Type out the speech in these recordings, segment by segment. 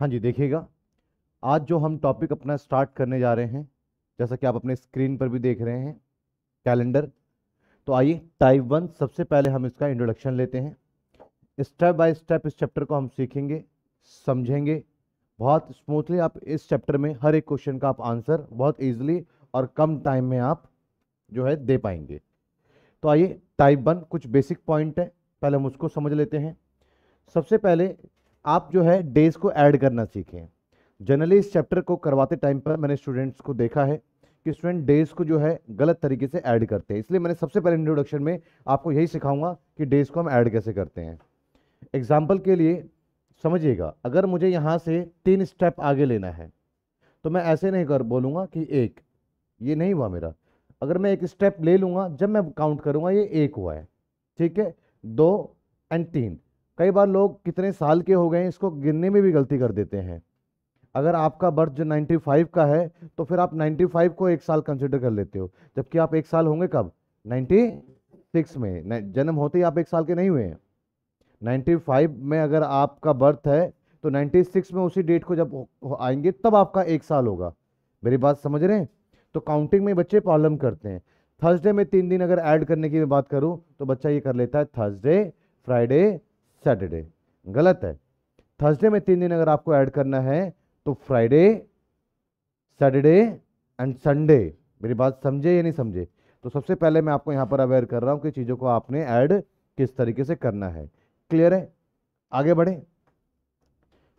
हाँ जी देखिएगा आज जो हम टॉपिक अपना स्टार्ट करने जा रहे हैं जैसा कि आप अपने स्क्रीन पर भी देख रहे हैं कैलेंडर तो आइए टाइप वन सबसे पहले हम इसका इंट्रोडक्शन लेते हैं स्टेप बाय स्टेप इस चैप्टर को हम सीखेंगे समझेंगे बहुत स्मूथली आप इस चैप्टर में हर एक क्वेश्चन का आप आंसर बहुत ईजिली और कम टाइम में आप जो है दे पाएंगे तो आइए टाइप वन कुछ बेसिक पॉइंट है पहले हम उसको समझ लेते हैं सबसे पहले आप जो है डेज को ऐड करना सीखें जनरली इस चैप्टर को करवाते टाइम पर मैंने स्टूडेंट्स को देखा है कि स्टूडेंट डेज को जो है गलत तरीके से ऐड करते हैं इसलिए मैंने सबसे पहले इंट्रोडक्शन में आपको यही सिखाऊंगा कि डेज को हम ऐड कैसे करते हैं एग्जाम्पल के लिए समझिएगा अगर मुझे यहाँ से तीन स्टेप आगे लेना है तो मैं ऐसे नहीं कर बोलूँगा कि एक ये नहीं हुआ मेरा अगर मैं एक स्टेप ले लूँगा जब मैं काउंट करूँगा ये एक हुआ है ठीक है दो एंड तीन कई बार लोग कितने साल के हो गए इसको गिनने में भी गलती कर देते हैं अगर आपका बर्थ जो 95 का है तो फिर आप 95 को एक साल कंसिडर कर लेते हो जबकि आप एक साल होंगे कब 96 में जन्म होते ही आप एक साल के नहीं हुए हैं 95 में अगर आपका बर्थ है तो 96 में उसी डेट को जब आएंगे तब आपका एक साल होगा मेरी बात समझ रहे हैं तो काउंटिंग में बच्चे प्रॉब्लम करते हैं थर्सडे में तीन दिन अगर ऐड करने की मैं बात करूं तो बच्चा ये कर लेता है थर्सडे फ्राइडे सैटरडे गलत है थर्सडे में तीन दिन अगर आपको ऐड करना है तो फ्राइडे सैटरडे एंड संडे मेरी बात समझे या नहीं समझे तो सबसे पहले मैं आपको यहाँ पर अवेयर कर रहा हूँ कि चीज़ों को आपने ऐड किस तरीके से करना है क्लियर है आगे बढ़े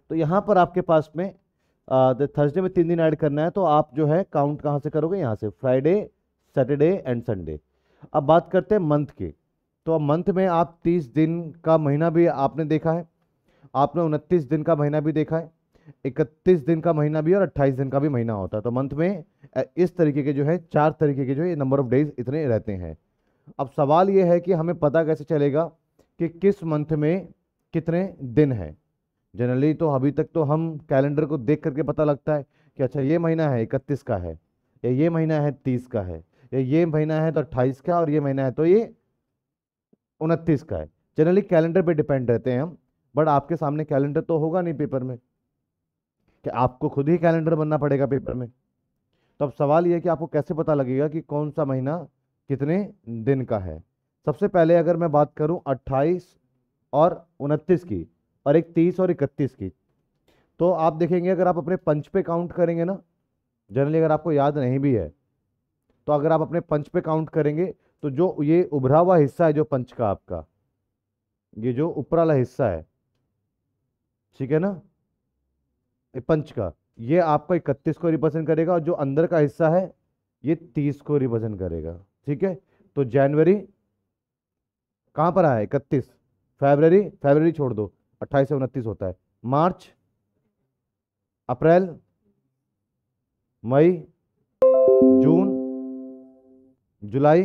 तो यहाँ पर आपके पास में थर्सडे में तीन दिन ऐड करना है तो आप जो है काउंट कहाँ से करोगे यहाँ से फ्राइडे सैटरडे एंड संडे अब बात करते हैं मंथ की तो अब मंथ में आप तीस दिन का महीना भी आपने देखा है आपने उनतीस दिन का महीना भी देखा है इकतीस दिन का महीना भी और अट्ठाईस दिन का भी महीना होता है तो मंथ में इस तरीके के जो है चार तरीके के जो है नंबर ऑफ डेज इतने रहते हैं अब सवाल ये है कि हमें पता कैसे चलेगा कि किस मंथ में कितने दिन हैं जनरली तो अभी तक तो हम कैलेंडर को देख करके पता लगता है कि अच्छा ये महीना है इकतीस का है या ये महीना है तीस का है या ये महीना है तो अट्ठाईस का और ये महीना है तो ये उनतीस का है जनरली कैलेंडर पे डिपेंड रहते हैं हम बट आपके सामने कैलेंडर तो होगा नहीं पेपर में कि आपको खुद ही कैलेंडर बनना पड़ेगा पेपर में तो अब सवाल यह कि आपको कैसे पता लगेगा कि कौन सा महीना कितने दिन का है सबसे पहले अगर मैं बात करूं 28 और 29 की और एक 30 और 31 की तो आप देखेंगे अगर आप अपने पंच पे काउंट करेंगे ना जनरली अगर आपको याद नहीं भी है तो अगर आप अपने पंच पे काउंट करेंगे तो जो ये उभरा हुआ हिस्सा है जो पंच का आपका ये जो ऊपर वाला हिस्सा है ठीक है ना पंच का ये आपका इकतीस को रिप्रेजेंट करेगा और जो अंदर का हिस्सा है ये तीस को रिप्रेजेंट करेगा ठीक है तो जनवरी कहां पर आया इकतीस फेबररी फेबररी छोड़ दो अट्ठाईस से उनतीस होता है मार्च अप्रैल मई जून जुलाई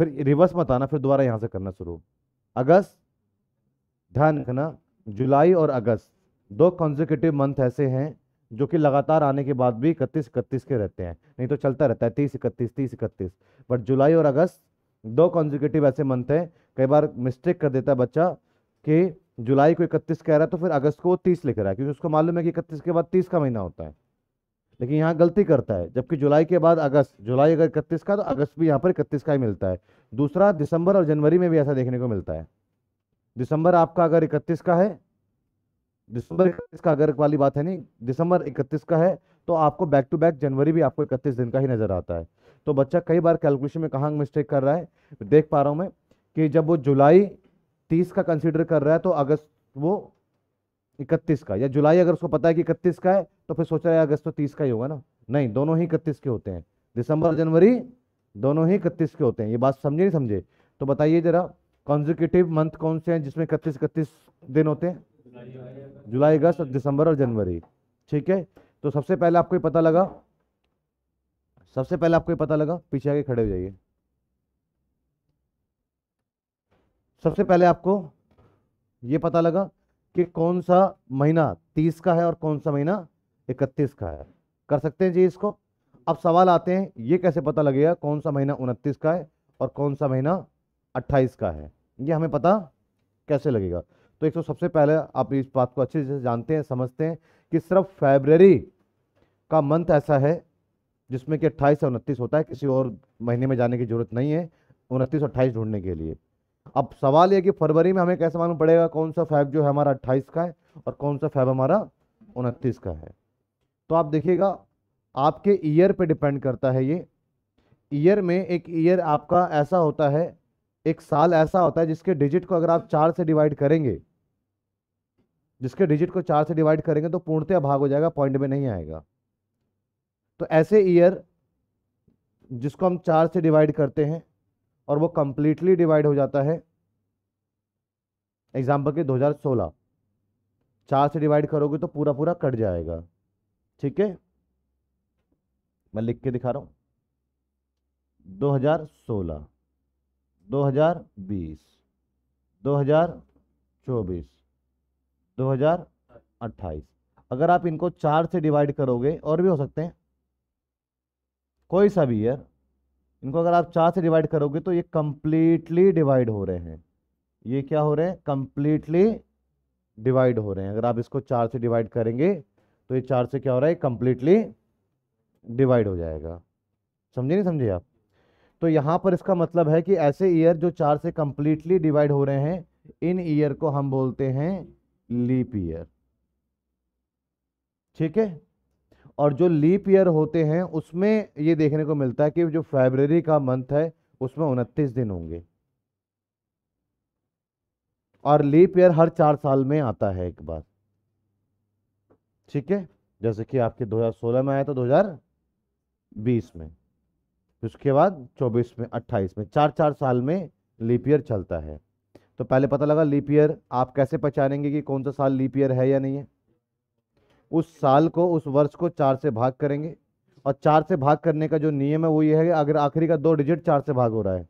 फिर रिवर्स मत आना फिर दोबारा यहाँ से करना शुरू अगस्त ध्यान रखना जुलाई और अगस्त दो कॉन्जिक्यूटिव मंथ ऐसे हैं जो कि लगातार आने के बाद भी इकतीस इकतीस के रहते हैं नहीं तो चलता रहता है तीस इकतीस तीस इकतीस बट जुलाई और अगस्त दो कॉन्जिक्यूटिव ऐसे मंथ हैं कई बार मिस्टेक कर देता है बच्चा कि जुलाई को इकतीस कह रहा है तो फिर अगस्त को वो तीस लिख रहा है क्योंकि उसको मालूम है कि इकतीस के बाद तीस का महीना होता है लेकिन यहाँ गलती करता है जबकि जुलाई के बाद अगस्त जुलाई अगर इकतीस का तो अगस्त भी यहाँ पर इकतीस का ही मिलता है दूसरा दिसंबर और जनवरी में भी ऐसा देखने को मिलता है दिसंबर आपका अगर इकतीस का है दिसंबर इकतीस का अगर वाली बात है नहीं दिसंबर इकतीस का है तो आपको बैक टू बैक जनवरी भी आपको इकतीस दिन का ही नज़र आता है तो बच्चा कई बार कैलकुलेशन में कहाँ मिस्टेक कर रहा है देख पा रहा हूँ मैं कि जब वो जुलाई तीस का कंसिडर कर रहा है तो अगस्त वो इकतीस का या जुलाई अगर उसको पता है कि इकतीस का है तो फिर सोच रहा है अगस्त तो तीस का ही होगा ना नहीं दोनों ही इकतीस के होते हैं दिसंबर जनवरी दोनों ही इकतीस के होते हैं ये बात समझे नहीं समझे तो बताइए जरा कॉन्जिक्यूटिव मंथ कौन से हैं जिसमें इकतीस इकतीस दिन होते हैं जुलाई अगस्त दिसंबर और जनवरी ठीक है तो सबसे पहले आपको ये पता लगा सबसे पहले आपको ये पता लगा पीछे आगे खड़े हो जाइए सबसे पहले आपको ये पता लगा कि कौन सा महीना तीस का है और कौन सा महीना इकतीस का है कर सकते हैं जी इसको अब सवाल आते हैं ये कैसे पता लगेगा कौन सा महीना उनतीस का है और कौन सा महीना अट्ठाईस का है ये हमें पता कैसे लगेगा तो एक तो सबसे पहले आप इस बात को अच्छे से जानते हैं समझते हैं कि सिर्फ फेबररी का मंथ ऐसा है जिसमें कि अट्ठाईस और उनतीस होता है किसी और महीने में जाने की जरूरत नहीं है उनतीस और अट्ठाईस ढूंढने के लिए अब सवाल यह कि फरवरी में हमें कैसे मालूम पड़ेगा कौन सा फैब जो है हमारा अट्ठाईस का है और कौन सा फैब हमारा उनतीस का है तो आप देखिएगा आपके ईयर पे डिपेंड करता है ये ईयर में एक ईयर आपका ऐसा होता है एक साल ऐसा होता है जिसके डिजिट को अगर आप चार से डिवाइड करेंगे जिसके डिजिट को चार से डिवाइड करेंगे तो पूर्णतः भाग हो जाएगा पॉइंट में नहीं आएगा तो ऐसे ईयर जिसको हम चार से डिवाइड करते हैं और वो कम्प्लीटली डिवाइड हो जाता है एग्जाम्पल के 2016 चार से डिवाइड करोगे तो पूरा पूरा कट जाएगा ठीक है मैं लिख के दिखा रहा हूँ 2016 2020 2024 2028 अगर आप इनको चार से डिवाइड करोगे और भी हो सकते हैं कोई सा भी ईयर इनको अगर आप चार से डिवाइड करोगे तो ये कंप्लीटली डिवाइड हो रहे हैं ये क्या हो रहे हैं कंप्लीटली डिवाइड हो रहे हैं अगर आप इसको चार से डिवाइड करेंगे तो ये चार से क्या हो रहा है कंप्लीटली डिवाइड हो जाएगा समझे नहीं समझे आप तो यहाँ पर इसका मतलब है कि ऐसे ईयर जो चार से कम्प्लीटली डिवाइड हो रहे हैं इन ईयर को हम बोलते हैं लीप ईयर ठीक है और जो लीप ईयर होते हैं उसमें ये देखने को मिलता है कि जो फेबररी का मंथ है उसमें उनतीस दिन होंगे और लीप ईयर हर चार साल में आता है एक बार ठीक है जैसे कि आपके 2016 में आया था 2020 में उसके बाद 24 में 28 में चार चार साल में लीप ईयर चलता है तो पहले पता लगा लीप ईयर आप कैसे पहचानेंगे कि कौन सा साल लीप ईयर है या नहीं है उस साल को उस वर्ष को चार से भाग करेंगे और चार से भाग करने का जो नियम है वो ये है कि अगर आखिरी का दो डिजिट चार से भाग हो रहा है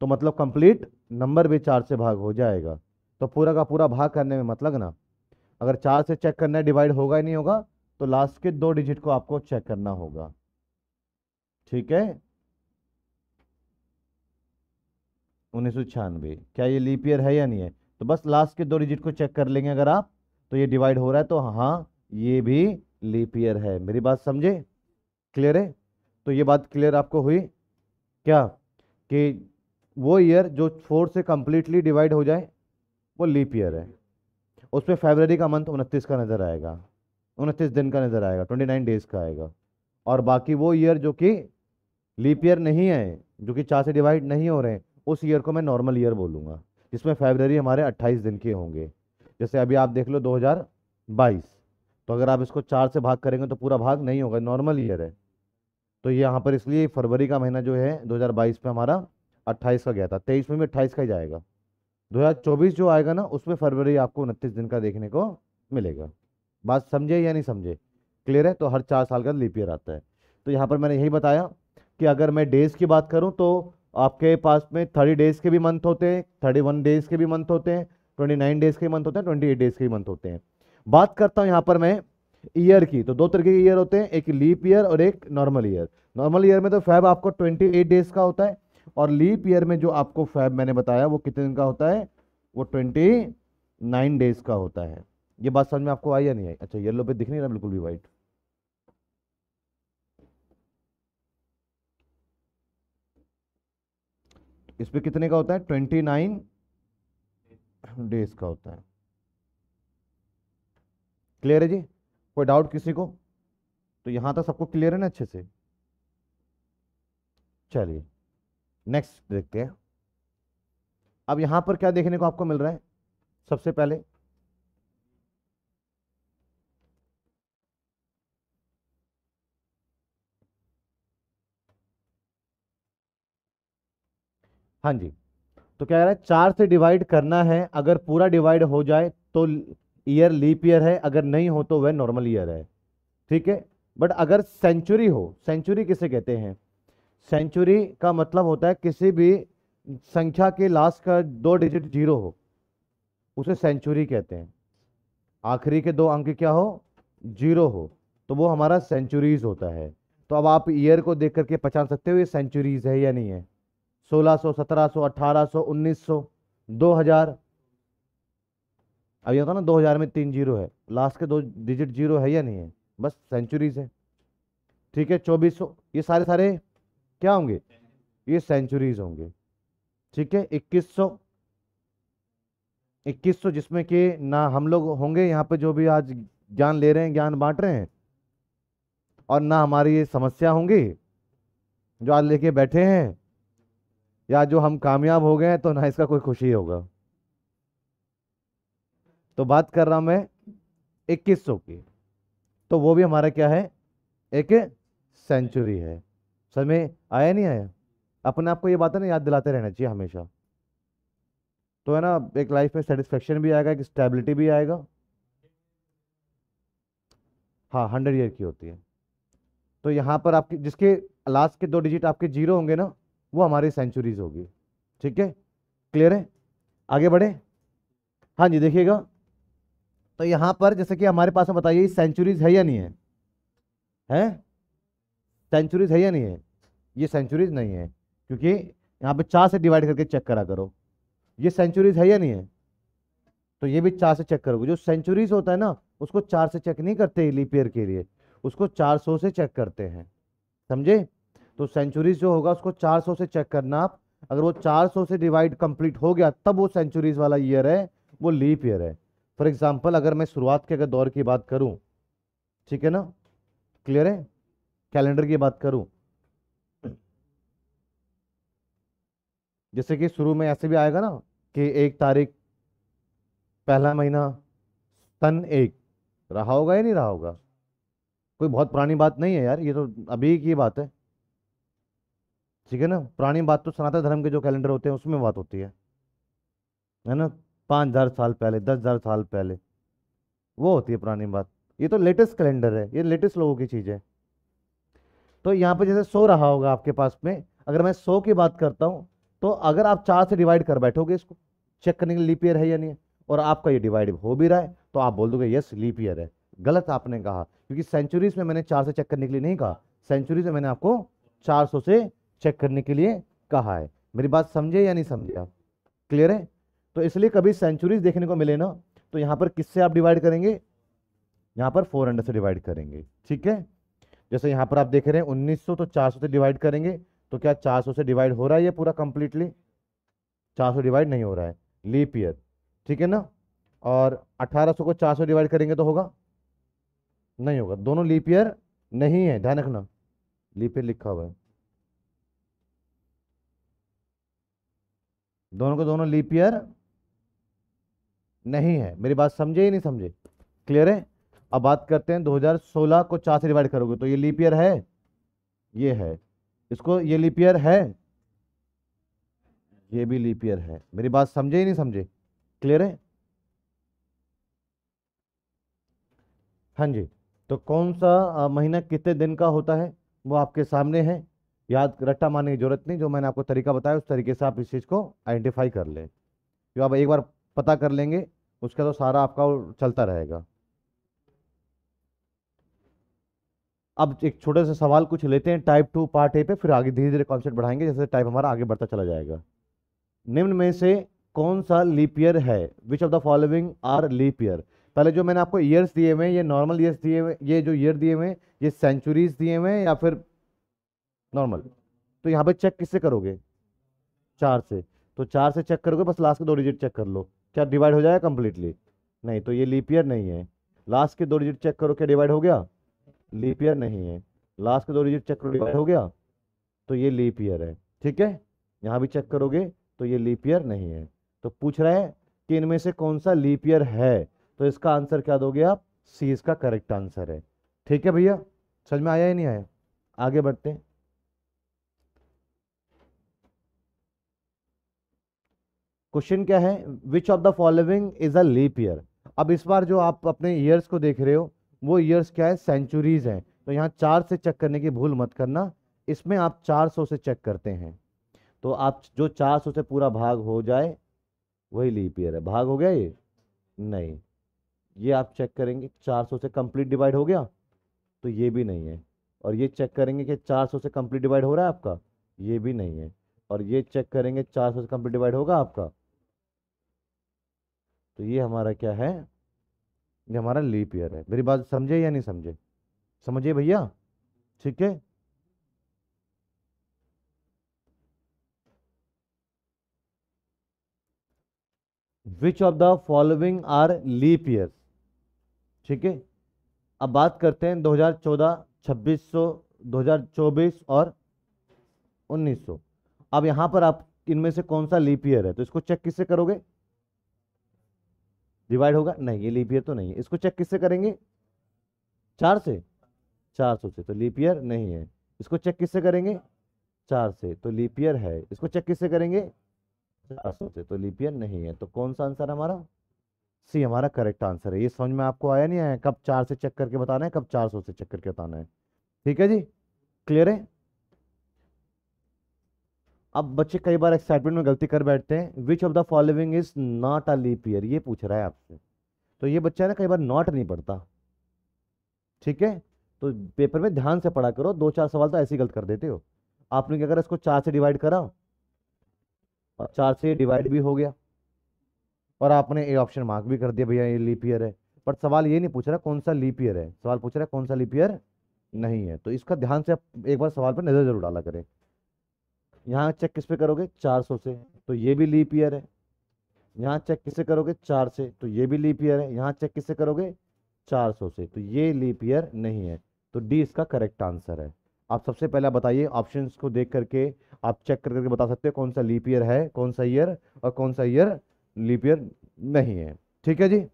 तो मतलब कंप्लीट नंबर भी चार से भाग हो जाएगा तो पूरा का पूरा भाग करने में मतलब ना अगर चार से चेक करना है डिवाइड होगा ही नहीं होगा तो लास्ट के दो डिजिट को आपको चेक करना होगा ठीक है उन्नीस क्या ये लीपियर है या नहीं है तो बस लास्ट के दो डिजिट को चेक कर लेंगे अगर आप तो ये डिवाइड हो रहा है तो हाँ ये भी लीप ईयर है मेरी बात समझे क्लियर है तो ये बात क्लियर आपको हुई क्या कि वो ईयर जो फोर से कम्प्लीटली डिवाइड हो जाए वो लीप ईयर है उसमें फेबररी का मंथ उनतीस का नज़र आएगा उनतीस दिन का नज़र आएगा ट्वेंटी नाइन डेज़ का आएगा और बाकी वो ईयर जो कि लीप ईयर नहीं है जो कि चार से डिवाइड नहीं हो रहे हैं उस ईयर को मैं नॉर्मल ईयर बोलूँगा जिसमें फेबररी हमारे अट्ठाईस दिन के होंगे जैसे अभी आप देख लो 2022 तो अगर आप इसको चार से भाग करेंगे तो पूरा भाग नहीं होगा नॉर्मल ईयर है तो यहाँ पर इसलिए फरवरी का महीना जो है 2022 में हमारा 28 का गया था 23 में भी 28 का ही जाएगा 2024 जो आएगा ना उसमें फरवरी आपको उनतीस दिन का देखने को मिलेगा बात समझे या नहीं समझे क्लियर है तो हर चार साल का लीप ईयर आता है तो यहाँ पर मैंने यही बताया कि अगर मैं डेज़ की बात करूँ तो आपके पास में थर्टी डेज़ के भी मंथ होते हैं थर्टी वन डेज़ के भी मंथ होते हैं ट्वेंटी नाइन डेज के मंथ होते हैं ट्वेंटी एट डेज के मंथ होते हैं बात करता हूँ यहाँ पर मैं ईयर की तो दो तरीके के ईयर होते हैं एक लीप ईयर और एक नॉर्मल ईयर नॉर्मल ईयर में तो फैब आपको ट्वेंटी एट डेज का होता है और लीप ईयर में जो आपको फैब मैंने बताया वो कितने दिन का होता है वो ट्वेंटी नाइन डेज का होता है ये बात समझ में आपको आई या नहीं आई अच्छा येलो पे दिख नहीं रहा बिल्कुल भी वाइट इस पर कितने का होता है ट्वेंटी नाइन डेज का होता है क्लियर है जी कोई डाउट किसी को तो यहां तक सबको क्लियर है ना अच्छे से चलिए नेक्स्ट देखते हैं अब यहां पर क्या देखने को आपको मिल रहा है सबसे पहले हाँ जी तो क्या कह रहा है चार से डिवाइड करना है अगर पूरा डिवाइड हो जाए तो ईयर लीप ईयर है अगर नहीं हो तो वह नॉर्मल ईयर है ठीक है बट अगर सेंचुरी हो सेंचुरी किसे कहते हैं सेंचुरी का मतलब होता है किसी भी संख्या के लास्ट का दो डिजिट जीरो हो उसे सेंचुरी कहते हैं आखिरी के दो अंक क्या हो जीरो हो तो वो हमारा सेंचुरीज होता है तो अब आप ईयर को देख करके पहचान सकते हो ये सेंचुरीज है या नहीं है सोलह सौ सत्रह सौ अट्ठारह सौ उन्नीस सौ दो हज़ार अभी होता ना दो हज़ार में तीन जीरो है लास्ट के दो डिजिट जीरो है या नहीं है बस सेंचुरीज है ठीक है चौबीस सौ ये सारे सारे क्या होंगे ये सेंचुरीज होंगे ठीक है इक्कीस सौ इक्कीस सौ जिसमें कि ना हम लोग होंगे यहाँ पे जो भी आज ज्ञान ले रहे हैं ज्ञान बांट रहे हैं और ना हमारी ये समस्या होंगी जो आज लेके बैठे हैं या जो हम कामयाब हो गए हैं तो ना इसका कोई खुशी होगा तो बात कर रहा मैं इक्कीस सौ की तो वो भी हमारा क्या है एक सेंचुरी है समय में आया नहीं आया अपने आप को ये बातें ना याद दिलाते रहना चाहिए हमेशा तो है ना एक लाइफ में सेटिस्फेक्शन भी आएगा एक स्टेबिलिटी भी आएगा हाँ हंड्रेड ईयर की होती है तो यहाँ पर आपकी जिसके लास्ट के दो डिजिट आपके जीरो होंगे ना वो हमारी सेंचुरीज होगी ठीक है क्लियर है आगे बढ़े हाँ जी देखिएगा तो यहाँ पर जैसे कि हमारे पास में बताइए सेंचुरीज है या नहीं है हैं सेंचुरीज है या नहीं है ये सेंचुरीज नहीं है क्योंकि यहाँ पे चार से डिवाइड करके चेक करा करो ये सेंचुरीज है या नहीं है तो ये भी चार से चेक करोगे जो सेंचुरीज होता है ना उसको चार से चेक नहीं करते लिपियर के लिए उसको चार सौ से चेक करते हैं समझे तो सेंचुरीज जो होगा उसको 400 से चेक करना आप अगर वो 400 से डिवाइड कंप्लीट हो गया तब वो सेंचुरीज वाला ईयर है वो लीप ईयर है फॉर एग्जाम्पल अगर मैं शुरुआत के अगर दौर की बात करूँ ठीक है ना क्लियर है कैलेंडर की बात करूँ जैसे कि शुरू में ऐसे भी आएगा ना कि एक तारीख पहला महीना सन एक रहा होगा या नहीं रहा होगा कोई बहुत पुरानी बात नहीं है यार ये तो अभी की बात है ठीक है ना पुरानी बात तो सनातन धर्म के जो कैलेंडर होते हैं उसमें बात होती है है ना पाँच हज़ार साल पहले दस हज़ार साल पहले वो होती है पुरानी बात ये तो लेटेस्ट कैलेंडर है ये लेटेस्ट लोगों की चीज़ है तो यहाँ पे जैसे सो रहा होगा आपके पास में अगर मैं सो की बात करता हूँ तो अगर आप चार से डिवाइड कर बैठोगे इसको चेक करने के लिए लीपियर है या नहीं और आपका ये डिवाइड हो भी रहा है तो आप बोल दोगे यस लीपियर है गलत आपने कहा क्योंकि सेंचुरीज में मैंने चार से चेक करने के लिए नहीं कहा सेंचुरीज में मैंने आपको चार सौ से चेक करने के लिए कहा है मेरी बात समझे या नहीं समझे आप क्लियर है तो इसलिए कभी सेंचुरीज देखने को मिले ना तो यहाँ पर किससे आप डिवाइड करेंगे यहाँ पर फोर हंड्रेड से डिवाइड करेंगे ठीक है जैसे यहाँ पर आप देख रहे हैं उन्नीस सौ तो चार सौ से डिवाइड करेंगे तो क्या चार सौ से डिवाइड हो रहा है ये पूरा कंप्लीटली चार सौ डिवाइड नहीं हो रहा है लीप ईयर ठीक है ना और 1800 सौ को चार सौ डिवाइड करेंगे तो होगा नहीं होगा दोनों लीप ईयर नहीं है ध्यान रखना लीप ईयर लिखा हुआ है दोनों को दोनों लीप ईयर नहीं है मेरी बात समझे ही नहीं समझे क्लियर है अब बात करते हैं 2016 को चार से डिवाइड करोगे तो ये लीप ईयर है ये है इसको ये लीप ईयर है ये भी लीप ईयर है मेरी बात समझे ही नहीं समझे क्लियर है हाँ जी तो कौन सा महीना कितने दिन का होता है वो आपके सामने है याद रट्टा मारने की जरूरत नहीं जो मैंने आपको तरीका बताया उस तरीके से आप इस चीज़ को आइडेंटिफाई कर लें जो आप एक बार पता कर लेंगे उसका तो सारा आपका चलता रहेगा अब एक छोटे से सवाल कुछ लेते हैं टाइप टू पार्ट ए पे फिर आगे धीरे धीरे कॉन्सेप्ट बढ़ाएंगे जैसे टाइप हमारा आगे बढ़ता चला जाएगा निम्न में से कौन सा लीपियर है which of the following are leap year पहले जो मैंने आपको ईयर्स दिए हुए ये नॉर्मल ईयर्स दिए हुए ये जो ईयर दिए हुए ये सेंचुरीज दिए हुए या फिर नॉर्मल तो यहाँ पे चेक किससे करोगे चार से तो चार से चेक करोगे बस लास्ट के दो डिजिट चेक कर लो क्या डिवाइड हो जाएगा कम्प्लीटली नहीं तो ये लीपियर नहीं है लास्ट के दो डिजिट चेक करो क्या डिवाइड हो गया लीपियर नहीं है लास्ट के दो डिजिट चेक करो डिवाइड हो गया तो ये लीपियर है ठीक है यहाँ भी चेक करोगे तो ये लीपियर नहीं है तो पूछ रहा है कि इनमें से कौन सा लीपियर है तो इसका आंसर क्या दोगे आप सी इसका करेक्ट आंसर है ठीक है भैया समझ में आया ही नहीं आया आगे बढ़ते हैं क्वेश्चन क्या है which of the following is a leap year अब इस बार जो आप अपने ईयर्स को देख रहे हो वो ईयर्स क्या है सेंचुरीज हैं तो यहाँ चार से चेक करने की भूल मत करना इसमें आप 400 से चेक करते हैं तो आप जो 400 से पूरा भाग हो जाए वही लीप ईयर है भाग हो गया ये नहीं ये आप चेक करेंगे 400 से कंप्लीट डिवाइड हो गया तो ये भी नहीं है और ये चेक करेंगे कि 400 से कंप्लीट डिवाइड हो रहा है आपका ये भी नहीं है और ये चेक करेंगे 400 से कंप्लीट डिवाइड होगा आपका तो ये हमारा क्या है ये हमारा लीप ईयर है मेरी बात समझे या नहीं समझे समझे भैया ठीक है which of the following are leap year ठीक है अब बात करते हैं 2014, 2600, 2024 और 1900 अब यहां पर आप इनमें से कौन सा लीप ईयर है तो इसको चेक किससे करोगे डिवाइड होगा नहीं ये लीपियर तो नहीं है इसको चेक किससे करेंगे चार से चार सौ से तो लीपियर नहीं है इसको चेक किससे करेंगे चार से तो लीपियर है इसको चेक किससे करेंगे चार सौ से तो लीपियर नहीं है तो कौन सा आंसर हमारा सी हमारा करेक्ट आंसर है ये समझ में आपको आया नहीं आया कब चार से चेक करके बताना है कब चार सौ से चेक करके बताना है ठीक है जी क्लियर है अब बच्चे कई बार एक्साइटमेंट में गलती कर बैठते हैं which of the following is not a leap year ये पूछ रहा है आपसे तो ये बच्चा ना कई बार नॉट नहीं पढ़ता ठीक है तो पेपर में ध्यान से पढ़ा करो दो चार सवाल तो ऐसी गलत कर देते हो आपने क्या करा इसको चार से डिवाइड करा और चार से डिवाइड भी हो गया और आपने ए ऑप्शन मार्क भी कर दिया भैया ये लीप ईयर है पर सवाल ये नहीं पूछ रहा कौन सा लीप ईयर है सवाल पूछ रहा है कौन सा लीप ईयर नहीं है तो इसका ध्यान से आप एक बार सवाल पर नज़र जरूर डाला करें यहाँ चेक किस पे करोगे 400 से तो ये भी लीप ईयर है यहाँ चेक किससे करोगे चार से तो ये भी लीप ईयर है यहाँ चेक किससे करोगे 400 से तो ये लीप ईयर नहीं है तो डी इसका करेक्ट आंसर है आप सबसे पहले बताइए ऑप्शन को देख करके आप चेक करके बता सकते हो कौन सा लीप ईयर है कौन सा ईयर और कौन सा ईयर लीप ईयर नहीं है ठीक है जी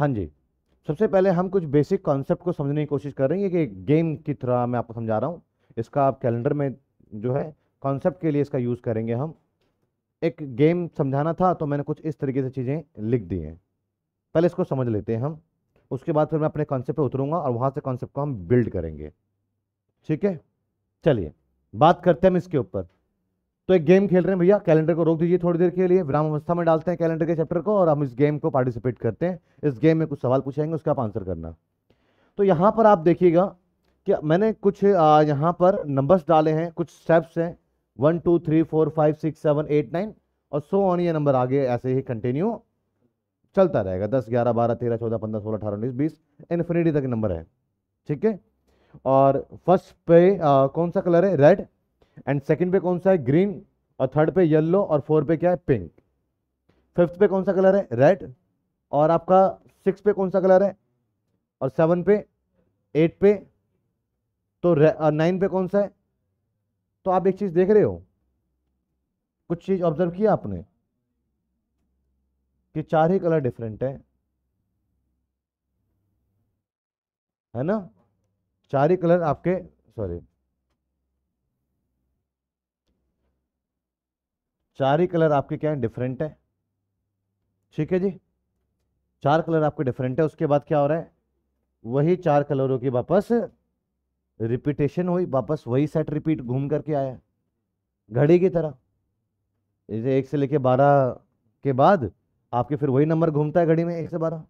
हाँ जी सबसे पहले हम कुछ बेसिक कॉन्सेप्ट को समझने की कोशिश कर रहे हैं कि गेम की तरह मैं आपको समझा रहा हूँ इसका आप कैलेंडर में जो है कॉन्सेप्ट के लिए इसका यूज़ करेंगे हम एक गेम समझाना था तो मैंने कुछ इस तरीके से चीज़ें लिख दी हैं पहले इसको समझ लेते हैं हम उसके बाद फिर मैं अपने कॉन्सेप्ट पर उतरूँगा और वहाँ से कॉन्सेप्ट को हम बिल्ड करेंगे ठीक है चलिए बात करते हैं हम इसके ऊपर तो एक गेम खेल रहे हैं भैया कैलेंडर को रोक दीजिए थोड़ी देर के लिए विराम अवस्था में डालते हैं कैलेंडर के चैप्टर को और हम इस गेम को पार्टिसिपेट करते हैं इस गेम में कुछ सवाल पूछेंगे उसका आप आंसर करना तो यहाँ पर आप देखिएगा कि मैंने कुछ यहाँ पर नंबर्स डाले हैं कुछ स्टेप्स हैं one two three four five six seven eight nine और सो ऑन ये नंबर आगे ऐसे ही कंटिन्यू चलता रहेगा दस ग्यारह बारह तेरह चौदह पंद्रह सोलह अठारह उन्नीस बीस इन्फिनिटी तक नंबर है ठीक है और फर्स्ट पे आ, कौन सा कलर है रेड एंड सेकेंड पे कौन सा है ग्रीन और थर्ड पे येलो और फोर्थ पे क्या है पिंक फिफ्थ पे कौन सा कलर है रेड और आपका सिक्स पे कौन सा कलर है और सेवन पे एट पे तो नाइन पे कौन सा है तो आप एक चीज़ देख रहे हो कुछ चीज़ ऑब्जर्व किया आपने कि चार ही कलर डिफरेंट है है ना चार ही कलर आपके सॉरी चार ही कलर आपके क्या है डिफरेंट है ठीक है जी चार कलर आपके डिफरेंट है उसके बाद क्या हो रहा है वही चार कलरों की वापस रिपीटेशन हुई वापस वही सेट रिपीट घूम करके आया घड़ी की तरह जैसे एक से लेके बारह के बाद आपके फिर वही नंबर घूमता है घड़ी में एक से बारह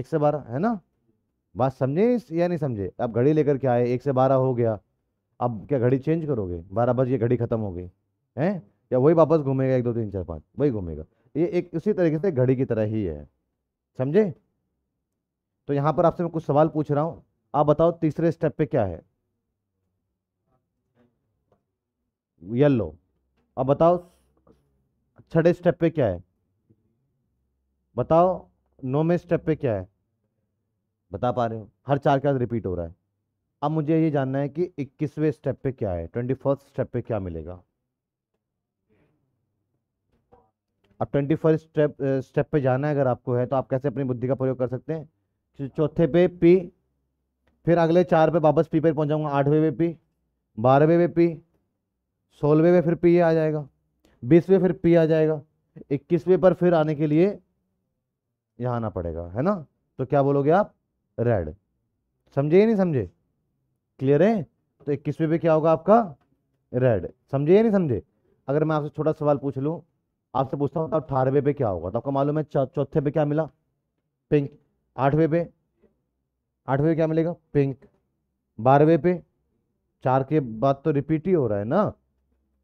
एक से बारह है ना बात समझे या नहीं समझे आप घड़ी लेकर के आए एक से बारह हो गया अब क्या घड़ी चेंज करोगे बारह बजे घड़ी खत्म हो गई है या वही वापस घूमेगा एक दो तीन चार पाँच वही घूमेगा ये एक उसी तरीके से घड़ी की तरह ही है समझे तो यहाँ पर आपसे मैं कुछ सवाल पूछ रहा हूँ आप बताओ तीसरे स्टेप पे क्या है येलो अब बताओ छठे स्टेप पे क्या है बताओ नौवें स्टेप पे क्या है बता पा रहे हो हर चार के बाद रिपीट हो रहा है अब मुझे ये जानना है कि इक्कीसवें स्टेप पे क्या है ट्वेंटी फर्स्ट स्टेप पे क्या मिलेगा अब ट्वेंटी फर्स्ट स्टेप स्टेप पे जाना है अगर आपको है तो आप कैसे अपनी बुद्धि का प्रयोग कर सकते हैं चौथे पे पी फिर अगले चार पे वापस पी पे पहुंचाऊंगा आठवें पे पी बारहवें पे पी सोलहवें में फिर पी आ जाएगा बीसवें फिर पी आ जाएगा इक्कीसवें पर फिर आने के लिए यहाँ आना पड़ेगा है ना तो क्या बोलोगे आप रेड समझे नहीं समझे क्लियर है तो इक्कीसवें पे क्या होगा आपका रेड समझे या नहीं समझे अगर मैं आपसे छोटा सवाल पूछ लूँ आपसे पूछता हूँ तो अठारहवें पे क्या होगा तो आपको मालूम है चौथे पे क्या मिला पिंक आठवें पे आठवें पे क्या मिलेगा पिंक बारहवें पे चार के बाद तो रिपीट ही हो रहा है ना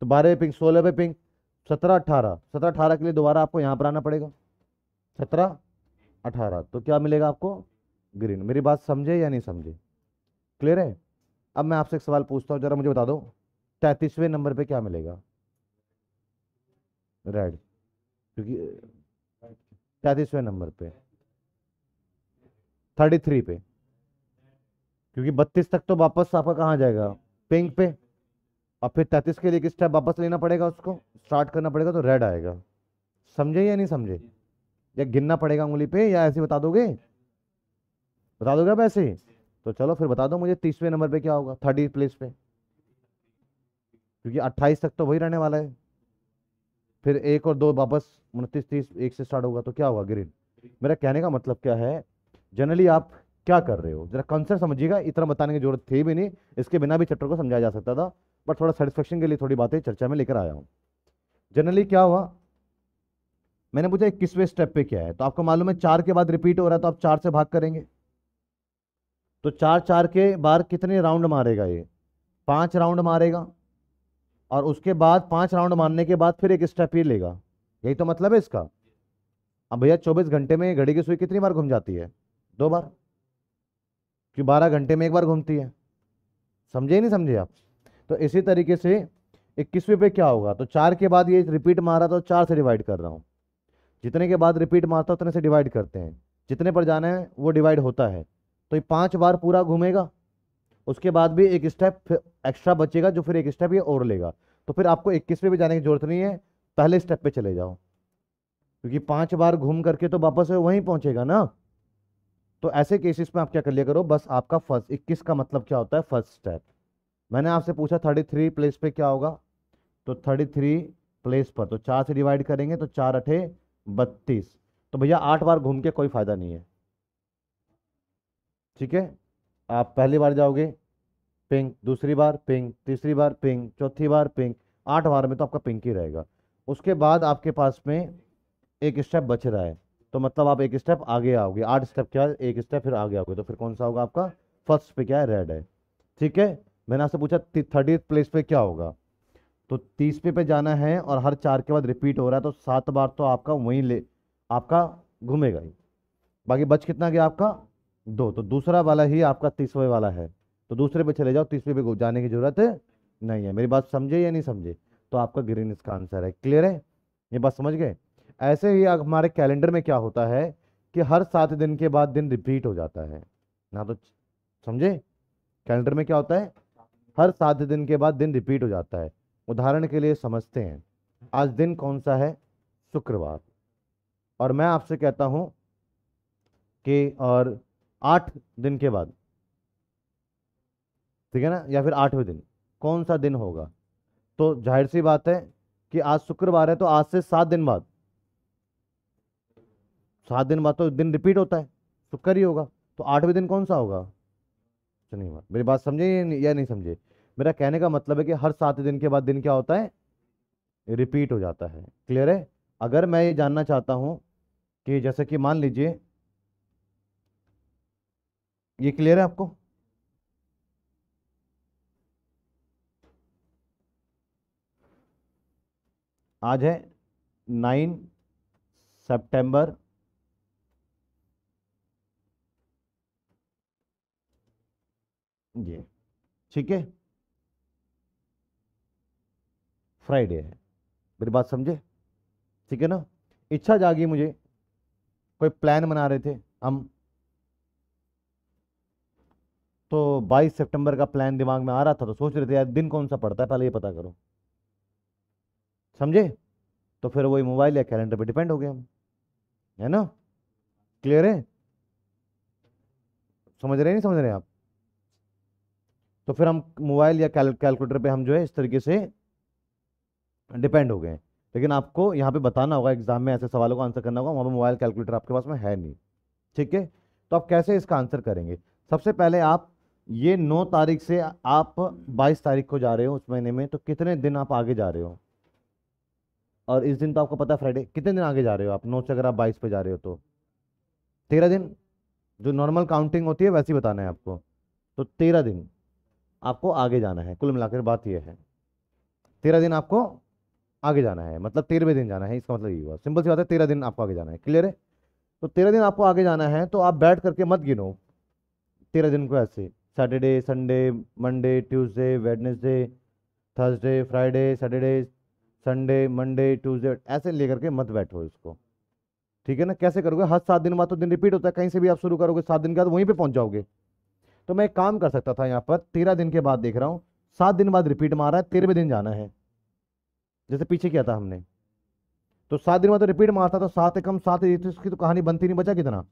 तो बारह पे पिंक सोलह पे पिंक सत्रह अट्ठारह सत्रह अठारह के लिए दोबारा आपको यहाँ पर आना पड़ेगा सत्रह अठारह तो क्या मिलेगा आपको ग्रीन मेरी बात समझे या नहीं समझे क्लियर है अब मैं आपसे एक सवाल पूछता हूँ जरा मुझे बता दो तैतीसवें नंबर पे क्या मिलेगा रेड क्योंकि तैतीसवें नंबर पे थर्टी थ्री पे क्योंकि बत्तीस तक तो वापस आपका कहाँ जाएगा पिंक पे और फिर तैतीस के लिए एक स्टेप वापस लेना पड़ेगा उसको स्टार्ट करना पड़ेगा तो रेड आएगा समझे या नहीं समझे या गिनना पड़ेगा उंगली पे या ऐसे बता दोगे बता दोगे आप ऐसे तो चलो फिर बता दो मुझे तीसवें नंबर पे क्या होगा थर्टी प्लेस पे क्योंकि अट्ठाईस तक तो वही रहने वाला है फिर एक और दो वापस उनतीस तीस एक से स्टार्ट होगा तो क्या होगा ग्रीन मेरा कहने का मतलब क्या है जनरली आप क्या कर रहे हो जरा कंसर्ट समझिएगा इतना बताने की जरूरत थी भी नहीं इसके बिना भी चैप्टर को समझाया जा सकता था बट थोड़ा सेटिस्फेक्शन के लिए थोड़ी बातें चर्चा में लेकर आया हूँ जनरली क्या हुआ मैंने पूछा किस वे स्टेप पे क्या है तो आपको मालूम है चार के बाद रिपीट हो रहा है तो आप चार से भाग करेंगे तो चार चार के बार कितने राउंड मारेगा ये पांच राउंड मारेगा और उसके बाद पांच राउंड मारने के बाद फिर एक स्टेप ही लेगा यही तो मतलब है इसका अब भैया चौबीस घंटे में घड़ी की सुई कितनी बार घूम जाती है दो बार क्योंकि बारह घंटे में एक बार घूमती है समझे ही नहीं समझे आप तो इसी तरीके से इक्कीसवें पे क्या होगा तो चार के बाद ये रिपीट मारा तो चार से डिवाइड कर रहा हूँ जितने के बाद रिपीट मारता उतने से डिवाइड करते हैं जितने पर जाना है वो डिवाइड होता है तो ये पाँच बार पूरा घूमेगा उसके बाद भी एक स्टेप एक्स्ट्रा बचेगा जो फिर एक स्टेप ये और लेगा तो फिर आपको इक्कीस पे भी जाने की जरूरत नहीं है पहले स्टेप पर चले जाओ क्योंकि पाँच बार घूम करके तो वापस वहीं पहुँचेगा ना तो ऐसे केसेस में आप क्या कर लिया करो बस आपका फर्स्ट इक्कीस का मतलब क्या होता है फर्स्ट स्टेप मैंने आपसे पूछा थर्टी थ्री प्लेस पे क्या होगा तो थर्टी थ्री प्लेस पर तो चार से डिवाइड करेंगे तो चार अठे बत्तीस तो भैया आठ बार घूम के कोई फ़ायदा नहीं है ठीक है आप पहली बार जाओगे पिंक दूसरी बार पिंक तीसरी बार पिंक चौथी बार पिंक आठ बार में तो आपका पिंक ही रहेगा उसके बाद आपके पास में एक स्टेप बच रहा है तो मतलब आप एक स्टेप आगे आओगे आठ स्टेप क्या एक स्टेप फिर आगे आओगे तो फिर कौन सा होगा आपका फर्स्ट पे क्या है रेड है ठीक है मैंने आपसे पूछा थर्टी प्लेस पे क्या होगा तो तीसवें पे जाना है और हर चार के बाद रिपीट हो रहा है तो सात बार तो आपका वहीं ले आपका घूमेगा ही बाकी बच कितना गया आपका दो तो दूसरा वाला ही आपका तीसवें वाला है तो दूसरे पे चले जाओ तीसरे पे जाने की जरूरत नहीं है मेरी बात समझे या नहीं समझे तो आपका ग्रीन इसका आंसर है क्लियर है ये बात समझ गए ऐसे ही हमारे कैलेंडर में क्या होता है कि हर सात दिन के बाद दिन रिपीट हो जाता है ना तो समझे कैलेंडर में क्या होता है हर सात दिन के बाद दिन रिपीट हो जाता है उदाहरण के लिए समझते हैं आज दिन कौन सा है शुक्रवार और मैं आपसे कहता हूं कि और आठ दिन के बाद ठीक है ना या फिर आठवें दिन कौन सा दिन होगा तो जाहिर सी बात है कि आज शुक्रवार है तो आज से सात दिन बाद सात दिन बाद तो दिन रिपीट होता है शुक्र ही होगा तो आठवें दिन कौन सा होगा शनिवार अच्छा, मेरी बात समझे या नहीं समझे मेरा कहने का मतलब है कि हर सात दिन के बाद दिन क्या होता है रिपीट हो जाता है क्लियर है अगर मैं ये जानना चाहता हूं कि जैसे कि मान लीजिए ये क्लियर है आपको आज है नाइन सितंबर जी ठीक है फ्राइडे है मेरी बात समझे ठीक है ना इच्छा जागी मुझे कोई प्लान बना रहे थे हम तो 22 सितंबर का प्लान दिमाग में आ रहा था तो सोच रहे थे यार दिन कौन सा पड़ता है पहले ये पता करो समझे तो फिर वही मोबाइल या कैलेंडर पे डिपेंड हो गए हम है ना क्लियर है समझ रहे नहीं समझ रहे आप तो फिर हम मोबाइल या कैलकुलेटर पे हम जो है इस तरीके से डिपेंड हो गए लेकिन आपको यहाँ पे बताना होगा एग्जाम में ऐसे सवालों का आंसर करना होगा वहाँ पर मोबाइल कैलकुलेटर आपके पास में है नहीं ठीक है तो आप कैसे इसका आंसर करेंगे सबसे पहले आप ये नौ तारीख से आप बाईस तारीख को जा रहे हो उस महीने में तो कितने दिन आप आगे जा रहे हो और इस दिन तो आपको पता है फ्राइडे कितने दिन आगे जा रहे हो आप नौ से अगर आप बाईस पे जा रहे हो तो तेरह दिन जो नॉर्मल काउंटिंग होती है वैसी बताना है आपको तो तेरह दिन आपको आगे जाना है कुल मिलाकर बात यह है तेरह दिन आपको आगे जाना है मतलब तेरहवें दिन जाना है इसका मतलब ये हुआ सिंपल सी बात है तेरह दिन आपको आगे जाना है क्लियर है तो तेरह दिन आपको आगे जाना है तो आप बैठ करके मत गिनो तेरह दिन को ऐसे Saturday Sunday Monday Tuesday Wednesday Thursday Friday Saturday Sunday Monday Tuesday ऐसे लेकर के मत बैठो इसको ठीक है ना कैसे करोगे हर सात दिन बाद तो दिन रिपीट होता है कहीं से भी आप शुरू करोगे सात दिन के बाद वहीं पे पहुंच जाओगे तो मैं एक काम कर सकता था यहाँ पर तेरह दिन के बाद देख रहा हूँ सात दिन बाद रिपीट मारा है तेरहवें दिन जाना है जैसे पीछे किया था हमने तो सात दिन बाद तो रिपीट मारता तो सात एकम सात तो इसकी तो कहानी बनती नहीं बचा कितना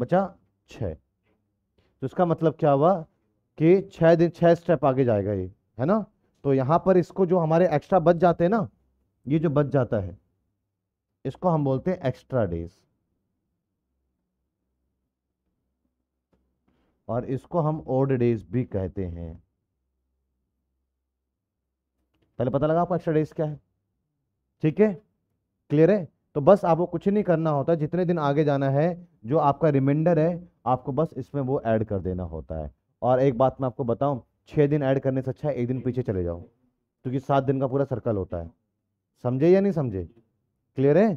बचा छ तो इसका मतलब क्या हुआ कि छः दिन छः स्टेप आगे जाएगा ये है ना तो यहाँ पर इसको जो हमारे एक्स्ट्रा बच जाते हैं ना ये जो बच जाता है इसको हम बोलते हैं एक्स्ट्रा डेज और इसको हम ओड डेज भी कहते हैं पहले पता लगा आपको एक्स्ट्रा डेज क्या है ठीक है क्लियर है तो बस आपको कुछ नहीं करना होता जितने दिन आगे जाना है जो आपका रिमाइंडर है आपको बस इसमें वो ऐड कर देना होता है और एक बात मैं आपको बताऊं छः दिन ऐड करने से अच्छा है एक दिन पीछे चले जाओ क्योंकि सात दिन का पूरा सर्कल होता है समझे या नहीं समझे क्लियर है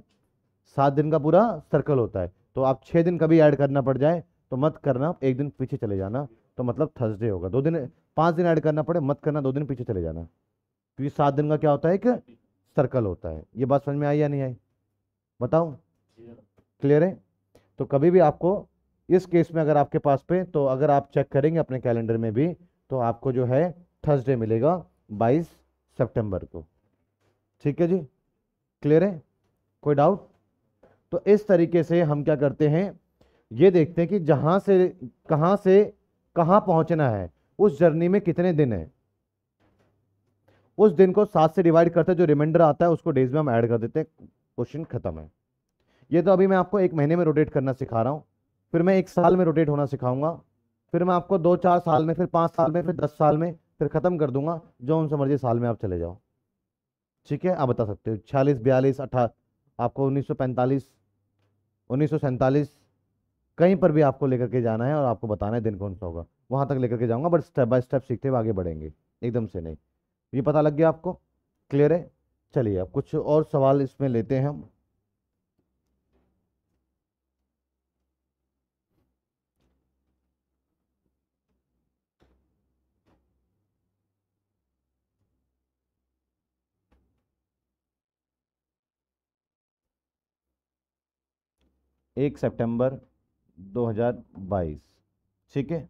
सात दिन का पूरा सर्कल होता है तो आप छः दिन कभी ऐड करना पड़ जाए तो मत करना एक दिन पीछे चले जाना तो मतलब थर्सडे होगा दो दिन पाँच दिन ऐड करना पड़े मत करना दो दिन पीछे चले जाना क्योंकि सात दिन का क्या होता है एक सर्कल होता है ये बात समझ में आई या नहीं आई बताऊँ क्लियर है तो कभी भी आपको इस केस में अगर आपके पास पे तो अगर आप चेक करेंगे अपने कैलेंडर में भी तो आपको जो है थर्सडे मिलेगा 22 सितंबर को ठीक है जी क्लियर है कोई डाउट तो इस तरीके से हम क्या करते हैं ये देखते हैं कि जहाँ से कहाँ से कहाँ पहुँचना है उस जर्नी में कितने दिन हैं उस दिन को सात से डिवाइड करते हैं जो रिमाइंडर आता है उसको डेज में हम ऐड कर देते हैं क्वेश्चन खत्म है ये तो अभी मैं आपको एक महीने में रोटेट करना सिखा रहा हूँ फिर मैं एक साल में रोटेट होना सिखाऊंगा फिर मैं आपको दो चार साल में फिर पाँच साल में फिर दस साल में फिर ख़त्म कर दूंगा जो उनसे मर्जी साल में आप चले जाओ ठीक है आप बता सकते हो छियालीस बयालीस अठा आपको उन्नीस सौ पैंतालीस उन्नीस सौ सैंतालीस कहीं पर भी आपको लेकर के जाना है और आपको बताना है दिन कौन सा होगा वहाँ तक लेकर के जाऊँगा बट स्टेप बाय स्टेप सीखते हुए आगे बढ़ेंगे एकदम से नहीं ये पता लग गया आपको क्लियर है चलिए अब कुछ और सवाल इसमें लेते हैं हम एक सितंबर 2022 ठीक है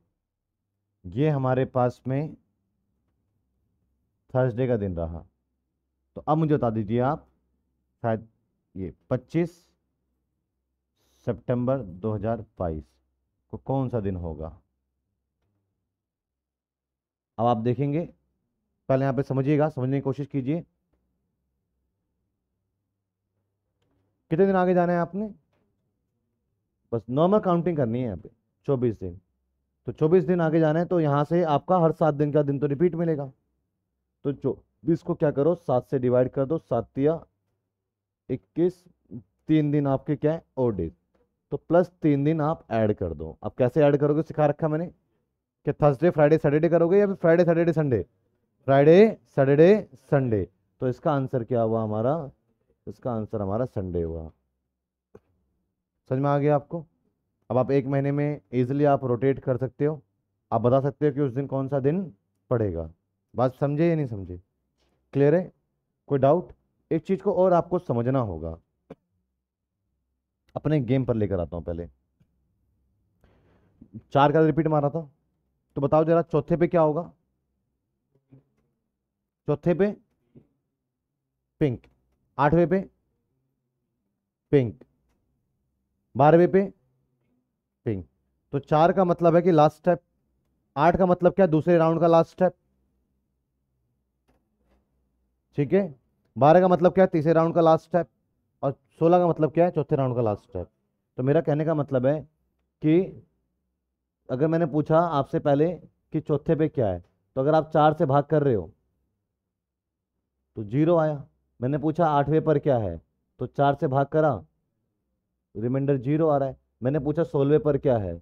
ये हमारे पास में थर्सडे का दिन रहा तो अब मुझे बता दीजिए आप शायद ये 25 सितंबर 2022 को कौन सा दिन होगा अब आप देखेंगे पहले यहाँ पे समझिएगा समझने की कोशिश कीजिए कितने दिन आगे जाना है आपने बस नॉर्मल काउंटिंग करनी है यहाँ पे 24 दिन तो 24 दिन आगे जाना है तो यहाँ से आपका हर सात दिन का दिन तो रिपीट मिलेगा तो चौबीस को क्या करो सात से डिवाइड कर दो सातिया इक्कीस तीन दिन आपके क्या है और डेज तो प्लस तीन दिन आप ऐड कर दो अब कैसे ऐड करोगे सिखा रखा मैंने कि थर्सडे फ्राइडे सैटरडे करोगे या फिर Friday Saturday Sunday Friday Saturday Sunday तो इसका आंसर क्या हुआ हमारा इसका आंसर हमारा संडे हुआ समझ में आ गया आपको अब आप एक महीने में इजिली आप रोटेट कर सकते हो आप बता सकते हो कि उस दिन कौन सा दिन पड़ेगा बात समझे या नहीं समझे क्लियर है कोई डाउट एक चीज़ को और आपको समझना होगा अपने गेम पर लेकर आता हूं पहले चार का रिपीट मारा था तो बताओ जरा चौथे पे क्या होगा चौथे पे पिंक आठवें पे पिंक बारहवें पे पिंक तो चार का मतलब है कि लास्ट स्टेप आठ का मतलब क्या दूसरे राउंड का लास्ट स्टेप ठीक है बारह का मतलब क्या है तीसरे राउंड का लास्ट स्टेप और सोलह का मतलब क्या है चौथे राउंड का लास्ट स्टेप तो मेरा कहने का मतलब है कि अगर मैंने पूछा आपसे पहले कि चौथे पे क्या है तो अगर आप चार से भाग कर रहे हो तो जीरो आया मैंने पूछा आठवें पर क्या है तो चार से भाग करा रिमाइंडर जीरो आ रहा है मैंने पूछा सोलवे पर क्या है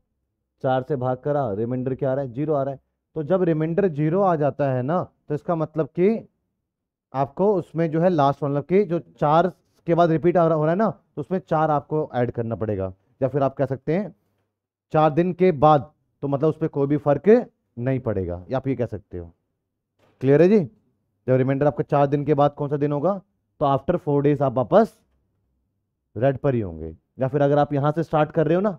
चार से भाग करा रिमाइंडर क्या आ रहा है जीरो आ रहा है तो जब रिमाइंडर जीरो आ जाता है ना तो इसका मतलब कि आपको उसमें जो है लास्ट मतलब कि जो चार के बाद रिपीट हो रहा है ना तो उसमें चार आपको ऐड करना पड़ेगा या फिर आप कह सकते हैं चार दिन के बाद तो मतलब उस पर कोई भी फर्क नहीं पड़ेगा या आप ये कह सकते हो क्लियर है जी जब रिमाइंडर आपका चार दिन के बाद कौन सा दिन होगा तो आफ्टर फोर डेज आप वापस रेड पर ही होंगे या फिर अगर आप यहां से स्टार्ट कर रहे हो ना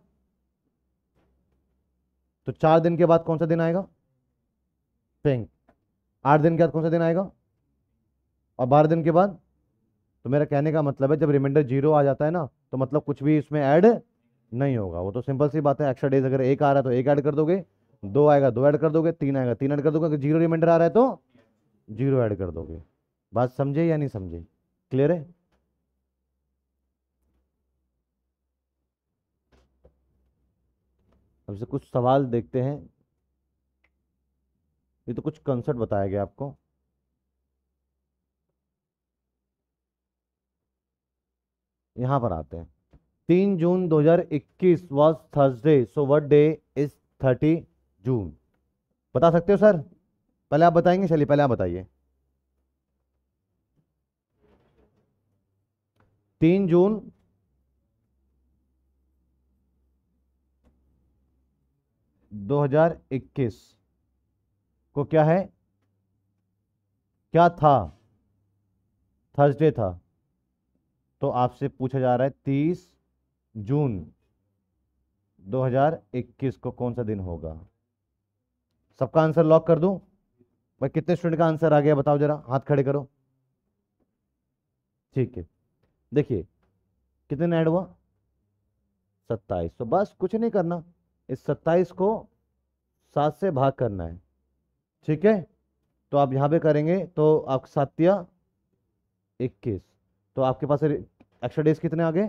तो चार दिन के बाद कौन सा दिन आएगा पिंक आठ दिन के बाद कौन सा दिन आएगा और बारह दिन के बाद तो मेरा कहने का मतलब है जब रिमाइंडर जीरो आ जाता है ना तो मतलब कुछ भी इसमें ऐड नहीं होगा वो तो सिंपल सी बात है एक्स्ट्रा डेज अगर एक आ रहा है तो एक ऐड कर दोगे दो आएगा दो ऐड कर दोगे तीन आएगा तीन ऐड कर दोगे अगर जीरो रिमाइंडर आ रहा है तो जीरो ऐड कर दोगे बात समझे या नहीं समझे क्लियर है अब से कुछ सवाल देखते हैं ये तो कुछ कंसर्ट बताया गया आपको यहाँ पर आते हैं तीन June 2021 was Thursday so what day is thirty June बता सकते हो सर पहले आप बताएंगे चलिए पहले आप बताइए तीन जून दो हजार इक्कीस को क्या है क्या था थर्सडे था तो आपसे पूछा जा रहा है तीस जून 2021 को कौन सा दिन होगा सबका आंसर लॉक कर दूं भाई कितने स्टूडेंट का आंसर आ गया बताओ जरा हाथ खड़े करो ठीक है देखिए कितने ऐड हुआ सत्ताईस तो बस कुछ नहीं करना इस सत्ताईस को सात से भाग करना है ठीक है तो आप यहां पे करेंगे तो आप सातिया इक्कीस तो आपके पास एक्स्ट्रा डेज कितने आ गए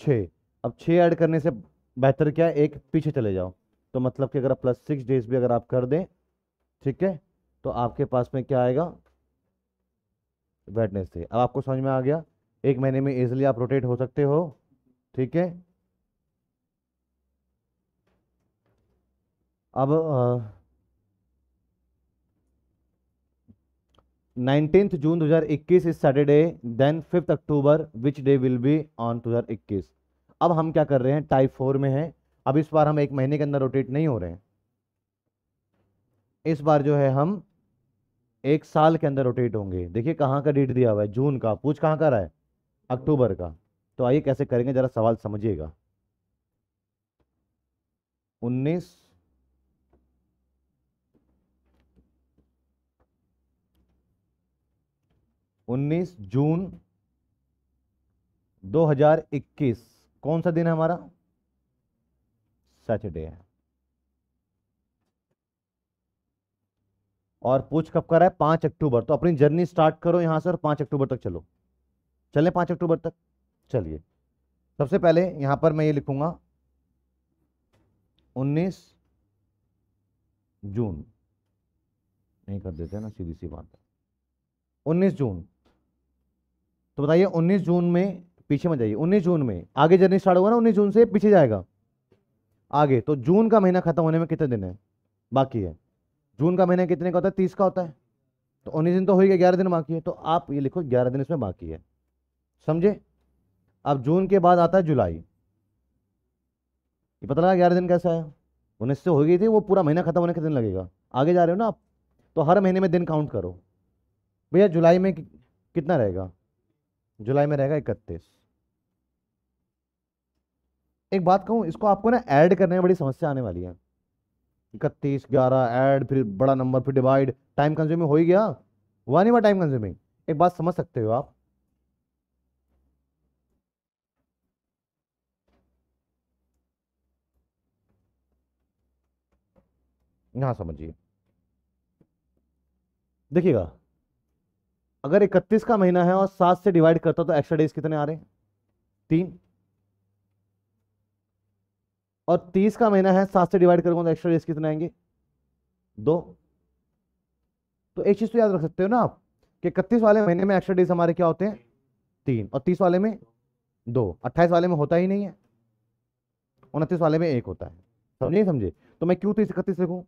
छः अब छः ऐड करने से बेहतर क्या है एक पीछे चले जाओ तो मतलब कि अगर आप प्लस सिक्स डेज भी अगर आप कर दें ठीक है तो आपके पास में क्या आएगा वेटनेस डे अब आपको समझ में आ गया एक महीने में ईजिली आप रोटेट हो सकते हो ठीक है अब आ, nineteenth June 2021 is Saturday then fifth October which day will be on 2021 अब हम क्या कर रहे हैं टाइप फोर में हैं अब इस बार हम एक महीने के अंदर रोटेट नहीं हो रहे हैं इस बार जो है हम एक साल के अंदर रोटेट होंगे देखिए कहाँ का डेट दिया हुआ है जून का पूछ कहाँ का रहा है अक्टूबर का तो आइए कैसे करेंगे ज़रा सवाल समझिएगा उन्नीस 19 जून 2021 कौन सा दिन है हमारा सैटरडे है और पूछ कब कर रहा है पांच अक्टूबर तो अपनी जर्नी स्टार्ट करो यहां से और पांच अक्टूबर तक चलो चले पांच अक्टूबर तक चलिए सबसे पहले यहां पर मैं ये लिखूंगा 19 जून नहीं कर देते ना सीधी सी बात है 19 जून तो बताइए 19 जून में पीछे मत जाइए 19 जून में आगे जर्नी स्टार्ट होगा ना 19 जून से पीछे जाएगा आगे तो जून का महीना खत्म होने में कितने दिन है बाकी है जून का महीना कितने का होता है तीस का होता है तो उन्नीस दिन तो हो ही गया ग्यारह दिन बाकी है तो आप ये लिखो ग्यारह दिन इसमें बाकी है समझे अब जून के बाद आता है जुलाई ये पता लगा ग्यारह दिन कैसा है उन्नीस से हो गई थी वो पूरा महीना खत्म होने का दिन लगेगा आगे जा रहे हो ना आप तो हर महीने में दिन काउंट करो भैया जुलाई में कितना रहेगा जुलाई में रहेगा इकतीस एक बात कहूँ इसको आपको ना ऐड करने में बड़ी समस्या आने वाली है इकतीस ग्यारह ऐड फिर बड़ा नंबर फिर डिवाइड टाइम कंज्यूमिंग हो ही गया वन नहीं टाइम कंज्यूमिंग एक बात समझ सकते हो आप यहां समझिए देखिएगा अगर इकतीस का महीना है और सात से डिवाइड करता तो एक्स्ट्रा डेज कितने आ रहे हैं तीन और तीस का महीना है सात से डिवाइड करूंगा तो एक्स्ट्रा डेज कितने आएंगे दो तो एक चीज तो याद रख सकते हो ना आप कि इकतीस वाले महीने में एक्स्ट्रा डेज हमारे क्या होते हैं तीन और तीस वाले में दो अट्ठाईस वाले में होता ही नहीं है उनतीस वाले में एक होता है समझे समझे तो मैं क्यों तीस इकतीस लिखूँ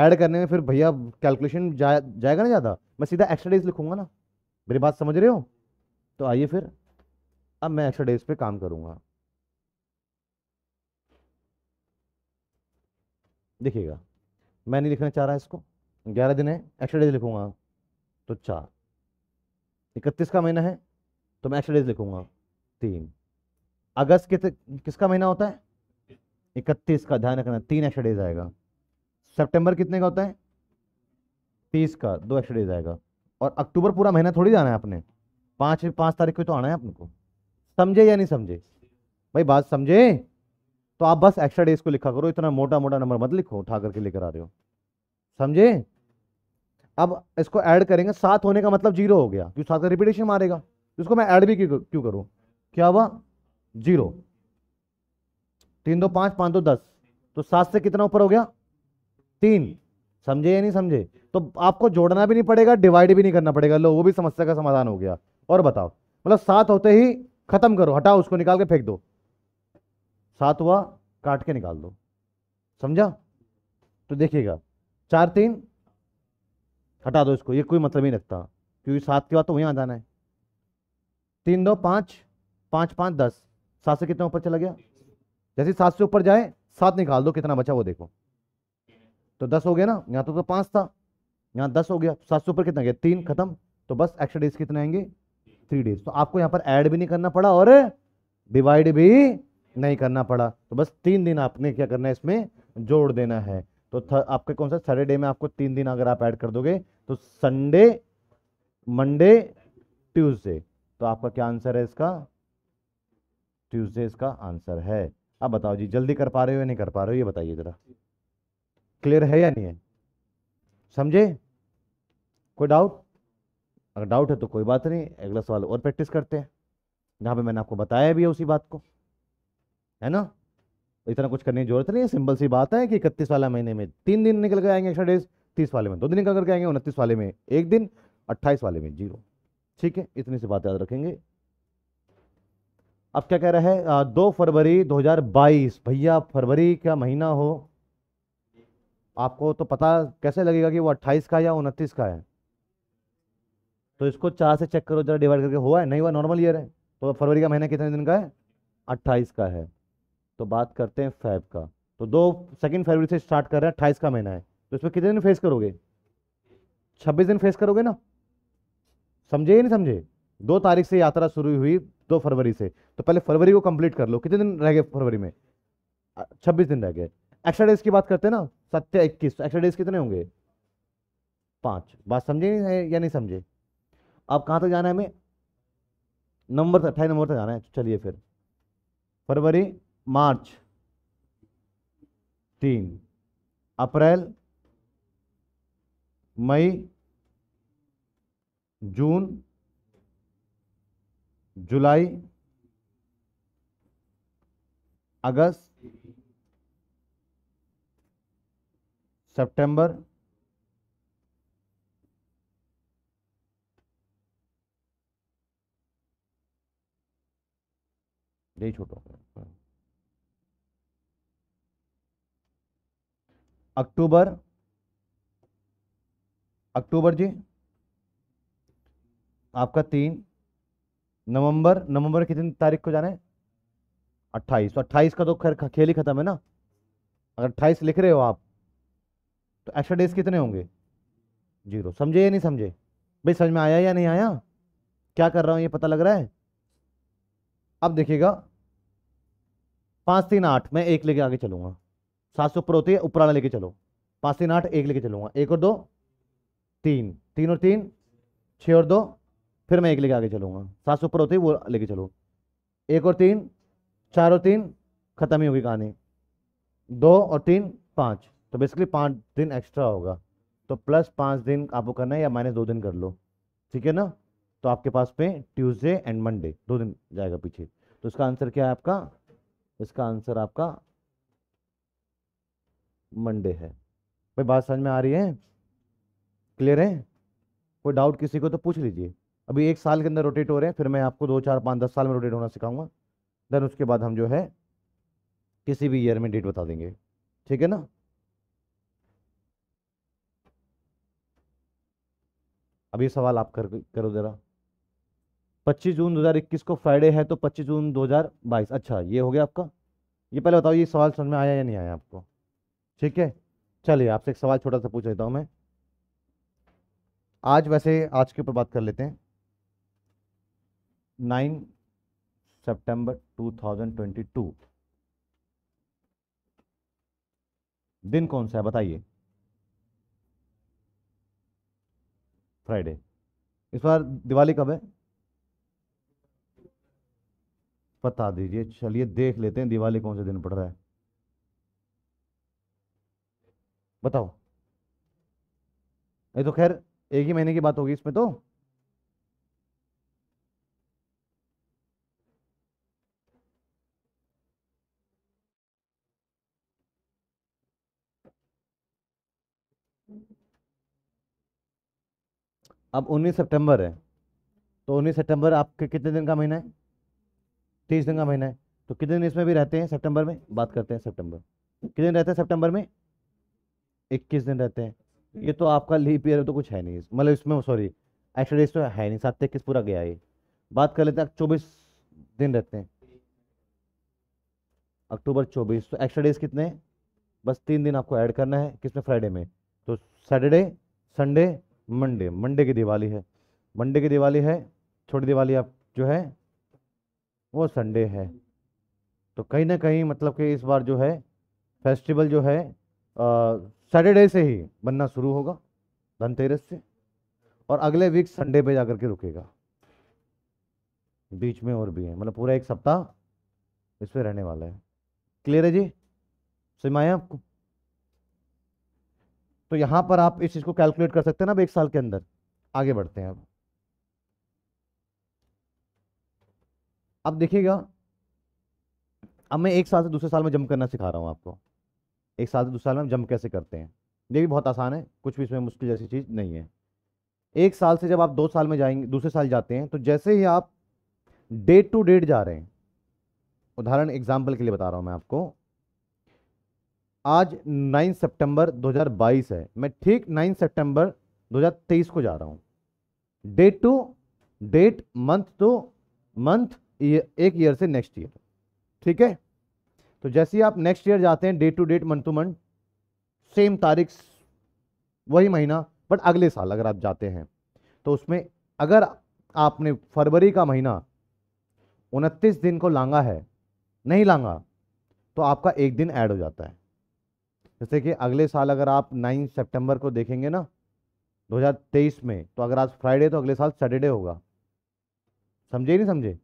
ऐड करने में फिर भैया कैलकुलेशन जा, जाएगा ना ज़्यादा मैं सीधा एक्स्ट्रा डेज लिखूंगा ना मेरी बात समझ रहे हो तो आइए फिर अब मैं एक्स्ट्रा डेज पे काम करूँगा देखिएगा मैं नहीं लिखना चाह रहा इसको ग्यारह दिन है एक्स्ट्रा डेज लिखूंगा तो चार इकतीस का महीना है तो मैं एक्स्ट्रा डेज लिखूंगा तीन अगस्त के किसका महीना होता है इकतीस का ध्यान रखना तीन एक्स्ट्रा डेज आएगा सितंबर कितने का होता है तीस का दो एक्स्ट्रा डेज आएगा और अक्टूबर पूरा महीना थोड़ी जाना है आपने पाँच पाँच तारीख को तो आना है आपको समझे या नहीं समझे भाई बात समझे तो आप बस एक्स्ट्रा डेज को लिखा करो इतना मोटा मोटा नंबर मत लिखो उठा करके लेकर आ रहे हो समझे अब इसको ऐड करेंगे सात होने का मतलब जीरो हो गया क्योंकि सात का रिपीटेशन मारेगा इसको मैं ऐड भी क्यों करूँ क्या हुआ जीरो तीन दो पाँच पाँच दो दस तो सात से कितना ऊपर हो गया तीन समझे या नहीं समझे तो आपको जोड़ना भी नहीं पड़ेगा डिवाइड भी नहीं करना पड़ेगा लो वो भी समस्या का समाधान हो गया और बताओ मतलब सात होते ही खत्म करो हटाओ उसको निकाल के फेंक दो सात हुआ काट के निकाल दो समझा तो देखिएगा चार तीन हटा दो इसको ये कोई मतलब नहीं रखता क्योंकि सात के बाद तो वहीं आ जाना है तीन दो पांच पांच पांच दस सात से कितना ऊपर चला गया जैसे सात से ऊपर जाए सात निकाल दो कितना बचा वो देखो तो दस हो गया ना यहाँ तो, तो पाँच था यहाँ दस हो गया सात सौ पर कितना गया तीन खत्म तो बस एक्स्ट्रा डेज कितने आएंगे थ्री डेज तो आपको यहाँ पर ऐड भी नहीं करना पड़ा और डिवाइड भी नहीं करना पड़ा तो बस तीन दिन आपने क्या करना है इसमें जोड़ देना है तो आपके कौन सा सैटरडे में आपको तीन दिन अगर आप ऐड कर दोगे तो संडे मंडे ट्यूसडे तो आपका क्या आंसर है इसका ट्यूसडे इसका आंसर है अब बताओ जी जल्दी कर पा रहे हो या नहीं कर पा रहे हो ये बताइए ज़रा क्लियर है या नहीं है समझे कोई डाउट अगर डाउट है तो कोई बात नहीं अगला सवाल और प्रैक्टिस करते हैं जहाँ पे मैंने आपको बताया भी है उसी बात को है ना इतना कुछ करने की जरूरत नहीं है सिंपल सी बात है कि इकतीस वाला महीने में तीन दिन निकल के आएंगे एक्स्ट्रा डेज तीस वाले में दो दिन निकल करके आएंगे उनतीस वाले में एक दिन अट्ठाईस वाले में जीरो ठीक है इतनी सी बात याद रखेंगे अब क्या कह रहा है दो फरवरी 2022 भैया फरवरी का महीना हो आपको तो पता कैसे लगेगा कि वो अट्ठाईस का या उनतीस का है तो इसको चार से चेक करो जरा डिवाइड करके हुआ है नहीं हुआ नॉर्मल ईयर है तो फरवरी का महीना कितने दिन का है अट्ठाईस का है तो बात करते हैं फैब का तो दो सेकेंड फरवरी से स्टार्ट कर रहे हैं अट्ठाईस का महीना है तो इसमें कितने दिन फेस करोगे छब्बीस दिन फेस करोगे ना समझे या नहीं समझे दो तारीख से यात्रा शुरू हुई दो फरवरी से तो पहले फरवरी को कंप्लीट कर लो कितने दिन रह गए फरवरी में छब्बीस दिन रह गए एक्स्ट्रा डेज की बात करते हैं ना सत्य इक्कीस एक्स्ट्रा डेज कितने होंगे पाँच बात समझे या नहीं समझे अब कहाँ तक जाना है हमें नंबर तक अट्ठाईस नंबर तक जाना है चलिए फिर फरवरी मार्च तीन अप्रैल मई जून जुलाई अगस्त सितंबर यही छोटो अक्टूबर अक्टूबर जी आपका तीन नवंबर नवंबर कितनी तारीख को जाना है अट्ठाईस तो अट्ठाईस का तो खैर खेल ही खत्म है ना अगर अट्ठाईस लिख रहे हो आप तो एक्स्ट्रा डेज कितने होंगे जीरो समझे या नहीं समझे भाई समझ में आया या नहीं आया क्या कर रहा हूँ ये पता लग रहा है अब देखिएगा पाँच तीन आठ मैं एक लेके आगे चलूंगा सात सौ ऊपर होती है वाला लेके चलो पाँच तीन आठ एक लेके चलूंगा एक और दो तीन तीन और तीन छः और दो फिर मैं एक लेके आगे चलूंगा सात सौ ऊपर होती है वो लेके चलो एक और तीन चार और तीन खत्म ही होगी कहानी दो और तीन पाँच तो बेसिकली पाँच दिन एक्स्ट्रा होगा तो प्लस पाँच दिन आपको करना है या माइनस दो दिन कर लो ठीक है ना तो आपके पास पे ट्यूसडे एंड मंडे दो दिन जाएगा पीछे तो इसका आंसर क्या है आपका इसका आंसर आपका मंडे है भाई बात समझ में आ रही है क्लियर है कोई डाउट किसी को तो पूछ लीजिए अभी एक साल के अंदर रोटेट हो रहे हैं फिर मैं आपको दो चार पाँच दस साल में रोटेट होना सिखाऊंगा देन उसके बाद हम जो है किसी भी ईयर में डेट बता देंगे ठीक है ना अब ये सवाल आप कर करो ज़रा 25 जून 2021 को फ्राइडे है तो 25 जून 2022 अच्छा ये हो गया आपका ये पहले बताओ ये सवाल समझ में आया या नहीं आया आपको ठीक है चलिए आपसे एक सवाल छोटा सा पूछ लेता हूँ मैं आज वैसे आज के ऊपर बात कर लेते हैं नाइन सितंबर 2022 दिन कौन सा है बताइए फ्राइडे इस बार दिवाली कब है बता दीजिए चलिए देख लेते हैं दिवाली कौन से दिन पड़ रहा है बताओ ये तो खैर एक ही महीने की बात होगी इसमें तो अब उन्नीस सितंबर है तो उन्नीस सितंबर आपके कितने दिन का महीना है तीस दिन का महीना है तो कितने दिन इसमें भी रहते हैं सितंबर में बात करते हैं सितंबर कितने दिन रहते हैं सितंबर में इक्कीस दिन रहते हैं ये तो आपका लीप ईयर तो कुछ है नहीं मतलब इसमें सॉरी एक्स्ट्रा डेज तो है नहीं सात इक्कीस पूरा गया ये बात कर लेते हैं चौबीस दिन रहते हैं अक्टूबर चौबीस तो एक्स्ट्रा डेज कितने हैं बस तीन दिन आपको ऐड करना है किसमें फ्राइडे में तो सैटरडे संडे मंडे मंडे की दिवाली है मंडे की दिवाली है छोटी दिवाली आप जो है वो संडे है तो कहीं ना कहीं मतलब कि इस बार जो है फेस्टिवल जो है सैटरडे से ही बनना शुरू होगा धनतेरस से और अगले वीक संडे पे जाकर के रुकेगा बीच में और भी है मतलब पूरा एक सप्ताह इस पर रहने वाला है क्लियर है जी सुनवाए आपको तो यहाँ पर आप इस चीज़ को कैलकुलेट कर सकते हैं ना अब एक साल के अंदर आगे बढ़ते हैं अब अब देखिएगा अब मैं एक साल से दूसरे साल में जंप करना सिखा रहा हूँ आपको एक साल से दूसरे साल में जंप कैसे करते हैं ये भी बहुत आसान है कुछ भी इसमें मुश्किल जैसी चीज़ नहीं है एक साल से जब आप दो साल में जाएंगे दूसरे साल जाते हैं तो जैसे ही आप डेट टू डेट जा रहे हैं उदाहरण एग्जाम्पल के लिए बता रहा हूँ मैं आपको आज 9 सितंबर 2022 है मैं ठीक 9 सितंबर 2023 को जा रहा हूँ date to date month to month एक ईयर से नेक्स्ट ईयर ठीक है तो जैसे ही आप नेक्स्ट ईयर जाते हैं date to date month to month same तारीख वही महीना बट अगले साल अगर आप जाते हैं तो उसमें अगर आपने फरवरी का महीना उनतीस दिन को लांगा है नहीं लांगा तो आपका एक दिन ऐड हो जाता है जैसे कि अगले साल अगर आप नाइन सितंबर को देखेंगे ना 2023 में तो अगर आज फ्राइडे तो अगले साल सैटरडे होगा समझे नहीं समझे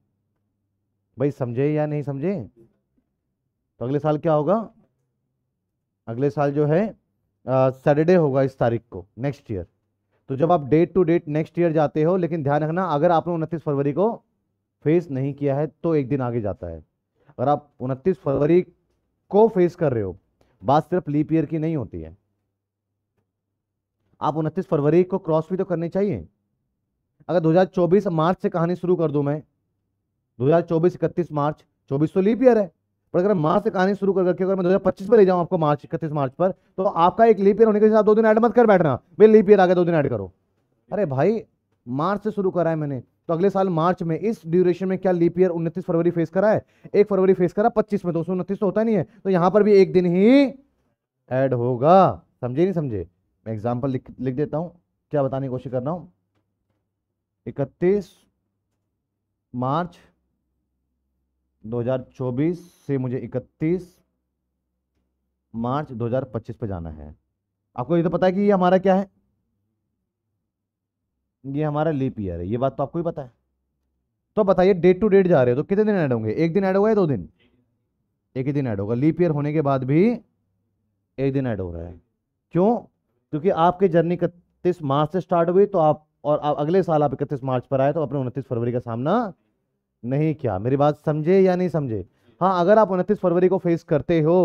भाई समझे या नहीं समझे तो अगले साल क्या होगा अगले साल जो है सैटरडे होगा इस तारीख को नेक्स्ट ईयर तो जब आप date to date next year जाते हो लेकिन ध्यान रखना अगर आपने उनतीस फरवरी को फेस नहीं किया है तो एक दिन आगे जाता है अगर आप उनतीस फरवरी को फेस कर रहे हो बात सिर्फ लीप ईयर की नहीं होती है आप उनतीस फरवरी को क्रॉस भी तो करनी चाहिए अगर 2024 मार्च से कहानी शुरू कर दूं मैं 2024 31 मार्च 24 तो लीप ईयर है पर अगर मार्च से कहानी शुरू कर करके अगर मैं 2025 पर ले जाऊं आपको मार्च इकतीस मार्च पर तो आपका एक लीप ईयर होने के साथ दो दिन ऐड मत कर बैठना भाई लीप ईयर आगे दो दिन ऐड करो अरे भाई मार्च से शुरू करा है मैंने तो अगले साल मार्च में इस ड्यूरेशन में क्या लीप ईयर उनतीस फरवरी फेस करा है एक फरवरी फेस करा पच्चीस में दो सौ उन्तीस तो होता नहीं है तो यहां पर भी एक दिन ही ऐड होगा समझे नहीं समझे मैं एग्जाम्पल लिख लिख देता हूँ क्या बताने की कोशिश कर रहा हूँ इकतीस मार्च 2024 से मुझे 31 मार्च 2025 पे जाना है आपको ये तो पता है कि ये हमारा क्या है ये हमारा लीप ईयर है ये बात तो आपको ही पता है तो बताइए डेट टू डेट जा रहे हो तो कितने दिन ऐड होंगे एक दिन ऐड होगा या दो दिन एक ही दिन ऐड होगा लीप ईयर होने के बाद भी एक दिन ऐड हो रहा है क्यों क्योंकि आपकी जर्नी इकतीस मार्च से स्टार्ट हुई तो आप और आप अगले साल आप इकतीस मार्च पर आए तो आपने उनतीस फरवरी का सामना नहीं किया मेरी बात समझे या नहीं समझे हाँ अगर आप उनतीस फरवरी को फेस करते हो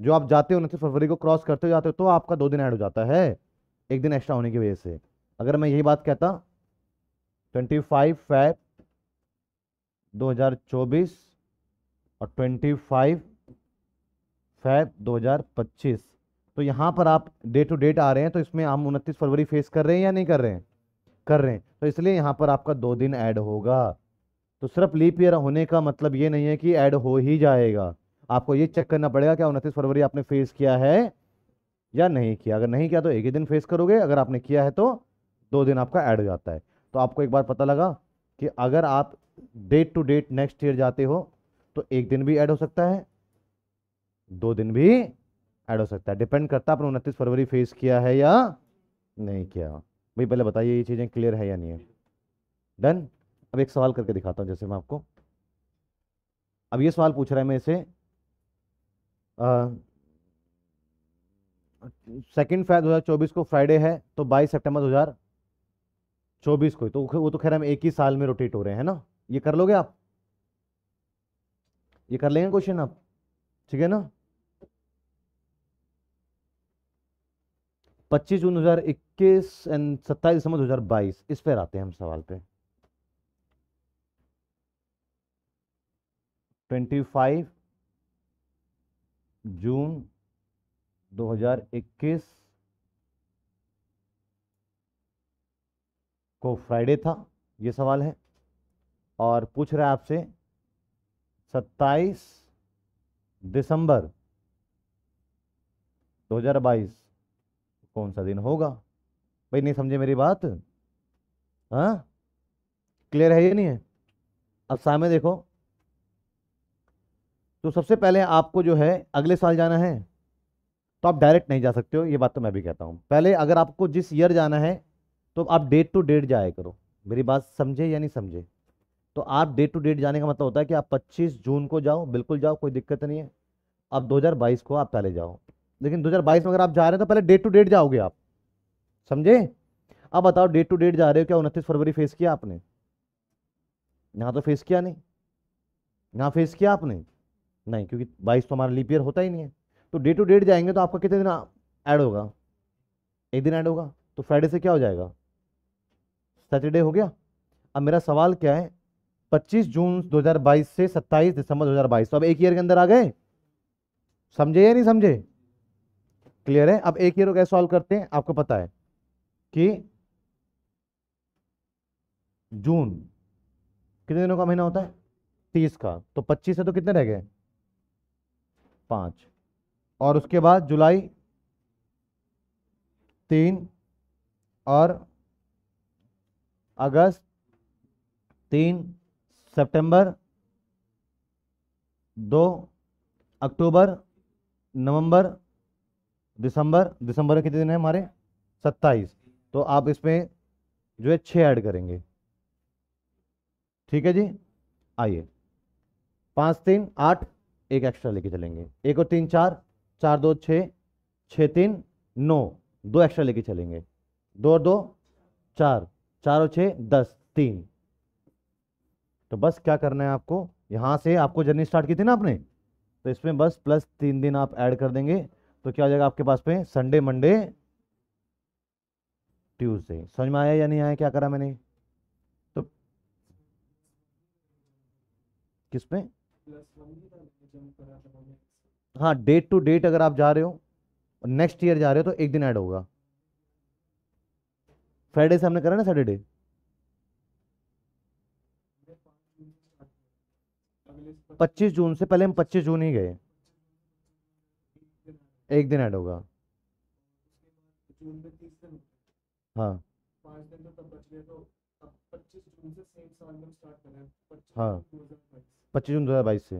जो आप जाते हो उनतीस फरवरी को क्रॉस करते हो जाते हो तो आपका दो दिन ऐड हो जाता है एक दिन एक्स्ट्रा होने की वजह से अगर मैं यही बात कहता ट्वेंटी फाइव फैब दो हज़ार चौबीस और ट्वेंटी फाइव फैब दो हज़ार पच्चीस तो यहाँ पर आप डे टू डेट आ रहे हैं तो इसमें हम उनतीस फरवरी फेस कर रहे हैं या नहीं कर रहे हैं कर रहे हैं तो इसलिए यहाँ पर आपका दो दिन ऐड होगा तो सिर्फ लीप ईयर होने का मतलब ये नहीं है कि ऐड हो ही जाएगा आपको ये चेक करना पड़ेगा क्या उनतीस फरवरी आपने फेस किया है या नहीं किया अगर नहीं किया तो एक ही दिन फेस करोगे अगर आपने किया है तो दो दिन आपका ऐड हो जाता है तो आपको एक बार पता लगा कि अगर आप date to date next year जाते हो तो एक दिन भी ऐड हो सकता है दो दिन भी ऐड हो सकता है डिपेंड करता है आपने उनतीस फरवरी फेस किया है या नहीं किया भाई पहले बताइए ये चीज़ें क्लियर है या नहीं है डन अब एक सवाल करके दिखाता हूँ जैसे मैं आपको अब ये सवाल पूछ रहा है मैं इसे सेकेंड फेब दो को फ्राइडे है तो बाईस सितंबर हजार चौबीस को तो वो तो खैर हम एक ही साल में रोटेट हो रहे हैं ना ये कर लोगे आप ये कर लेंगे क्वेश्चन आप ठीक है ना पच्चीस जून दो हजार इक्कीस एंड सत्ताईस दिसंबर दो हजार बाईस इस पर आते हैं हम सवाल पे ट्वेंटी फाइव जून दो हजार इक्कीस को फ्राइडे था ये सवाल है और पूछ रहा है आपसे 27 दिसंबर 2022 कौन सा दिन होगा भाई नहीं समझे मेरी बात हाँ क्लियर है ये नहीं है अब सामने देखो तो सबसे पहले आपको जो है अगले साल जाना है तो आप डायरेक्ट नहीं जा सकते हो ये बात तो मैं भी कहता हूँ पहले अगर आपको जिस ईयर जाना है तो आप डेट टू डेट जाया करो मेरी बात समझे या नहीं समझे तो आप डेट टू डेट जाने का मतलब होता है कि आप 25 जून को जाओ बिल्कुल जाओ कोई दिक्कत नहीं है अब 2022 को आप पहले जाओ लेकिन 2022 में अगर आप जा रहे हो तो पहले डेट टू डेट जाओगे आप समझे अब बताओ डेट टू डेट जा रहे हो क्या उनतीस फरवरी फेस किया आपने यहाँ तो फेस किया नहीं यहाँ फेस किया आपने नहीं क्योंकि बाईस तो हमारा लीपियर होता ही नहीं है तो डे टू डेट जाएंगे तो आपका कितने दिन ऐड होगा एक दिन ऐड होगा तो फ्राइडे से क्या हो जाएगा सैटरडे हो गया अब मेरा सवाल क्या है 25 जून 2022 से 27 दिसंबर 2022 तो अब एक ईयर के अंदर आ गए समझे या नहीं समझे क्लियर है अब एक ईयर को कैसे सॉल्व करते हैं आपको पता है कि जून कितने दिनों का महीना होता है तीस का तो पच्चीस है तो कितने रह गए पांच और उसके बाद जुलाई तीन और अगस्त तीन सितंबर दो अक्टूबर नवंबर दिसंबर दिसंबर के कितने दिन है हमारे सत्ताईस तो आप इसमें जो है छः ऐड करेंगे ठीक है जी आइए पाँच तीन आठ एक एक्स्ट्रा लेके चलेंगे एक और तीन चार चार दो छः छः तीन नौ दो एक्स्ट्रा लेके चलेंगे दो और दो चार चारों छः दस तीन तो बस क्या करना है आपको यहाँ से आपको जर्नी स्टार्ट की थी ना आपने तो इसमें बस प्लस तीन दिन आप ऐड कर देंगे तो क्या हो जाएगा आपके पास में संडे मंडे ट्यूसडे समझ में आया या नहीं आया क्या करा मैंने तो किस पे हाँ डेट टू डेट अगर आप जा रहे हो नेक्स्ट ईयर जा रहे हो तो एक दिन ऐड होगा फ्राइडे से हमने करा ना सैटरडे पच्चीस जून से पहले हम पच्चीस जून ही गए एक दिन ऐड होगा हाँ।, हाँ पच्चीस जून दो हज़ार बाईस से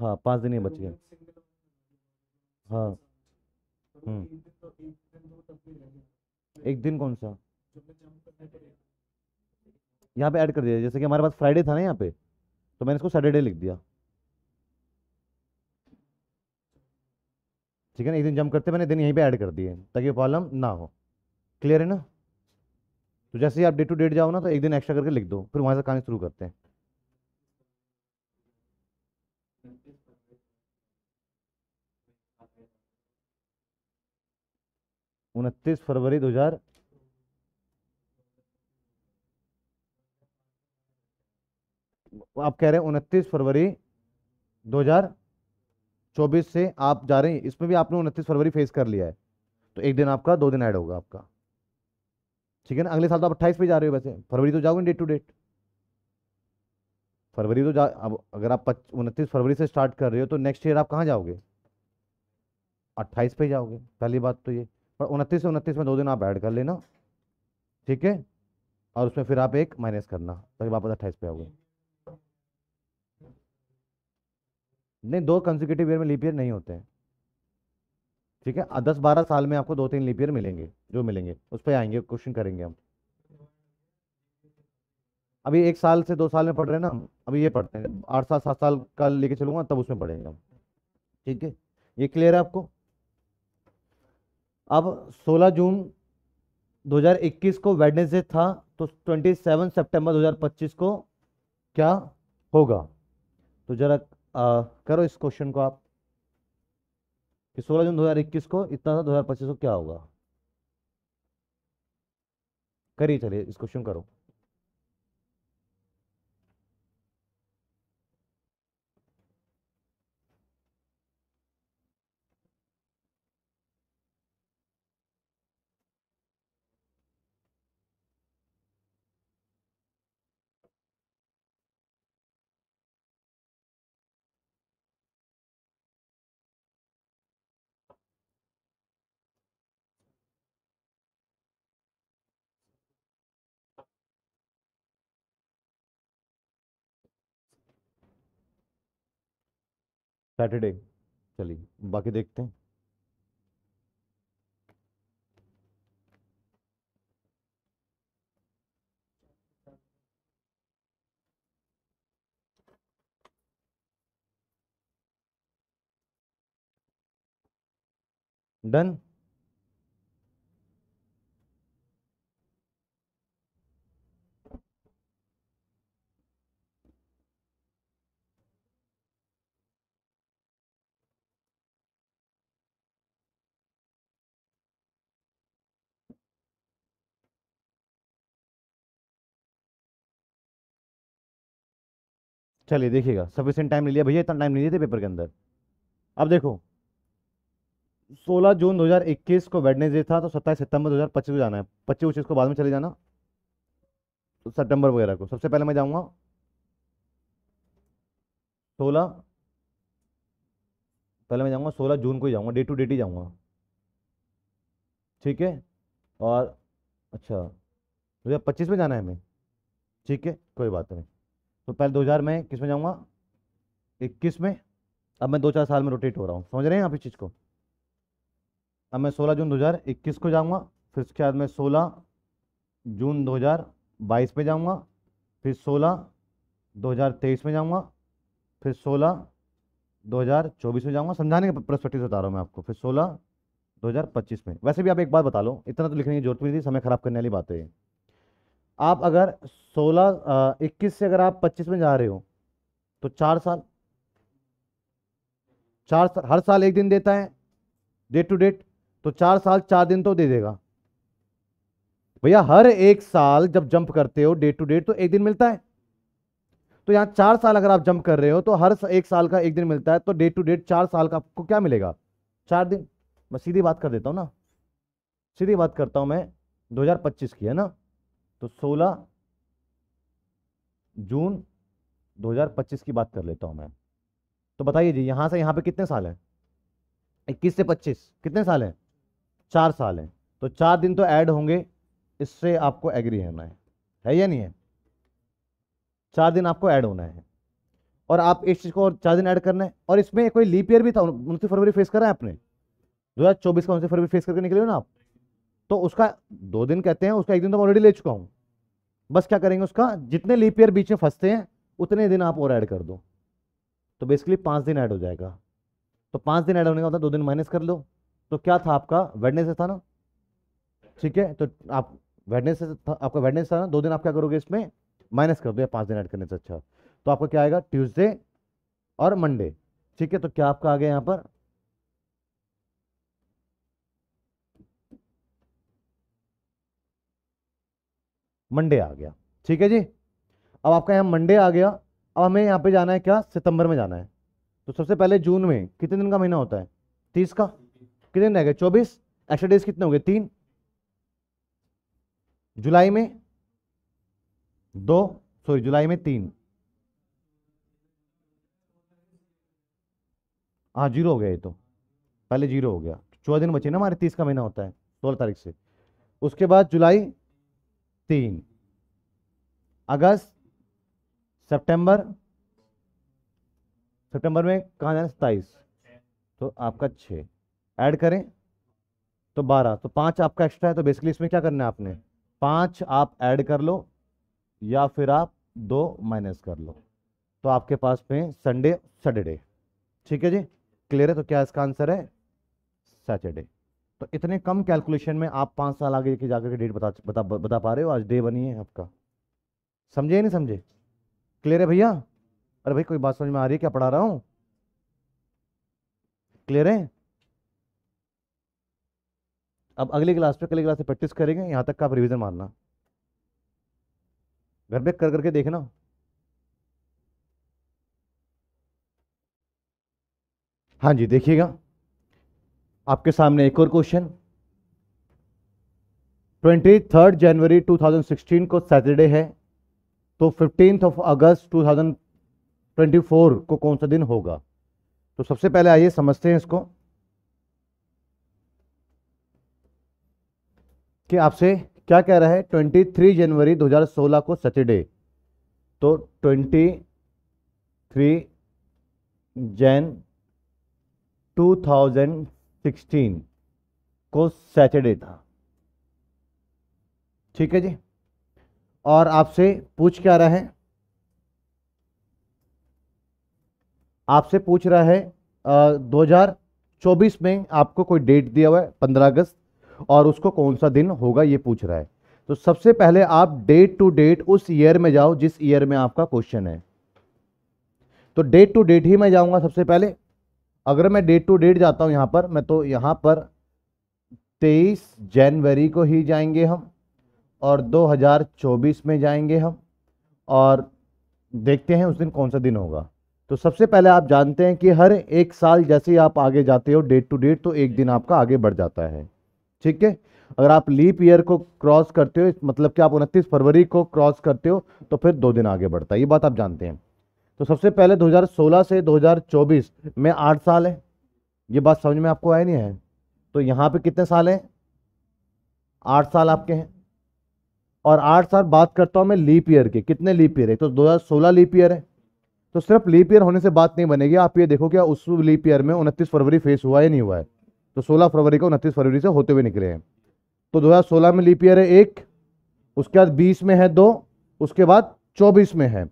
हाँ पाँच दिन ही बच गए हाँ हम्म। तो, एक दिन कौन सा तो यहाँ पे ऐड कर दिया जैसे कि हमारे पास फ्राइडे था ना यहाँ पे तो मैंने इसको सैटरडे लिख दिया ठीक है ना एक दिन जंप करते मैंने दिन यहीं पे ऐड कर दिए ताकि प्रॉब्लम ना हो क्लियर है ना तो जैसे ही आप डे टू डेट जाओ ना तो एक दिन एक्स्ट्रा करके लिख दो फिर वहाँ से कहानी शुरू करते हैं उनतीस फरवरी दो हजार आप कह रहे हैं उनतीस फरवरी 2024 से आप जा रहे हैं इसमें भी आपने उनतीस फरवरी फेस कर लिया है तो एक दिन आपका दो दिन ऐड होगा आपका ठीक है ना अगले साल तो आप अट्ठाईस पे जा रहे हो वैसे फरवरी तो जाओगे डेट टू डेट फरवरी तो जा अब अगर आप उनतीस फरवरी से स्टार्ट कर रहे हो तो नेक्स्ट ईयर आप कहाँ जाओगे अट्ठाईस पे जाओगे पहली बात तो ये पर उनतीस से उनतीस में दो दिन आप ऐड कर लेना ठीक है और उसमें फिर आप एक माइनस करना ताकि वापस अट्ठाईस पे आओगे नहीं दो कंजिक्यूटिव ईयर में लीप ईयर नहीं होते हैं ठीक है दस बारह साल में आपको दो तीन लीप ईयर मिलेंगे जो मिलेंगे उस पर आएंगे क्वेश्चन करेंगे हम अभी एक साल से दो साल में पढ़ रहे हैं ना अभी ये पढ़ते हैं आठ साल सात साल का लेके चलूंगा तब उसमें पढ़ेंगे हम ठीक है ये क्लियर है आपको अब 16 जून 2021 को वेडनेसडे था तो 27 सितंबर 2025 को क्या होगा तो जरा करो इस क्वेश्चन को आप कि 16 जून 2021 को इतना था 2025 को क्या होगा करिए चलिए इस क्वेश्चन करो सैटरडे चलिए बाकी देखते हैं डन चलिए देखिएगा सफिशियंट टाइम ले लिया भैया इतना टाइम नहीं देते पेपर के अंदर अब देखो 16 जून 2021 को वेडनेसडे था तो 27 सितंबर 2025 को जाना है पच्चीस उच्चीस को बाद में चले जाना सितंबर वगैरह को सबसे पहले मैं जाऊँगा सोलह पहले मैं जाऊँगा सोलह जून को ही जाऊँगा डे टू डेट ही जाऊँगा ठीक है और अच्छा दो हज़ार पच्चीस में जाना है हमें ठीक है कोई बात नहीं तो पहले 2000 में किस में जाऊँगा इक्कीस में अब मैं दो चार साल में रोटेट हो रहा हूँ समझ रहे हैं आप इस चीज़ को अब मैं 16 जून 2021 को जाऊँगा फिर उसके बाद मैं 16 जून 2022 में जाऊँगा फिर 16 2023 में जाऊँगा फिर 16 2024 में जाऊँगा समझाने के प्रस्पेक्टिव से बता रहा हूँ मैं आपको फिर हज़ार पच्चीस में वैसे भी आप एक बात बता लो इतना तो लिखने की जरूरत नहीं थी समय खराब करने वाली बातें आप अगर सोलह इक्कीस से अगर आप पच्चीस में जा रहे हो तो चार साल चार साल हर साल एक दिन देता है डेट टू डेट तो चार साल चार दिन तो दे देगा भैया हर एक साल जब जंप करते हो डेट टू डेट तो एक दिन मिलता है तो यहाँ चार साल अगर आप जंप कर रहे हो तो हर एक साल का एक दिन मिलता है तो डेट टू डेट चार साल का आपको क्या मिलेगा चार दिन मैं सीधी बात कर देता हूँ ना सीधी बात करता हूँ मैं 2025 की है ना तो 16 जून 2025 की बात कर लेता हूं मैं तो बताइए जी यहां से यहां पे कितने साल हैं 21 से 25 कितने साल हैं चार साल हैं तो चार दिन तो ऐड होंगे इससे आपको एग्री होना है है या नहीं है चार दिन आपको ऐड होना है और आप इस चीज़ को और चार दिन ऐड करना है और इसमें कोई लीप ईयर भी था उनतीस फरवरी फेस करा है आपने दो हज़ार चौबीस का उनतीस फरवरी फेस करके निकले हो ना आप तो उसका दो दिन कहते हैं उसका एक दिन तो ऑलरेडी ले चुका हूं बस क्या करेंगे उसका जितने लीप ईयर बीच में फंसते हैं उतने दिन आप और ऐड कर दो तो बेसिकली पांच दिन ऐड हो जाएगा तो पांच दिन ऐड होने का होता मतलब है दो दिन माइनस कर लो तो क्या था आपका वेडनेस था ना ठीक है तो आप वेडनेस आपका वेडनेस था ना दो दिन आप क्या करोगे इसमें माइनस कर दो या पांच दिन ऐड करने से अच्छा तो आपका क्या आएगा ट्यूजडे और मंडे ठीक है तो क्या आपका आ गया यहाँ पर मंडे आ गया ठीक है जी अब आपका यहाँ मंडे आ गया अब हमें यहाँ पे जाना है क्या सितंबर में जाना है तो सबसे पहले जून में कितने दिन का महीना होता है तीस का कितने दिन रह गए चौबीस एक्स्ट्रा डेज कितने हो गए तीन जुलाई में दो सॉरी जुलाई में तीन हाँ जीरो हो गया ये तो पहले जीरो हो गया चौदह दिन बचे ना हमारे तीस का महीना होता है सोलह तारीख से उसके बाद जुलाई तीन अगस्त सितंबर सितंबर में कहाँ जाना सत्ताईस तो आपका छः ऐड करें तो बारह तो पाँच आपका एक्स्ट्रा है तो बेसिकली इसमें क्या करना है आपने पाँच आप ऐड कर लो या फिर आप दो माइनस कर लो तो आपके पास में संडे सैटरडे ठीक है जी क्लियर है तो क्या इसका आंसर है सैटरडे तो इतने कम कैलकुलेशन में आप पाँच साल आगे के जाकर के डेट बता बता बता पा रहे हो आज डे बनी है आपका समझे नहीं समझे क्लियर है भैया अरे भाई कोई बात समझ में आ रही है क्या पढ़ा रहा हूँ क्लियर है अब अगली क्लास पे अगली क्लास से प्रैक्टिस करेंगे यहाँ तक का आप रिविजन मारना घर पे कर करके देखना हाँ जी देखिएगा आपके सामने एक और क्वेश्चन 23 जनवरी 2016 को सैटरडे है तो 15th ऑफ अगस्त 2024 को कौन सा दिन होगा तो सबसे पहले आइए समझते हैं इसको कि आपसे क्या कह रहा है 23 जनवरी 2016 को सैटरडे तो 23 जैन थाउजेंड सिक्सटीन को सैटरडे था ठीक है जी और आपसे पूछ क्या रहा है आपसे पूछ रहा है दो हजार चौबीस में आपको कोई डेट दिया हुआ है पंद्रह अगस्त और उसको कौन सा दिन होगा ये पूछ रहा है तो सबसे पहले आप डेट टू डेट उस ईयर में जाओ जिस ईयर में आपका क्वेश्चन है तो डेट टू डेट ही मैं जाऊंगा सबसे पहले अगर मैं डेट टू डेट जाता हूँ यहाँ पर मैं तो यहाँ पर तेईस जनवरी को ही जाएंगे हम और 2024 में जाएंगे हम और देखते हैं उस दिन कौन सा दिन होगा तो सबसे पहले आप जानते हैं कि हर एक साल जैसे ही आप आगे जाते हो डेट टू डेट तो एक दिन आपका आगे बढ़ जाता है ठीक है अगर आप लीप ईयर को क्रॉस करते हो मतलब कि आप उनतीस फरवरी को क्रॉस करते हो तो फिर दो दिन आगे बढ़ता है ये बात आप जानते हैं तो सबसे पहले 2016 से 2024 में आठ साल है ये बात समझ में आपको आया नहीं है तो यहाँ पे कितने साल हैं आठ साल आपके हैं और आठ साल बात करता हूँ मैं लीप ईयर के कितने लीप ईयर है तो 2016 लीप ईयर है तो सिर्फ लीप ईयर होने से बात नहीं बनेगी आप ये देखो क्या उस लीप ईयर में उनतीस फरवरी फेस हुआ या नहीं हुआ है तो सोलह फरवरी को उनतीस फरवरी से होते हुए निकले हैं तो दो में लीप ईयर है एक उसके बाद बीस में है दो उसके बाद चौबीस में है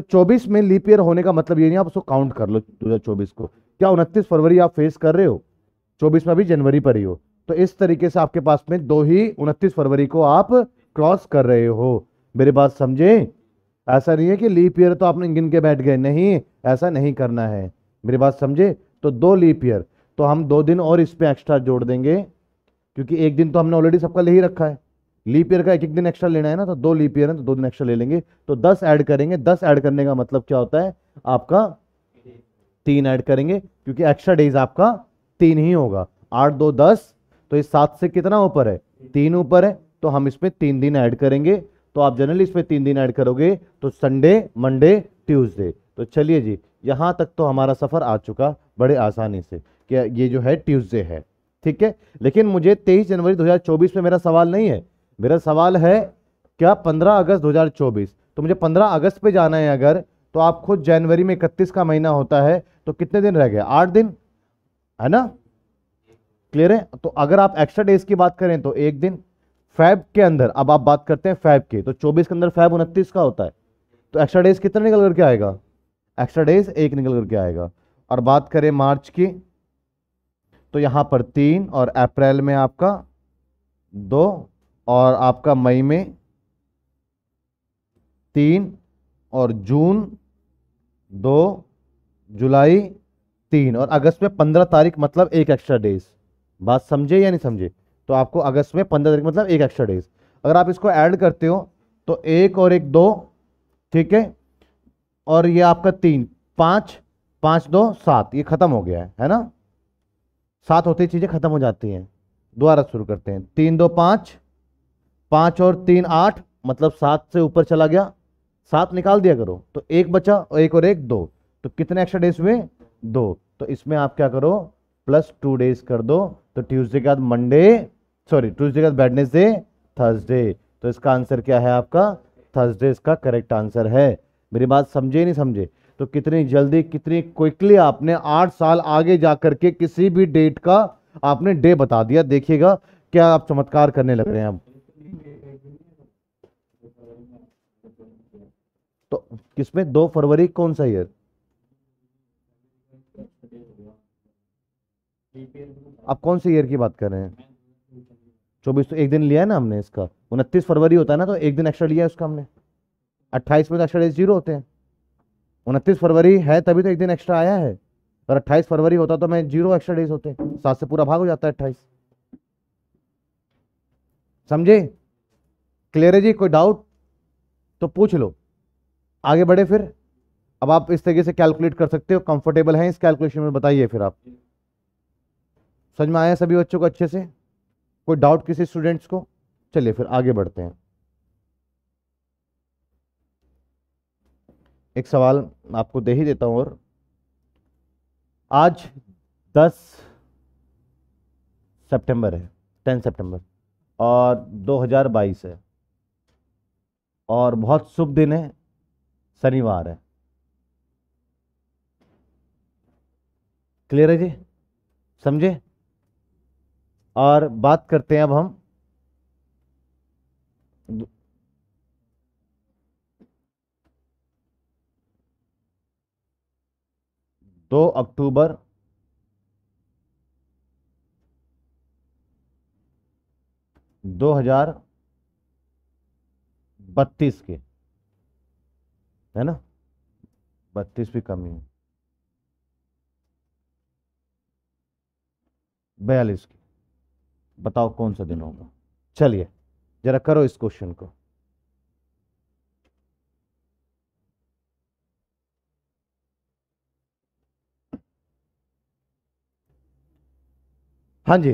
तो 24 में लीप ईयर होने का मतलब ये नहीं आप उसको काउंट कर लो 2024 को क्या उनतीस फरवरी आप फेस कर रहे हो 24 में अभी जनवरी पर ही हो तो इस तरीके से आपके पास में दो ही उनतीस फरवरी को आप क्रॉस कर रहे हो मेरी बात समझे ऐसा नहीं है कि लीप ईयर तो आपने गिन के बैठ गए नहीं ऐसा नहीं करना है मेरी बात समझे तो दो लीप ईयर तो हम दो दिन और इस पर एक्स्ट्रा जोड़ देंगे क्योंकि एक दिन तो हमने ऑलरेडी सबका ले ही रखा है लीप ईयर का एक एक दिन एक्स्ट्रा लेना है ना तो दो लीप ईयर है तो दो दिन एक्स्ट्रा ले लेंगे तो दस ऐड करेंगे दस ऐड करने का मतलब क्या होता है आपका तीन ऐड करेंगे क्योंकि एक्स्ट्रा डेज आपका तीन ही होगा आठ दो दस तो ये सात से कितना ऊपर है तीन ऊपर है तो हम इसमें तीन दिन ऐड करेंगे तो आप जनरली इसमें तीन दिन ऐड करोगे तो संडे मंडे ट्यूजडे तो चलिए जी यहाँ तक तो हमारा सफ़र आ चुका बड़े आसानी से कि ये जो है ट्यूजडे है ठीक है लेकिन मुझे तेईस जनवरी 2024 में मेरा सवाल नहीं है मेरा सवाल है क्या 15 अगस्त 2024 तो मुझे 15 अगस्त पे जाना है अगर तो आप खुद जनवरी में इकतीस का महीना होता है तो कितने दिन रह गए आठ दिन है ना क्लियर है तो अगर आप एक्स्ट्रा डेज की बात करें तो एक दिन फैब के अंदर अब आप बात करते हैं फैब के तो 24 के अंदर फैब उनतीस का होता है तो एक्स्ट्रा डेज कितना निकल करके आएगा एक्स्ट्रा डेज एक निकल करके आएगा और बात करें मार्च की तो यहां पर तीन और अप्रैल में आपका दो और आपका मई में तीन और जून दो जुलाई तीन और अगस्त में पंद्रह तारीख मतलब एक एक्स्ट्रा डेज बात समझे या नहीं समझे तो आपको अगस्त में पंद्रह तारीख मतलब एक एक्स्ट्रा डेज अगर आप इसको ऐड करते हो तो एक और एक दो ठीक है और ये आपका तीन पाँच पाँच दो सात ये ख़त्म हो गया है है ना सात होती चीज़ें ख़त्म हो जाती हैं दोबारा शुरू करते हैं तीन दो पाँच पांच और तीन आठ मतलब सात से ऊपर चला गया सात निकाल दिया करो तो एक बचा और एक और एक दो तो कितने एक्स्ट्रा डेज हुए दो तो इसमें आप क्या करो प्लस टू डेज कर दो तो ट्यूसडे के बाद मंडे सॉरी ट्यूसडे के बाद बैडनेसडे थर्सडे तो इसका आंसर क्या है आपका थर्सडे इसका करेक्ट आंसर है मेरी बात समझे नहीं समझे तो कितनी जल्दी कितनी क्विकली आपने आठ साल आगे जा करके किसी भी डेट का आपने डे बता दिया देखिएगा क्या आप चमत्कार करने लग रहे हैं अब तो किसमें दो फरवरी कौन सा ईयर आप कौन से ईयर की बात कर रहे हैं चौबीस तो एक दिन लिया है ना हमने इसका उनतीस फरवरी होता है ना तो एक दिन एक्स्ट्रा लिया है उसका हमने अट्ठाईस में तो एक्स्ट्रा डेज जीरो होते हैं उनतीस फरवरी है तभी तो एक दिन एक्स्ट्रा आया है और अट्ठाईस फरवरी होता तो मैं जीरो एक्स्ट्रा डेज होते सात से पूरा भाग हो जाता है अट्ठाईस समझे क्लियर है जी कोई डाउट तो पूछ लो आगे बढ़े फिर अब आप इस तरीके से कैलकुलेट कर सकते हो कंफर्टेबल हैं इस कैलकुलेशन में बताइए फिर आप समझ में आया सभी बच्चों को अच्छे से कोई डाउट किसी स्टूडेंट्स को चलिए फिर आगे बढ़ते हैं एक सवाल आपको दे ही देता हूँ और आज 10 सितंबर है 10 सितंबर और 2022 है और बहुत शुभ दिन है शनिवार है क्लियर है जी समझे और बात करते हैं अब हम दो अक्टूबर दो हजार बत्तीस के है ना बत्तीस भी कमी है बयालीस की बताओ कौन सा दिन होगा चलिए जरा करो इस क्वेश्चन को हाँ जी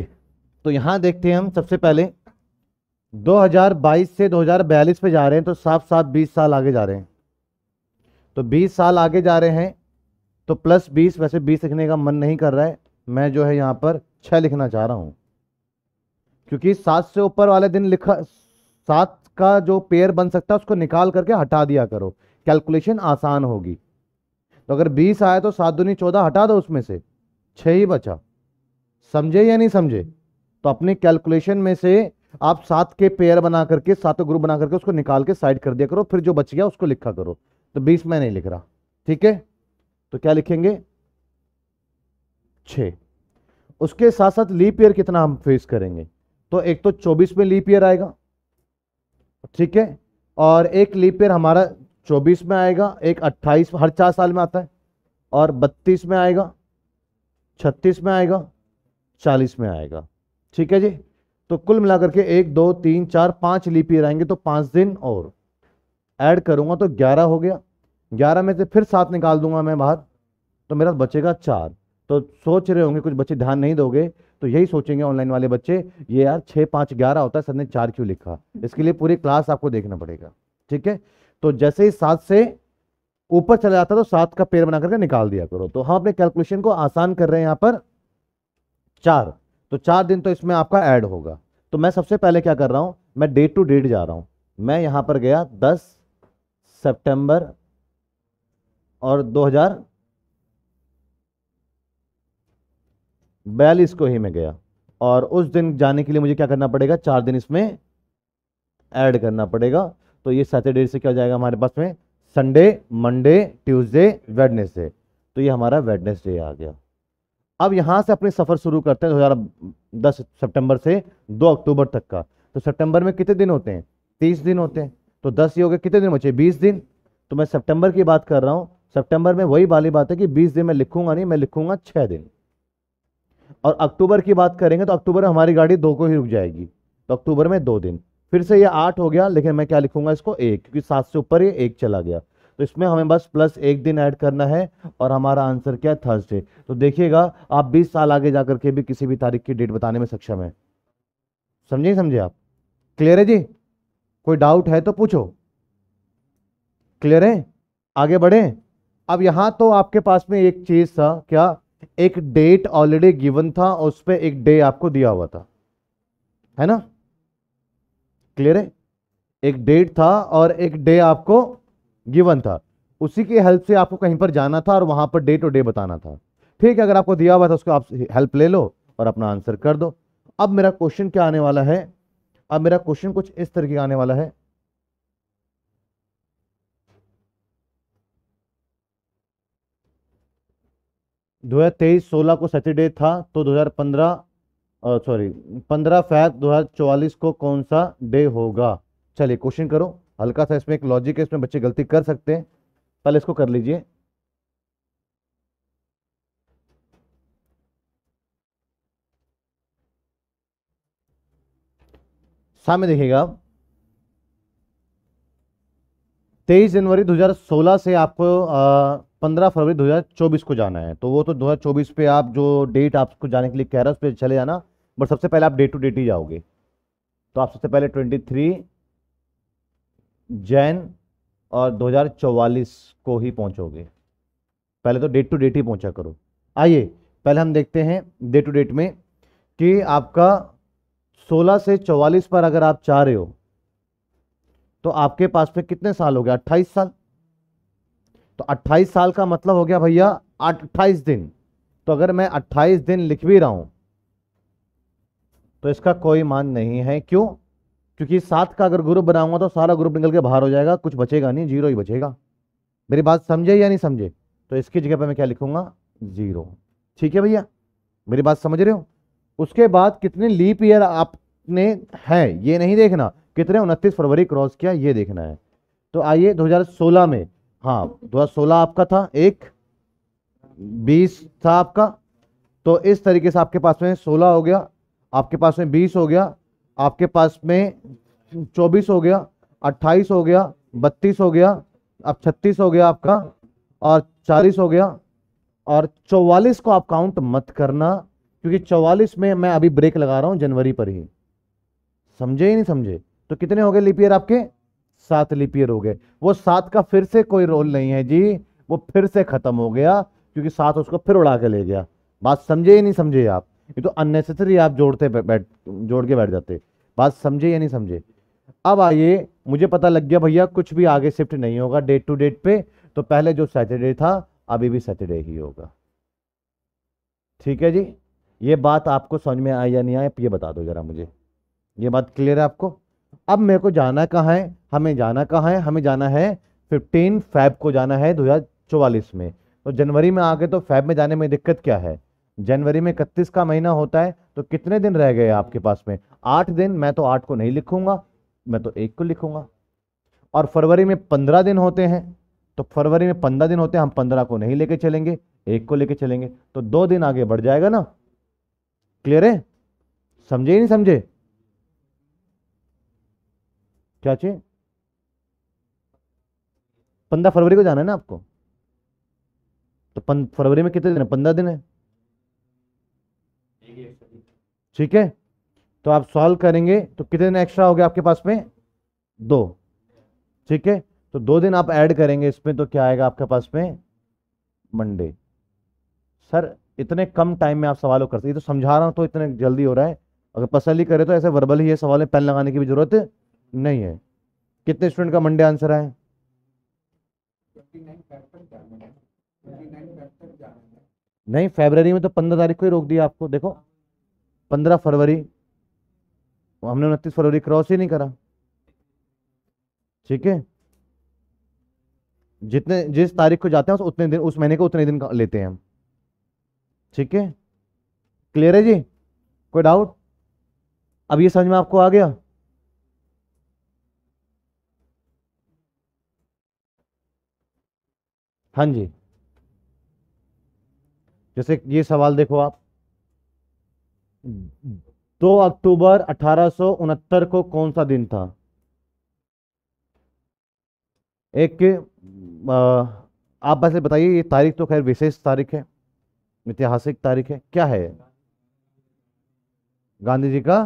तो यहां देखते हैं हम सबसे पहले 2022 से 2042 पे जा रहे हैं तो साफ साफ 20 साल आगे जा रहे हैं तो 20 साल आगे जा रहे हैं तो प्लस 20 वैसे 20 लिखने का मन नहीं कर रहा है मैं जो है यहाँ पर छः लिखना चाह रहा हूँ क्योंकि सात से ऊपर वाले दिन लिखा सात का जो पेयर बन सकता है उसको निकाल करके हटा दिया करो कैलकुलेशन आसान होगी तो अगर बीस आया तो सात दुनी चौदह हटा दो उसमें से छः ही बचा समझे या नहीं समझे तो अपने कैलकुलेशन में से आप सात के पेयर बना करके सातों ग्रुप बना करके उसको निकाल के साइड कर दिया करो फिर जो बच गया उसको लिखा करो तो बीस मैं नहीं लिख रहा ठीक है तो क्या लिखेंगे छ उसके साथ साथ लीप ईयर कितना हम फेस करेंगे तो एक तो 24 में लीप ईयर आएगा ठीक है और एक लीप ईयर हमारा 24 में आएगा एक 28 हर चार साल में आता है और 32 में आएगा 36 में आएगा 40 में आएगा ठीक है जी तो कुल मिलाकर के एक दो तीन चार पाँच लीप ईयर आएंगे तो पाँच दिन और ऐड करूंगा तो ग्यारह हो गया ग्यारह में से फिर सात निकाल दूंगा मैं बाहर तो मेरा बचेगा चार तो सोच रहे होंगे कुछ बच्चे ध्यान नहीं दोगे तो यही सोचेंगे ऑनलाइन वाले बच्चे ये यार छः पाँच ग्यारह होता है सर ने चार क्यों लिखा इसके लिए पूरी क्लास आपको देखना पड़ेगा ठीक है तो जैसे ही सात से ऊपर चला जाता तो सात का पेड़ बना करके निकाल दिया करो तो हम अपने कैलकुलेशन को आसान कर रहे हैं यहाँ पर चार तो चार दिन तो इसमें आपका ऐड होगा तो मैं सबसे पहले क्या कर रहा हूँ मैं डेट टू डेट जा रहा हूँ मैं यहाँ पर गया दस सितंबर और 2000 बयालीस को ही मैं गया और उस दिन जाने के लिए मुझे क्या करना पड़ेगा चार दिन इसमें ऐड करना पड़ेगा तो ये सैटरडे से क्या हो जाएगा हमारे पास में संडे मंडे ट्यूसडे वेडनेसडे तो ये हमारा वेडनेसडे आ गया अब यहाँ से अपने सफ़र शुरू करते हैं दो हज़ार दस सितंबर से दो अक्टूबर तक का तो सितंबर में कितने दिन होते हैं तीस दिन होते हैं तो दस गए कितने दिन बचे बीस दिन तो मैं सितंबर की बात कर रहा हूँ सितंबर में वही वाली बात है कि बीस दिन मैं लिखूंगा नहीं मैं लिखूंगा छह दिन और अक्टूबर की बात करेंगे तो अक्टूबर में हमारी गाड़ी दो को ही रुक जाएगी तो अक्टूबर में दो दिन फिर से ये आठ हो गया लेकिन मैं क्या लिखूंगा इसको एक क्योंकि सात से ऊपर ये एक चला गया तो इसमें हमें बस प्लस एक दिन ऐड करना है और हमारा आंसर क्या है थर्सडे तो देखिएगा आप 20 साल आगे जा करके भी किसी भी तारीख की डेट बताने में सक्षम है समझे समझे आप क्लियर है जी कोई डाउट है तो पूछो क्लियर है आगे बढ़े अब यहां तो आपके पास में एक चीज था क्या एक डेट ऑलरेडी गिवन था और उस पर एक डे आपको दिया हुआ था है ना क्लियर है एक डेट था और एक डे आपको गिवन था उसी की हेल्प से आपको कहीं पर जाना था और वहां पर डे टू डे बताना था ठीक है अगर आपको दिया हुआ था उसको आप हेल्प ले लो और अपना आंसर कर दो अब मेरा क्वेश्चन क्या आने वाला है अब मेरा क्वेश्चन कुछ इस तरीके का आने वाला है दो हज़ार तेईस सोलह को सैटरडे था तो दो हज़ार पंद्रह सॉरी पंद्रह फैब दो हज़ार चौवालीस को कौन सा डे होगा चलिए क्वेश्चन करो हल्का सा इसमें एक लॉजिक है इसमें बच्चे गलती कर सकते हैं पहले इसको कर लीजिए सामने देखिएगा आप तेईस जनवरी 2016 से आपको पंद्रह फरवरी 2024 को जाना है तो वो तो 2024 पे आप जो डेट आपको जाने के लिए कह रहे उस पर चले जाना बट सबसे पहले आप डे टू डेट ही जाओगे तो आप सबसे पहले 23 जैन और 2044 को ही पहुंचोगे पहले तो डेट टू डेट ही पहुंचा करो आइए पहले हम देखते हैं डे टू डेट में कि आपका सोलह से चौवालीस पर अगर आप चाह रहे हो तो आपके पास में कितने साल हो गए अट्ठाईस साल तो अट्ठाईस साल का मतलब हो गया भैया अट्ठाईस दिन तो अगर मैं अट्ठाईस दिन लिख भी रहा हूं तो इसका कोई मान नहीं है क्यों क्योंकि सात का अगर ग्रुप बनाऊंगा तो सारा ग्रुप निकल के बाहर हो जाएगा कुछ बचेगा नहीं जीरो ही बचेगा मेरी बात समझे या नहीं समझे तो इसकी जगह पर मैं क्या लिखूंगा जीरो ठीक है भैया मेरी बात समझ रहे हो उसके बाद कितने लीप ईयर आपने हैं ये नहीं देखना कितने उनतीस फरवरी क्रॉस किया ये देखना है तो आइए 2016 में हाँ 2016 आपका था एक 20 था आपका तो इस तरीके से आपके पास में 16 हो गया आपके पास में 20 हो गया आपके पास में 24 हो गया 28 हो गया 32 हो गया अब 36 हो गया आपका और 40 हो गया और 44 को आप काउंट मत करना क्योंकि चौवालीस में मैं अभी ब्रेक लगा रहा हूं जनवरी पर ही समझे ही नहीं समझे तो कितने हो गए लिपियर आपके सात लिपियर हो गए वो सात का फिर से कोई रोल नहीं है जी वो फिर से खत्म हो गया क्योंकि सात उसको फिर उड़ा के ले गया बात समझे ही नहीं समझे आप ये तो अननेसेसरी आप जोड़ते बैठ जोड़ के बैठ जाते बात समझे या नहीं समझे अब आइए मुझे पता लग गया भैया कुछ भी आगे शिफ्ट नहीं होगा डेट टू डेट पे तो पहले जो सैटरडे था अभी भी सैटरडे ही होगा ठीक है जी ये बात आपको समझ में आई या नहीं आए ये बता दो ज़रा मुझे ये बात क्लियर है आपको अब मेरे को जाना कहाँ है हमें जाना कहाँ है हमें जाना है फिफ्टीन फैब को जाना है दो में तो जनवरी में आके तो फैब में जाने में दिक्कत क्या है जनवरी में इकतीस का महीना होता है तो कितने दिन रह गए आपके पास में आठ दिन मैं तो आठ को नहीं लिखूंगा मैं तो एक को लिखूंगा और फरवरी में पंद्रह दिन होते हैं तो फरवरी में पंद्रह दिन होते हैं हम पंद्रह को नहीं लेके चलेंगे एक को लेके चलेंगे तो दो दिन आगे बढ़ जाएगा ना क्लियर है समझे ही नहीं समझे क्या चाहिए पंद्रह फरवरी को जाना है ना आपको तो फरवरी में कितने दिन है पंद्रह दिन है ठीक है तो आप सॉल्व करेंगे तो कितने दिन एक्स्ट्रा हो गया आपके पास में दो ठीक है तो दो दिन आप ऐड करेंगे इसमें तो क्या आएगा आपके पास में मंडे सर इतने कम टाइम में आप सवालों कर सकते तो समझा रहा हूँ तो इतने जल्दी हो रहा है अगर पसली करें तो ऐसे वर्बल ही ये सवाल पेन लगाने की भी जरूरत नहीं है कितने स्टूडेंट का मंडे आंसर आए नहीं फेबररी में तो पंद्रह तारीख को ही रोक दिया आपको देखो पंद्रह फरवरी हमने उनतीस फरवरी क्रॉस ही नहीं करा ठीक है जितने जिस तारीख को जाते हैं उतने दिन उस महीने को उतने दिन लेते हैं हम ठीक है क्लियर है जी कोई डाउट अब ये समझ में आपको आ गया हाँ जी जैसे ये सवाल देखो आप दो अक्टूबर अठारह को कौन सा दिन था एक आ, आप वैसे बताइए ये तारीख तो खैर विशेष तारीख है ऐतिहासिक तारीख है क्या है गांधी जी का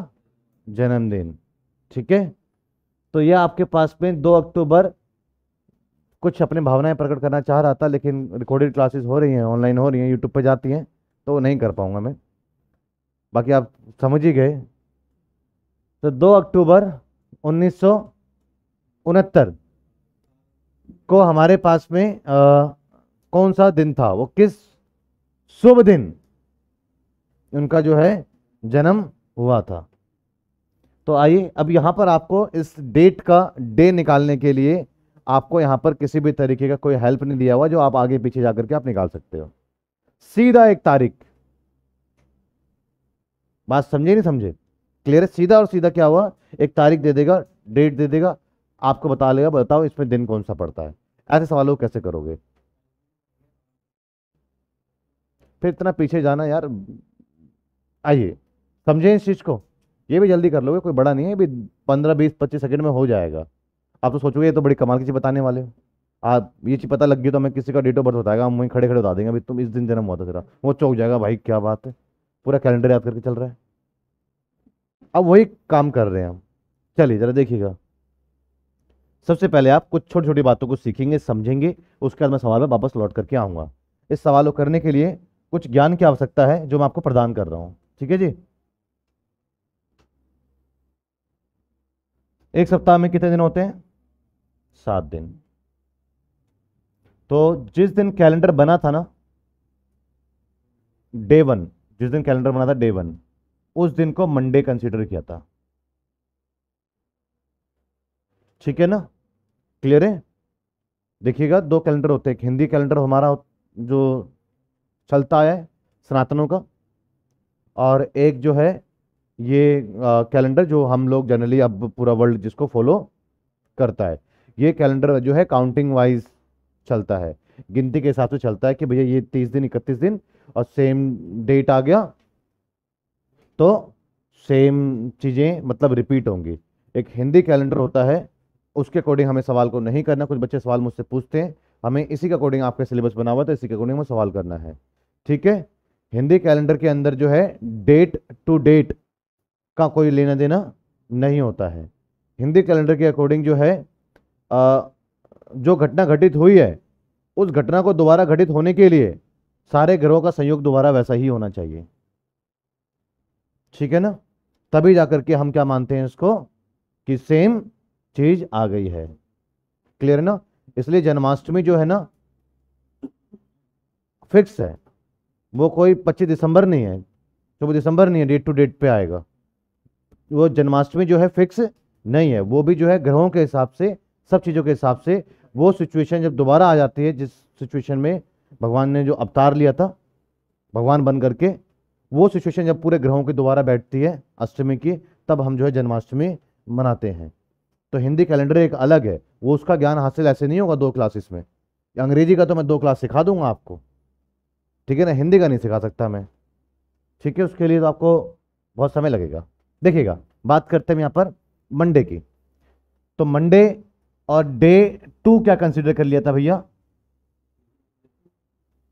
जन्मदिन ठीक है तो यह आपके पास में दो अक्टूबर कुछ अपने भावनाएं प्रकट करना चाह रहा था लेकिन रिकॉर्डेड क्लासेस हो रही हैं ऑनलाइन हो रही हैं यूट्यूब पर जाती हैं तो नहीं कर पाऊंगा मैं बाकी आप समझ ही गए तो दो अक्टूबर उन्नीस को हमारे पास में आ, कौन सा दिन था वो किस शुभ दिन उनका जो है जन्म हुआ था तो आइए अब यहां पर आपको इस डेट का डे निकालने के लिए आपको यहां पर किसी भी तरीके का कोई हेल्प नहीं दिया हुआ जो आप आगे पीछे जाकर के आप निकाल सकते हो सीधा एक तारीख बात समझे नहीं समझे क्लियर है सीधा और सीधा क्या हुआ एक तारीख दे देगा डेट दे देगा आपको बता लेगा बताओ इसमें दिन कौन सा पड़ता है ऐसे सवालों कैसे करोगे फिर इतना पीछे जाना यार आइए समझें इस चीज़ को ये भी जल्दी कर लोगे कोई बड़ा नहीं है ये भी पंद्रह बीस पच्चीस सेकेंड में हो जाएगा आप तो सोचोगे ये तो बड़ी कमाल की चीज़ बताने वाले हो आप ये चीज़ पता लग गई तो हमें किसी का डेट ऑफ बर्थ बताएगा हम वहीं खड़े खड़े बता देंगे अभी तुम इस दिन जन्म हुआ था तेरा वो चौक जाएगा भाई क्या बात है पूरा कैलेंडर याद करके चल रहा है अब वही काम कर रहे हैं हम चलिए ज़रा देखिएगा सबसे पहले आप कुछ छोटी छोटी बातों को सीखेंगे समझेंगे उसके बाद मैं सवाल में वापस लौट करके आऊँगा इस सवाल को करने के लिए कुछ ज्ञान की आवश्यकता है जो मैं आपको प्रदान कर रहा हूं ठीक है जी एक सप्ताह में कितने दिन होते हैं सात दिन तो जिस दिन कैलेंडर बना था ना डे वन जिस दिन कैलेंडर बना था डे वन उस दिन को मंडे कंसीडर किया था ठीक है ना क्लियर है देखिएगा दो कैलेंडर होते हैं एक हिंदी कैलेंडर हमारा जो चलता है सनातनों का और एक जो है ये कैलेंडर जो हम लोग जनरली अब पूरा वर्ल्ड जिसको फॉलो करता है ये कैलेंडर जो है काउंटिंग वाइज चलता है गिनती के हिसाब से चलता है कि भैया ये तीस दिन इकतीस दिन और सेम डेट आ गया तो सेम चीज़ें मतलब रिपीट होंगी एक हिंदी कैलेंडर होता है उसके अकॉर्डिंग हमें सवाल को नहीं करना कुछ बच्चे सवाल मुझसे पूछते हैं हमें इसी के अकॉर्डिंग आपका सिलेबस बना हुआ तो इसी के अकॉर्डिंग हमें सवाल करना है ठीक है हिंदी कैलेंडर के अंदर जो है डेट टू डेट का कोई लेना देना नहीं होता है हिंदी कैलेंडर के अकॉर्डिंग जो है आ, जो घटना घटित हुई है उस घटना को दोबारा घटित होने के लिए सारे ग्रहों का संयोग दोबारा वैसा ही होना चाहिए ठीक है ना तभी जाकर के हम क्या मानते हैं इसको कि सेम चीज आ गई है क्लियर ना इसलिए जन्माष्टमी जो है ना फिक्स है वो कोई पच्चीस दिसंबर नहीं है चौबीस दिसंबर नहीं है डेट टू डेट पे आएगा वो जन्माष्टमी जो है फिक्स नहीं है वो भी जो है ग्रहों के हिसाब से सब चीज़ों के हिसाब से वो सिचुएशन जब दोबारा आ जाती है जिस सिचुएशन में भगवान ने जो अवतार लिया था भगवान बन करके वो सिचुएशन जब पूरे ग्रहों की दोबारा बैठती है अष्टमी की तब हम जो है जन्माष्टमी मनाते हैं तो हिंदी कैलेंडर एक अलग है वो उसका ज्ञान हासिल ऐसे नहीं होगा दो क्लासेस में अंग्रेजी का तो मैं दो क्लास सिखा दूंगा आपको ठीक है ना हिंदी का नहीं सिखा सकता मैं ठीक है उसके लिए तो आपको बहुत समय लगेगा देखिएगा बात करते हैं यहाँ पर मंडे की तो मंडे और डे टू क्या कंसिडर कर लिया था भैया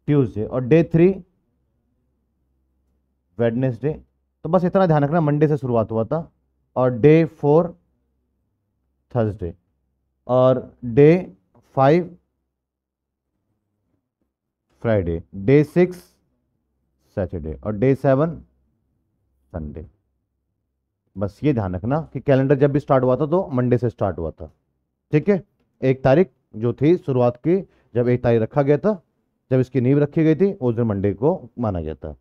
ट्यूजडे और डे थ्री वेडनेसडे तो बस इतना ध्यान रखना मंडे से शुरुआत हुआ था और डे फोर थर्सडे और day five Friday day six Saturday और डे सेवन संडे बस ये ध्यान रखना कि कैलेंडर जब भी स्टार्ट हुआ था तो मंडे से स्टार्ट हुआ था ठीक है एक तारीख जो थी शुरुआत की जब एक तारीख रखा गया था जब इसकी नींव रखी गई थी उस दिन मंडे को माना गया था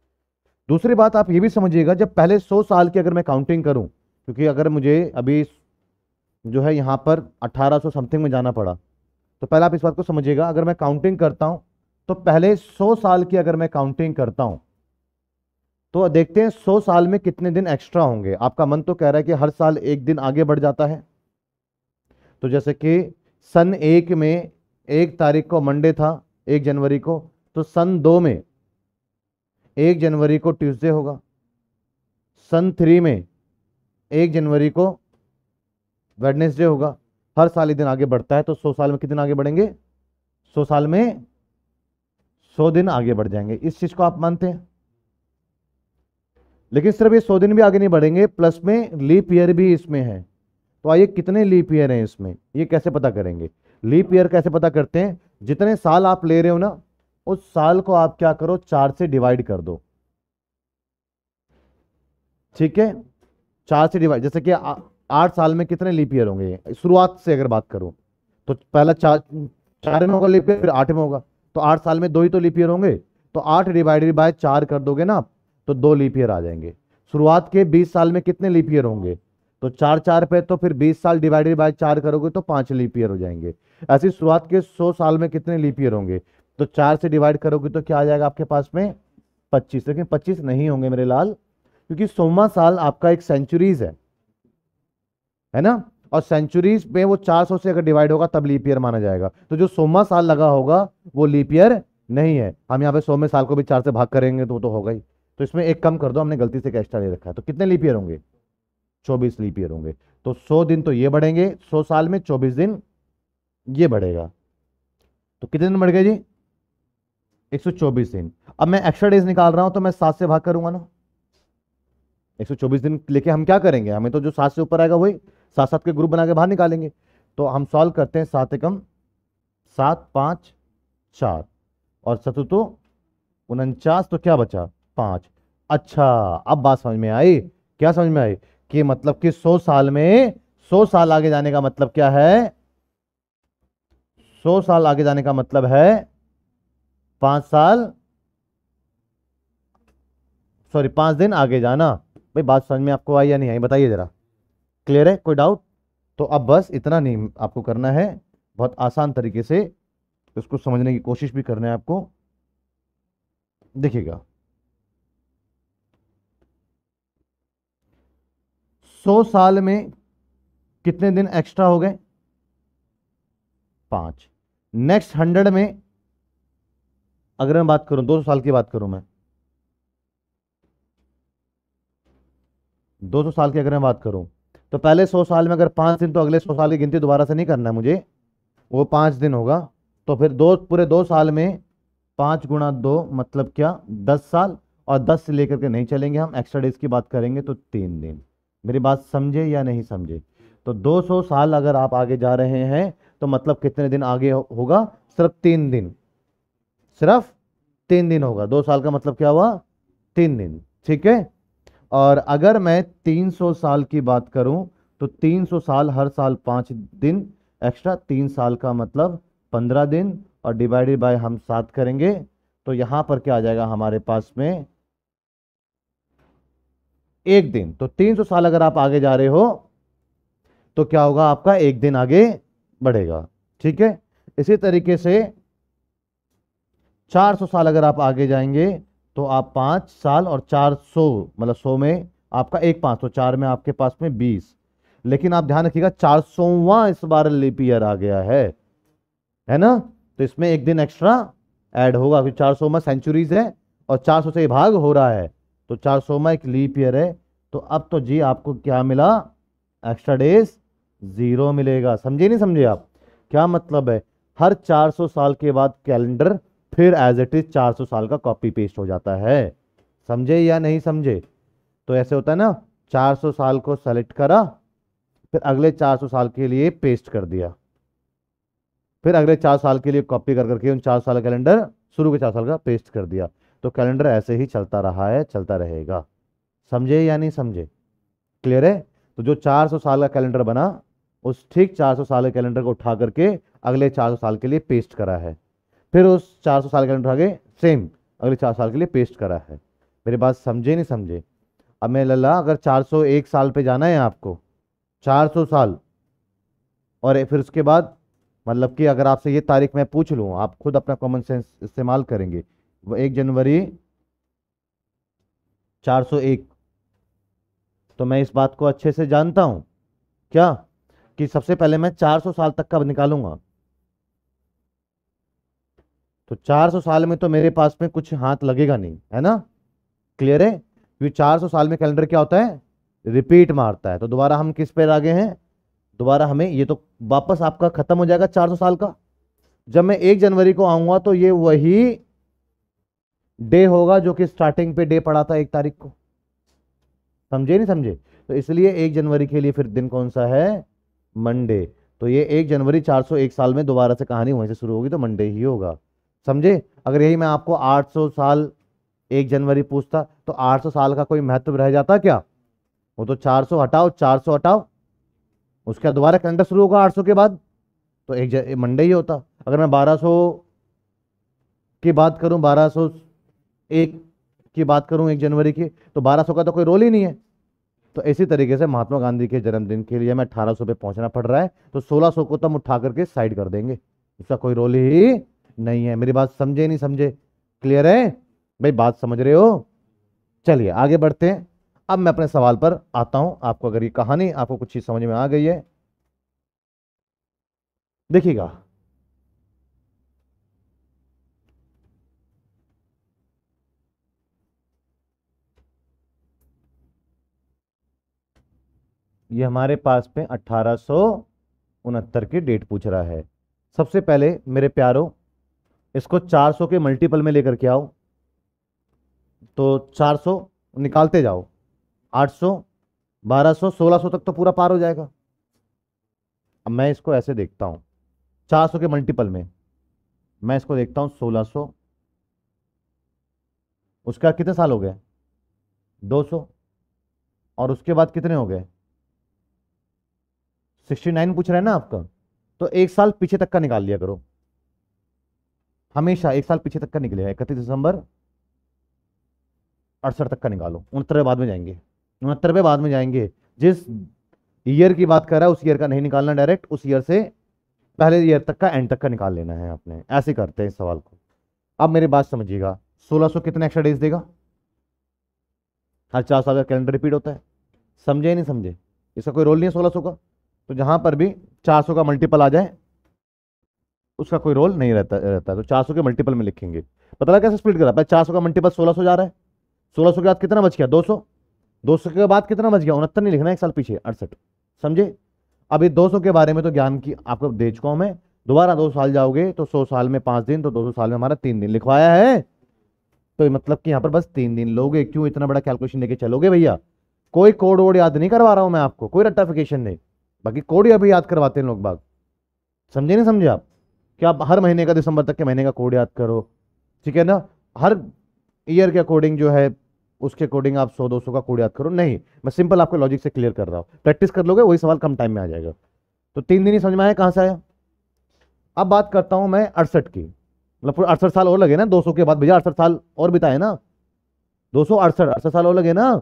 दूसरी बात आप ये भी समझिएगा जब पहले सौ साल की अगर मैं काउंटिंग करूं क्योंकि अगर मुझे अभी जो है यहाँ पर 1800 समथिंग में जाना पड़ा तो पहले आप इस बात को समझिएगा अगर मैं काउंटिंग करता हूँ तो पहले 100 साल की अगर मैं काउंटिंग करता हूं तो देखते हैं 100 साल में कितने दिन एक्स्ट्रा होंगे आपका मन तो कह रहा है कि हर साल एक दिन आगे बढ़ जाता है तो जैसे कि सन एक में एक तारीख को मंडे था एक जनवरी को तो सन दो में एक जनवरी को ट्यूसडे होगा सन थ्री में एक जनवरी को वेडनेसडे होगा हर साल ही दिन आगे बढ़ता है तो सौ साल में कितने आगे बढ़ेंगे सौ साल में सौ दिन आगे बढ़ जाएंगे इस चीज को आप मानते हैं लेकिन सिर्फ ये सौ दिन भी आगे नहीं बढ़ेंगे प्लस में लीप ईयर भी इसमें है तो आइए कितने लीप ईयर हैं इसमें ये कैसे पता करेंगे लीप ईयर कैसे पता करते हैं जितने साल आप ले रहे हो ना उस साल को आप क्या करो चार से डिवाइड कर दो ठीक है चार से डिवाइड जैसे कि आठ साल में कितने लीप ईयर होंगे शुरुआत से अगर बात करूं तो पहला चार चार में होगा लीप ईयर फिर आठ में होगा तो आठ साल में दो ही तो लीप ईयर होंगे तो आठ डिवाइडेड बाय चार कर दोगे ना तो दो लीप ईयर आ जाएंगे शुरुआत के बीस साल में कितने लीप ईयर होंगे तो चार चार पे तो फिर बीस साल डिवाइडेड बाय चार करोगे तो पांच लीप ईयर हो जाएंगे ऐसी शुरुआत के सौ साल में कितने लीप ईयर होंगे तो चार से डिवाइड करोगे तो क्या आ जाएगा आपके पास में पच्चीस लेकिन पच्चीस नहीं होंगे मेरे लाल क्योंकि सोमा साल आपका एक सेंचुरीज है है ना और सेंचुरीज में वो 400 से अगर डिवाइड होगा तब लीप ईयर माना जाएगा तो जो सोमा साल लगा होगा वो लीप ईयर नहीं है हम यहाँ पे सोमे साल को भी चार से भाग करेंगे तो वो तो होगा ही तो इसमें एक कम कर दो हमने गलती से एक्स्ट्रा ले रखा है तो कितने लीप ईयर होंगे चौबीस लीप ईयर होंगे तो सौ दिन तो ये बढ़ेंगे सौ साल में चौबीस दिन ये बढ़ेगा तो कितने दिन बढ़ गए जी 124 दिन अब मैं एक्स्ट्रा डेज निकाल रहा हूं तो मैं सात से भाग करूंगा ना 124 दिन लेके हम क्या करेंगे हमें तो जो सात से ऊपर आएगा वही सात सात के ग्रुप बना के बाहर निकालेंगे तो हम सॉल्व करते हैं सात एकम सात पाँच चार और तो उनचास तो क्या बचा पाँच अच्छा अब बात समझ में आई क्या समझ में आई कि मतलब कि सौ साल में सौ साल आगे जाने का मतलब क्या है सौ साल आगे जाने का मतलब है पांच साल सॉरी पांच दिन आगे जाना भाई बात समझ में आपको आई या नहीं आई बताइए जरा क्लियर है कोई डाउट तो अब बस इतना नहीं आपको करना है बहुत आसान तरीके से उसको समझने की कोशिश भी करना है आपको देखिएगा सौ साल में कितने दिन एक्स्ट्रा हो गए पांच नेक्स्ट हंड्रेड में अगर मैं बात करूं दो सौ साल की बात करूं मैं दो सौ साल की अगर मैं बात करूं तो पहले सौ साल में अगर पाँच दिन तो अगले सौ साल की गिनती दोबारा से नहीं करना है मुझे वो पाँच दिन होगा तो फिर दो पूरे दो साल में पाँच गुणा दो मतलब क्या दस साल और दस से लेकर के नहीं चलेंगे हम एक्स्ट्रा डेज की बात करेंगे तो तीन दिन मेरी बात समझे या नहीं समझे तो 200 साल अगर आप आगे जा रहे हैं तो मतलब कितने दिन आगे हो, होगा सिर्फ तीन दिन सिर्फ तीन दिन होगा दो साल का मतलब क्या हुआ तीन दिन ठीक है और अगर मैं 300 साल की बात करूं तो 300 साल हर साल पाँच दिन एक्स्ट्रा तीन साल का मतलब पंद्रह दिन और डिवाइडेड बाय हम सात करेंगे तो यहां पर क्या आ जाएगा हमारे पास में एक दिन तो 300 साल अगर आप आगे जा रहे हो तो क्या होगा आपका एक दिन आगे बढ़ेगा ठीक है इसी तरीके से 400 साल अगर आप आगे जाएंगे तो आप पाँच साल और चार सौ मतलब सौ में आपका एक पाँच सौ तो चार में आपके पास में बीस लेकिन आप ध्यान रखिएगा चार सौवा इस बार लिप ईयर आ गया है है ना तो इसमें एक दिन एक्स्ट्रा ऐड होगा क्योंकि चार सौ में सेंचुरीज है और चार सौ से भाग हो रहा है तो चार सौ में एक लीप ईयर है तो अब तो जी आपको क्या मिला एक्स्ट्रा डेज ज़ीरो मिलेगा समझे नहीं समझे आप क्या मतलब है हर 400 साल के बाद कैलेंडर फिर एज इट इज 400 साल का कॉपी पेस्ट हो जाता है समझे या नहीं समझे तो ऐसे होता है ना 400 साल को सेलेक्ट करा फिर अगले 400 साल के लिए पेस्ट कर दिया फिर अगले चार साल के लिए कॉपी कर करके उन चार साल का कैलेंडर शुरू के चार साल का पेस्ट कर दिया तो कैलेंडर ऐसे ही चलता रहा है चलता रहेगा समझे या नहीं समझे क्लियर है तो जो सौ साल का कैलेंडर बना उस ठीक सौ साल के कैलेंडर को उठा करके अगले सौ साल के लिए पेस्ट करा है फिर उस 400 साल के अंदर उठा के सेम अगले चार साल के लिए पेस्ट करा है मेरे बात समझे नहीं समझे अब मैं लल्ला अगर 401 साल पे जाना है आपको 400 साल और फिर उसके बाद मतलब कि अगर आपसे ये तारीख मैं पूछ लूँ आप खुद अपना कॉमन सेंस इस्तेमाल करेंगे वो एक जनवरी एक तो मैं इस बात को अच्छे से जानता हूँ क्या कि सबसे पहले मैं 400 साल तक का निकालूंगा तो 400 साल में तो मेरे पास में कुछ हाथ लगेगा नहीं है ना क्लियर है क्योंकि चार साल में कैलेंडर क्या होता है रिपीट मारता है तो दोबारा हम किस पे आगे हैं दोबारा हमें ये तो वापस आपका खत्म हो जाएगा 400 साल का जब मैं एक जनवरी को आऊंगा तो ये वही डे होगा जो कि स्टार्टिंग पे डे पड़ा था एक तारीख को समझे नहीं समझे तो इसलिए एक जनवरी के लिए फिर दिन कौन सा है मंडे तो ये एक जनवरी 401 साल में दोबारा से कहानी वहीं से शुरू होगी तो मंडे ही होगा समझे अगर यही मैं आपको 800 साल एक जनवरी पूछता तो 800 साल का कोई महत्व रह जाता क्या वो तो 400 हटाओ 400 हटाओ उसके बाद दोबारा कैलेंडर शुरू होगा 800 के बाद तो एक मंडे ही होता अगर मैं 1200 की बात करूं 1200 एक की बात करूं एक जनवरी की तो 1200 का तो कोई रोल ही नहीं है तो इसी तरीके से महात्मा गांधी के जन्मदिन के लिए अठारह सौ पे पहुंचना पड़ रहा है तो सौ को तो हम उठा करके साइड कर देंगे इसका कोई रोल ही नहीं है मेरी बात समझे नहीं समझे क्लियर है भाई बात समझ रहे हो चलिए आगे बढ़ते हैं अब मैं अपने सवाल पर आता हूं आपको अगर ये कहानी आपको कुछ चीज समझ में आ गई है देखिएगा ये हमारे पास में उनहत्तर की डेट पूछ रहा है सबसे पहले मेरे प्यारों इसको 400 के मल्टीपल में लेकर के आओ तो 400 निकालते जाओ 800 1200 1600 तक तो पूरा पार हो जाएगा अब मैं इसको ऐसे देखता हूँ 400 के मल्टीपल में मैं इसको देखता हूँ 1600 उसका कितने साल हो गए 200 और उसके बाद कितने हो गए 69 पूछ रहे हैं ना आपका तो एक साल पीछे तक का निकाल लिया करो हमेशा एक साल पीछे तक का निकलेगा इकतीस दिसंबर अड़सठ तक का निकालो उनहत्तरवे बाद में जाएंगे उनहत्तरवे बाद में जाएंगे जिस ईयर की बात कर रहा है उस ईयर का नहीं निकालना डायरेक्ट उस ईयर से पहले ईयर तक का एंड तक का निकाल लेना है आपने ऐसे करते हैं इस सवाल को अब मेरी बात समझिएगा 1600 कितने एक्स्ट्रा डेज देगा हर चार साल का कैलेंडर रिपीट होता है समझे नहीं समझे इसका कोई रोल नहीं है 1600 का तो जहाँ पर भी 400 का मल्टीपल आ जाए उसका कोई रोल नहीं रहता रहता तो चार के मल्टीपल में लिखेंगे पता लगा कैसे स्प्लिट करा पहले चार का मल्टीपल सोलह जा रहा है सोलह के बाद कितना बच गया दो सौ के बाद कितना बच गया उनहत्तर नहीं लिखना एक साल पीछे अड़सठ समझे अब ये 200 के बारे में तो ज्ञान की आपको दे चुका हूं मैं दोबारा दो साल जाओगे तो सौ साल में पांच दिन तो दो सौ साल में हमारा तीन दिन लिखवाया है तो मतलब कि यहाँ पर बस तीन दिन लोगे क्यों इतना बड़ा कैलकुलेशन लेके चलोगे भैया कोई कोड वोड याद नहीं करवा रहा हूँ मैं आपको कोई रट्टाफिकेशन नहीं बाकी कोड अभी याद करवाते हैं लोग बाग समझे नहीं समझे आप कि आप हर महीने का दिसंबर तक के महीने का कोड याद करो ठीक है ना हर ईयर के अकॉर्डिंग जो है उसके अकॉर्डिंग आप सौ दो सौ का कोड याद करो नहीं मैं सिंपल आपको लॉजिक से क्लियर कर रहा हूँ प्रैक्टिस कर लोगे वही सवाल कम टाइम में आ जाएगा तो तीन दिन ही समझ में आया कहाँ से आया अब बात करता हूँ मैं अड़सठ की मतलब अड़सठ साल और लगे ना दो सौ के बाद भैया अड़सठ साल और बिताए ना दो सौ अड़सठ अड़सठ साल और लगे ना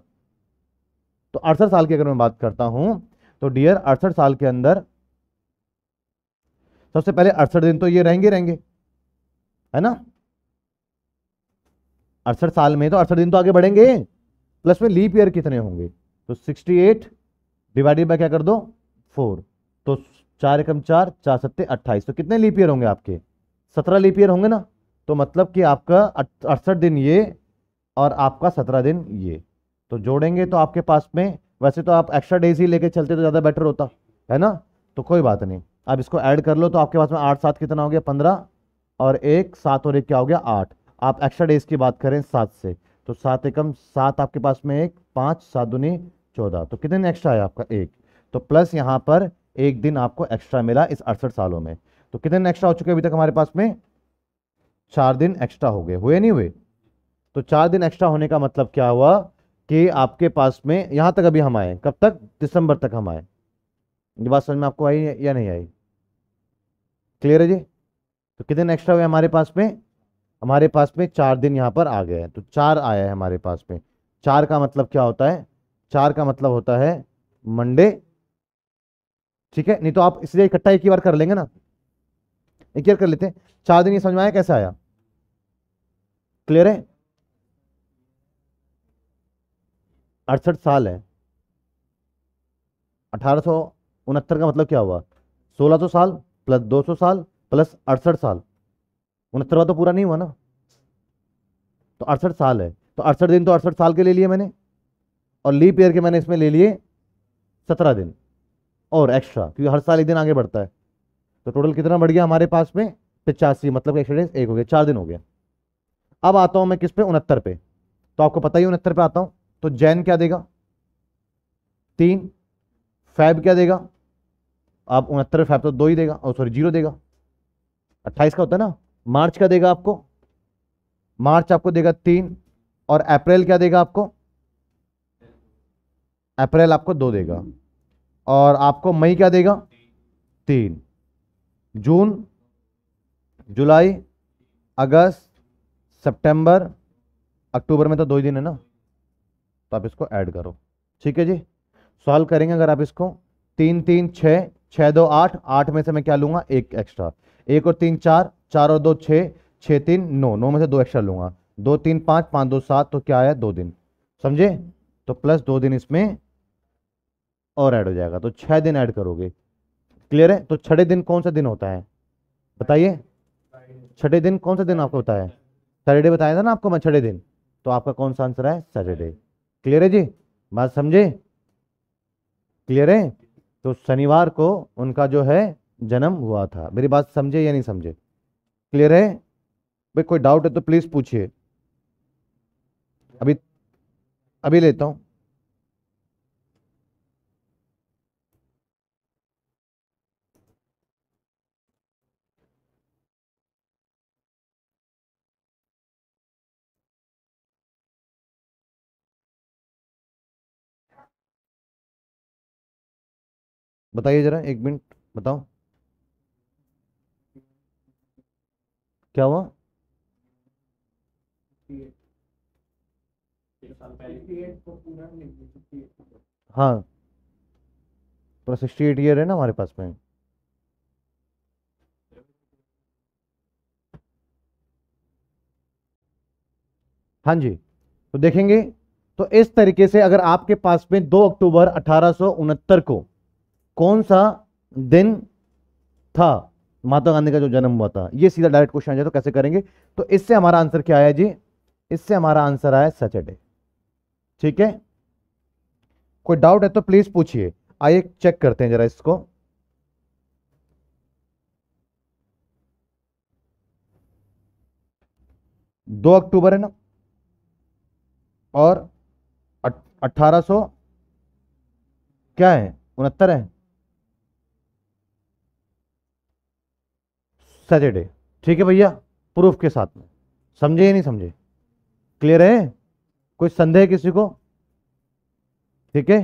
तो अड़सठ साल की अगर मैं बात करता हूँ तो डियर अड़सठ साल के अंदर सबसे पहले अड़सठ दिन तो ये रहेंगे रहेंगे है ना अड़सठ साल में तो अड़सठ दिन तो आगे बढ़ेंगे प्लस में लीप ईयर कितने होंगे तो 68 डिवाइडेड बाय क्या कर दो फोर तो चार एकम चार चार सत्ते अट्ठाईस तो कितने लीप ईयर होंगे आपके सत्रह लीप ईयर होंगे ना तो मतलब कि आपका अड़सठ दिन ये और आपका सत्रह दिन ये तो जोड़ेंगे तो आपके पास में वैसे तो आप एक्स्ट्रा डेज ही लेके चलते तो ज़्यादा बेटर होता है ना तो कोई बात नहीं अब इसको ऐड कर लो तो आपके पास में आठ सात कितना हो गया पंद्रह और एक सात और एक क्या हो गया आठ आप एक्स्ट्रा डेज की बात करें सात से तो सात एकम सात आपके पास में एक पाँच सात दुनी चौदह तो कितने एक्स्ट्रा आया आपका एक तो प्लस यहाँ पर एक दिन आपको एक्स्ट्रा मिला इस अड़सठ सालों में तो कितने एक्स्ट्रा हो चुके अभी तक हमारे पास में चार दिन एक्स्ट्रा हो गए हुए नहीं हुए तो चार दिन एक्स्ट्रा होने का मतलब क्या हुआ कि आपके पास में यहाँ तक अभी हम आए कब तक दिसंबर तक हम आए ये बात समझ में आपको आई या नहीं आई क्लियर है जी तो कितने एक्स्ट्रा हुए हमारे पास में हमारे पास में चार दिन यहाँ पर आ गए हैं तो चार आया है हमारे पास में चार का मतलब क्या होता है चार का मतलब होता है मंडे ठीक है नहीं तो आप इसलिए इकट्ठा एक ही बार कर लेंगे ना एक बार कर लेते हैं चार दिन ये समझ में आया कैसे आया क्लियर है अड़सठ साल है अठारह का मतलब क्या हुआ सोलह सौ साल प्लस दो सौ साल प्लस अड़सठ साल उनहत्तरवा तो पूरा नहीं हुआ ना तो अड़सठ साल है तो अड़सठ दिन तो अड़सठ साल के ले लिए मैंने और लीप ईयर के मैंने इसमें ले लिए सत्रह दिन और एक्स्ट्रा क्योंकि हर साल एक दिन आगे बढ़ता है तो टोटल कितना बढ़ गया हमारे पास में पिचासी मतलब एक्स्ट्रा डेज एक हो गया चार दिन हो गया अब आता हूँ मैं किस पे उनहत्तर पे तो आपको पता ही उनहत्तर पे आता हूँ तो जैन क्या देगा तीन फैब क्या देगा आप उनहत्तर फाइव तो दो ही देगा और सॉरी जीरो देगा अट्ठाईस का होता है ना मार्च का देगा आपको मार्च आपको देगा तीन और अप्रैल क्या देगा आपको अप्रैल आपको दो देगा और आपको मई क्या देगा तीन जून जुलाई अगस्त सितंबर अक्टूबर में तो दो ही दिन है ना तो आप इसको ऐड करो ठीक है जी सॉल्व करेंगे अगर आप इसको तीन तीन छः छः दो आठ आठ में से मैं क्या लूंगा एक एक्स्ट्रा एक और तीन चार चार और दो छः छः तीन नौ नौ में से दो एक्स्ट्रा लूंगा दो तीन पाँच पाँच दो सात तो क्या आया दो दिन समझे तो प्लस दो दिन इसमें और ऐड हो जाएगा तो छः दिन ऐड करोगे क्लियर है तो छठे दिन कौन सा दिन होता है बताइए छठे दिन कौन सा दिन आपको होता है सैटरडे बताया था ना आपको मैं छठे दिन तो आपका कौन सा आंसर है सैटरडे क्लियर है जी बात समझे क्लियर है तो शनिवार को उनका जो है जन्म हुआ था मेरी बात समझे या नहीं समझे क्लियर है भाई कोई डाउट है तो प्लीज़ पूछिए अभी अभी लेता हूँ बताइए जरा एक मिनट बताओ क्या हुआ हाँ पूरा सिक्सटी एट ईयर है ना हमारे पास में हाँ जी तो देखेंगे तो इस तरीके से अगर आपके पास में 2 अक्टूबर अठारह को कौन सा दिन था महात्मा गांधी का जो जन्म हुआ था ये सीधा डायरेक्ट क्वेश्चन आ जाए तो कैसे करेंगे तो इससे हमारा आंसर क्या आया जी इससे हमारा आंसर आया सैटरडे ठीक है कोई डाउट है तो प्लीज पूछिए आइए चेक करते हैं जरा इसको दो अक्टूबर है ना और अठारह सौ क्या है उनहत्तर है सैटरडे ठीक है भैया प्रूफ के साथ में समझे या नहीं समझे क्लियर है कोई संदेह किसी को ठीक है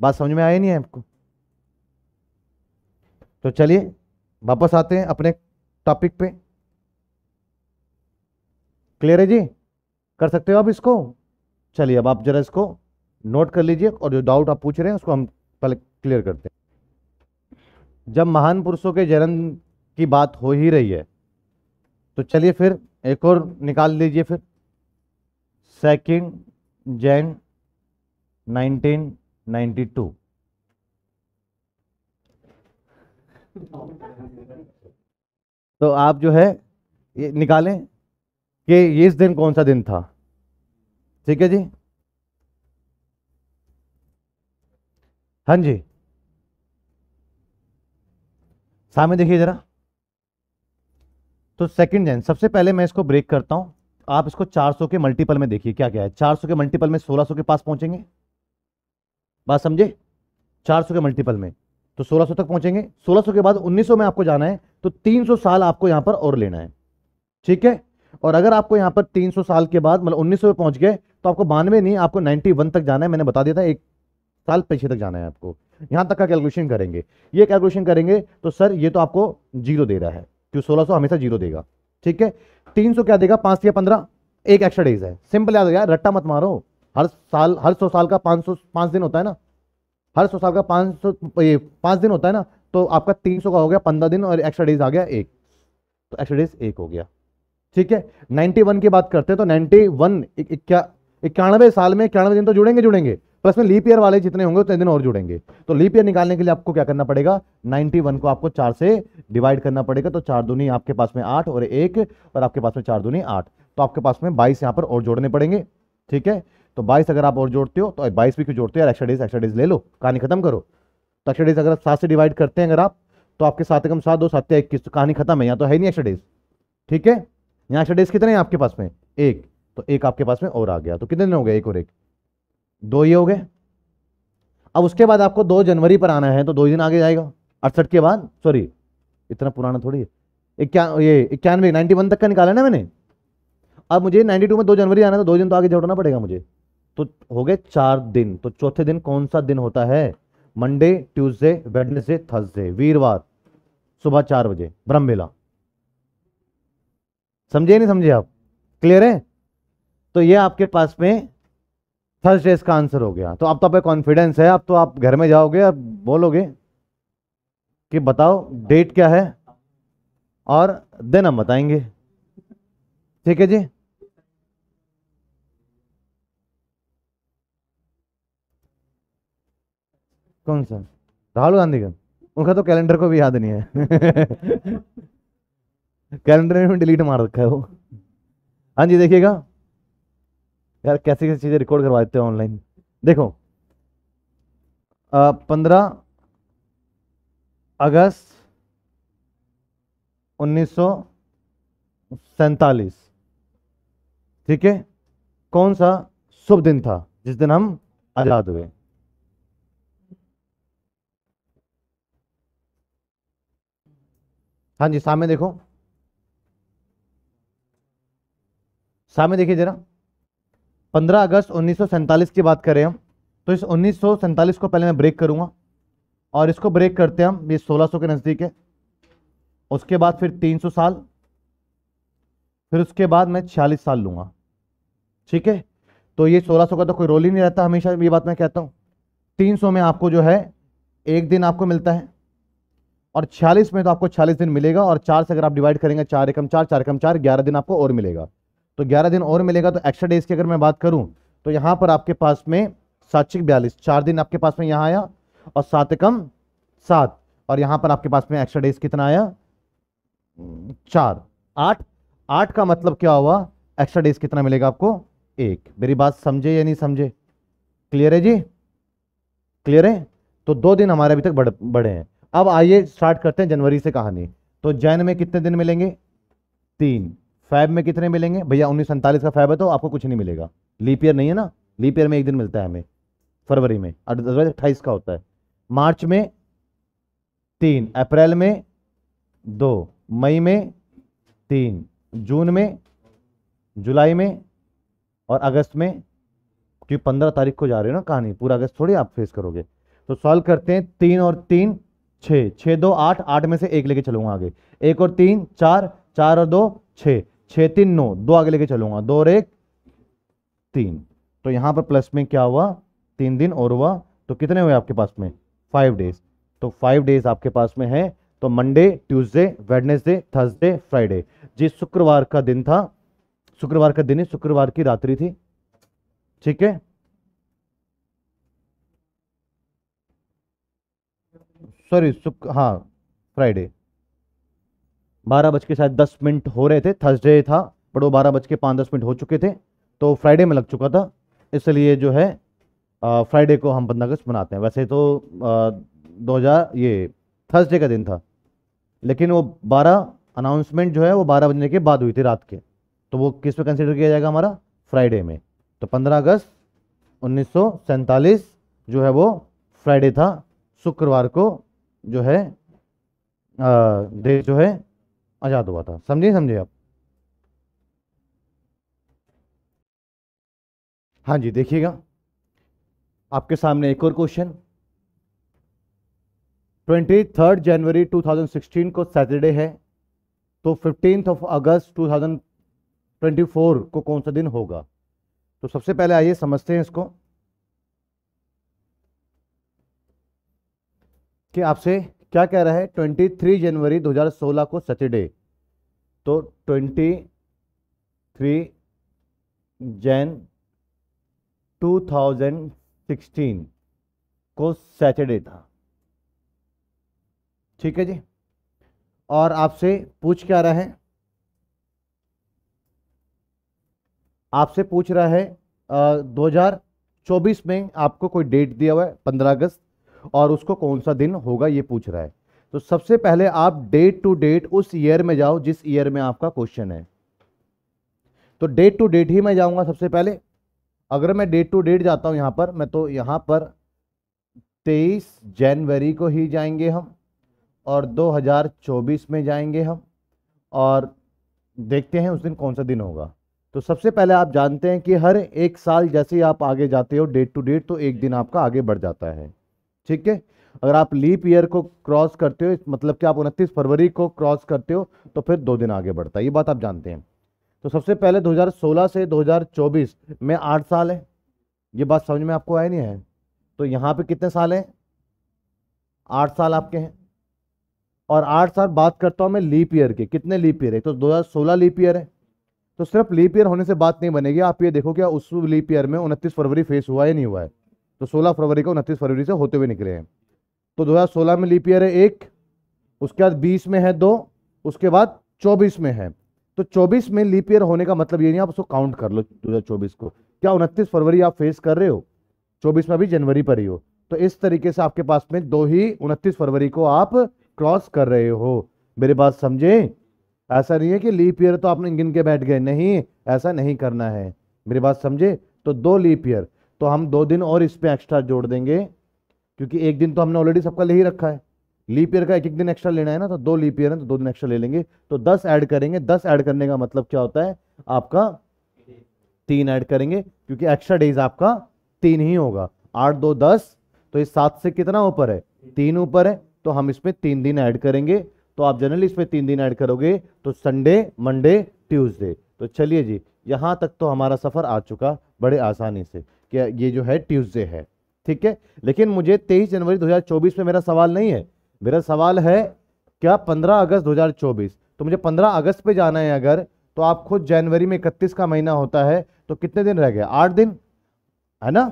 बात समझ में आई नहीं है आपको तो चलिए वापस आते हैं अपने टॉपिक पे क्लियर है जी कर सकते हो आप इसको चलिए अब आप जरा इसको नोट कर लीजिए और जो डाउट आप पूछ रहे हैं उसको हम पहले क्लियर करते हैं जब महान पुरुषों के जन्म की बात हो ही रही है तो चलिए फिर एक और निकाल लीजिए फिर सेकेंड जैन 1992 तो आप जो है ये निकालें कि ये इस दिन कौन सा दिन था ठीक है जी हाँ जी सामने देखिए जरा तो सेकंड जैन सबसे पहले मैं इसको ब्रेक करता हूँ आप इसको 400 के मल्टीपल में देखिए क्या क्या है 400 के मल्टीपल में 1600 के पास पहुँचेंगे बात समझे 400 के मल्टीपल में तो 1600 तक पहुँचेंगे 1600 के बाद 1900 में आपको जाना है तो 300 साल आपको यहाँ पर और लेना है ठीक है और अगर आपको यहाँ पर 300 साल के बाद मतलब 1900 में पहुँच गए तो आपको बानवे नहीं आपको 91 तक जाना है मैंने बता दिया था एक साल पीछे तक जाना है आपको यहाँ तक का कैलकुलेशन करेंगे ये कैलकुलेशन करेंगे तो सर ये तो आपको जीरो दे रहा है जो 1600 हमेशा जीरो देगा ठीक है 300 क्या देगा पांच या पंद्रह एक एक्स्ट्रा डेज है सिंपल याद यार रट्टा मत मारो हर साल हर सौ साल का पांच सौ पांच दिन होता है ना हर सौ साल का पांच सौ ये पाँच दिन होता है ना तो आपका तीन सौ का हो गया पंद्रह दिन और एक्स्ट्रा डेज आ गया एक तो एक्स्ट्रा डेज एक हो गया ठीक है नाइनटी वन की बात करते हैं तो नाइनटी वन इक्यानवे साल में इक्यानवे दिन तो जुड़ेंगे जुड़ेंगे प्लस में लीप ईयर वाले जितने होंगे उतने दिन और जुड़ेंगे तो लीप ईयर निकालने के लिए आपको क्या करना पड़ेगा 91 को आपको चार से डिवाइड करना पड़ेगा तो चार दूनी आपके पास में आठ और एक और आपके पास में चार दूनी आठ तो आपके पास में बाईस यहाँ पर और जोड़ने पड़ेंगे ठीक है तो बाईस अगर आप और जोड़ते हो तो बाईस भी क्यों जोड़ते हो यार एक्स्ट्रा डेज एक्स्ट्रा डेज ले लो कहानी खत्म करो तो एक्स्ट्रा डेज अगर आप सात से डिवाइड करते हैं अगर आप तो आपके सात कम सात दो सात इक्कीस तो कहानी खत्म है यहाँ तो है नहीं एक्स्ट्रा डेज ठीक है यहाँ एक्स्ट्रा डेज कितने हैं आपके पास में एक तो एक आपके पास में और आ गया तो कितने दिन हो गए एक और एक दो ये हो गए अब उसके बाद आपको दो जनवरी पर आना है तो दो दिन आगे जाएगा अड़सठ के बाद सॉरी इतना पुराना थोड़ी है इक्या ये इक्यानवे नाइन्टी वन तक का निकाला ना मैंने अब मुझे नाइन्टी टू में दो जनवरी आना है तो दो दिन तो आगे जोड़ना पड़ेगा मुझे तो हो गए चार दिन तो चौथे दिन कौन सा दिन होता है मंडे ट्यूजडे वेडनेसडे थर्सडे वीरवार सुबह चार बजे ब्रह्म मेला समझे नहीं समझे आप क्लियर है तो ये आपके पास में थर्सडे इसका आंसर हो गया तो अब तो आप कॉन्फिडेंस है अब तो आप घर में जाओगे और बोलोगे कि बताओ डेट क्या है और दिन हम बताएंगे ठीक है जी कौन सा राहुल गांधी का उनका तो कैलेंडर को भी याद नहीं है कैलेंडर में डिलीट मार रखा है वो हाँ जी देखिएगा यार कैसी कैसी चीज़ें रिकॉर्ड करवा देते हैं ऑनलाइन देखो पंद्रह अगस्त उन्नीस ठीक है कौन सा शुभ दिन था जिस दिन हम आजाद हुए हाँ जी सामने देखो सामने देखिए जरा पंद्रह अगस्त उन्नीस की बात करें हम तो इस उन्नीस को पहले मैं ब्रेक करूँगा और इसको ब्रेक करते हैं हम ये 1600 के नज़दीक है उसके बाद फिर 300 साल फिर उसके बाद मैं छियालीस साल लूँगा ठीक है तो ये 1600 का तो कोई रोल ही नहीं रहता हमेशा ये बात मैं कहता हूँ 300 में आपको जो है एक दिन आपको मिलता है और छियालीस में तो आपको छियालीस दिन मिलेगा और चार से अगर आप डिवाइड करेंगे चार एकम चार चार एकम चार ग्यारह दिन आपको और मिलेगा तो ग्यारह दिन और मिलेगा तो एक्स्ट्रा डेज की अगर मैं बात करूं तो यहां पर आपके पास में सात बयालीस चार दिन आपके पास में यहां आया और सात कम सात और यहां पर आपके पास में एक्स्ट्रा डेज कितना आया चार आठ आठ का मतलब क्या हुआ एक्स्ट्रा डेज कितना मिलेगा आपको एक मेरी बात समझे या नहीं समझे क्लियर है जी क्लियर है तो दो दिन हमारे अभी तक बढ़ बढ़े हैं अब आइए स्टार्ट करते हैं जनवरी से कहानी तो जैन में कितने दिन मिलेंगे तीन फैब में कितने मिलेंगे भैया उन्नीस सैंतालीस का फैब है तो आपको कुछ नहीं मिलेगा लीप ईयर नहीं है ना लीप ईयर में एक दिन मिलता है हमें फरवरी में अट्ठाईस का होता है मार्च में तीन अप्रैल में दो मई में तीन जून में जुलाई में और अगस्त में क्योंकि पंद्रह तारीख को जा रहे हो ना कहानी पूरा अगस्त थोड़ी आप फेस करोगे तो सॉल्व करते हैं तीन और तीन छः छः दो आठ आठ में से एक लेके चलूंगा आगे एक और तीन चार चार और दो छः छ तीन नौ दो आगे लेके चलूंगा दो और एक तीन तो यहां पर प्लस में क्या हुआ तीन दिन और हुआ तो कितने हुए आपके पास में फाइव डेज तो फाइव डेज आपके पास में है तो Monday Tuesday Wednesday Thursday Friday जिस शुक्रवार का दिन था शुक्रवार का दिन है शुक्रवार की रात्रि थी ठीक है सॉरी हाँ फ्राइडे बारह बज के शायद दस मिनट हो रहे थे थर्सडे था बट वो बारह बज के पाँच दस मिनट हो चुके थे तो फ्राइडे में लग चुका था इसलिए जो है फ्राइडे को हम पंद्रह अगस्त मनाते हैं वैसे तो दो हज़ार ये थर्सडे का दिन था लेकिन वो बारह अनाउंसमेंट जो है वो बारह बजने के बाद हुई थी रात के तो वो किस पे कंसिडर किया जाएगा हमारा फ्राइडे में तो पंद्रह अगस्त उन्नीस जो है वो फ्राइडे था शुक्रवार को जो है आ, देश जो है आज़ाद हुआ था समझे समझे आप हाँ जी देखिएगा आपके सामने एक और क्वेश्चन ट्वेंटी थर्ड जनवरी 2016 को सैटरडे है तो फिफ्टींथ ऑफ अगस्त 2024 को कौन सा दिन होगा तो सबसे पहले आइए समझते हैं इसको कि आपसे क्या कह रहा है 23 जनवरी 2016 को सैटरडे तो 23 जैन 2016 को सैटरडे था ठीक है जी और आपसे पूछ क्या रहा है आपसे पूछ रहा है दो हजार चौबीस में आपको कोई डेट दिया हुआ है पंद्रह अगस्त और उसको कौन सा दिन होगा ये पूछ रहा है तो सबसे पहले आप डेट टू डेट उस ईयर में जाओ जिस ईयर में आपका क्वेश्चन है तो डेट टू डेट ही मैं जाऊंगा सबसे पहले अगर मैं डेट टू डेट जाता हूं यहां पर मैं तो यहां पर 23 जनवरी को ही जाएंगे हम और 2024 में जाएंगे हम और देखते हैं उस दिन कौन सा दिन होगा तो सबसे पहले आप जानते हैं कि हर एक साल जैसे ही आप आगे जाते हो डेट टू डेट तो एक दिन आपका आगे बढ़ जाता है ठीक है अगर आप लीप ईयर को क्रॉस करते हो मतलब कि आप उनतीस फरवरी को क्रॉस करते हो तो फिर दो दिन आगे बढ़ता है ये बात आप जानते हैं तो सबसे पहले 2016 से 2024 में आठ साल है ये बात समझ में आपको आया नहीं है तो यहाँ पे कितने साल हैं आठ साल आपके हैं और आठ साल बात करता हूँ मैं लीप ईयर के कितने लीप ईयर है तो दो लीप ईयर है तो सिर्फ लीप ईयर होने से बात नहीं बनेगी आप ये देखो क्या उस लीप ईयर में उनतीस फरवरी फेस हुआ या नहीं हुआ है तो 16 फरवरी का उनतीस फरवरी से होते हुए निकले हैं तो 2016 में लीप ईयर है एक उसके बाद 20 में है दो उसके बाद 24 में है तो 24 में लीप ईयर होने का मतलब ये नहीं आप उसको काउंट कर लो 2024 को क्या उनतीस फरवरी आप फेस कर रहे हो 24 में अभी जनवरी पर ही हो तो इस तरीके से आपके पास में दो ही उनतीस फरवरी को आप क्रॉस कर रहे हो मेरे बात समझे ऐसा नहीं है कि लीप ईयर तो आपने गिन के बैठ गए नहीं ऐसा नहीं करना है मेरी बात समझे तो दो लीप ईयर तो हम दो दिन और इस पर एक्स्ट्रा जोड़ देंगे क्योंकि एक दिन तो हमने ऑलरेडी सबका ले ही रखा है लीप ईयर का एक एक दिन एक्स्ट्रा लेना है ना तो दो लीप ईयर है तो दो दिन एक्स्ट्रा ले लेंगे तो दस ऐड करेंगे दस ऐड करने का मतलब क्या होता है आपका तीन ऐड करेंगे क्योंकि एक्स्ट्रा डेज आपका तीन ही होगा आठ दो दस तो इस सात से कितना ऊपर है तीन ऊपर है तो हम इसमें तीन दिन ऐड करेंगे तो आप जनरली इसमें तीन दिन ऐड करोगे तो संडे मंडे ट्यूसडे तो चलिए जी यहाँ तक तो हमारा सफ़र आ चुका बड़े आसानी से ये जो है ट्यूसडे है ठीक है लेकिन मुझे तेईस जनवरी 2024 में मेरा सवाल नहीं है मेरा सवाल है क्या 15 अगस्त 2024 तो मुझे 15 अगस्त पे जाना है अगर तो आप खुद जनवरी में इकतीस का महीना होता है तो कितने दिन रह गए आठ दिन है ना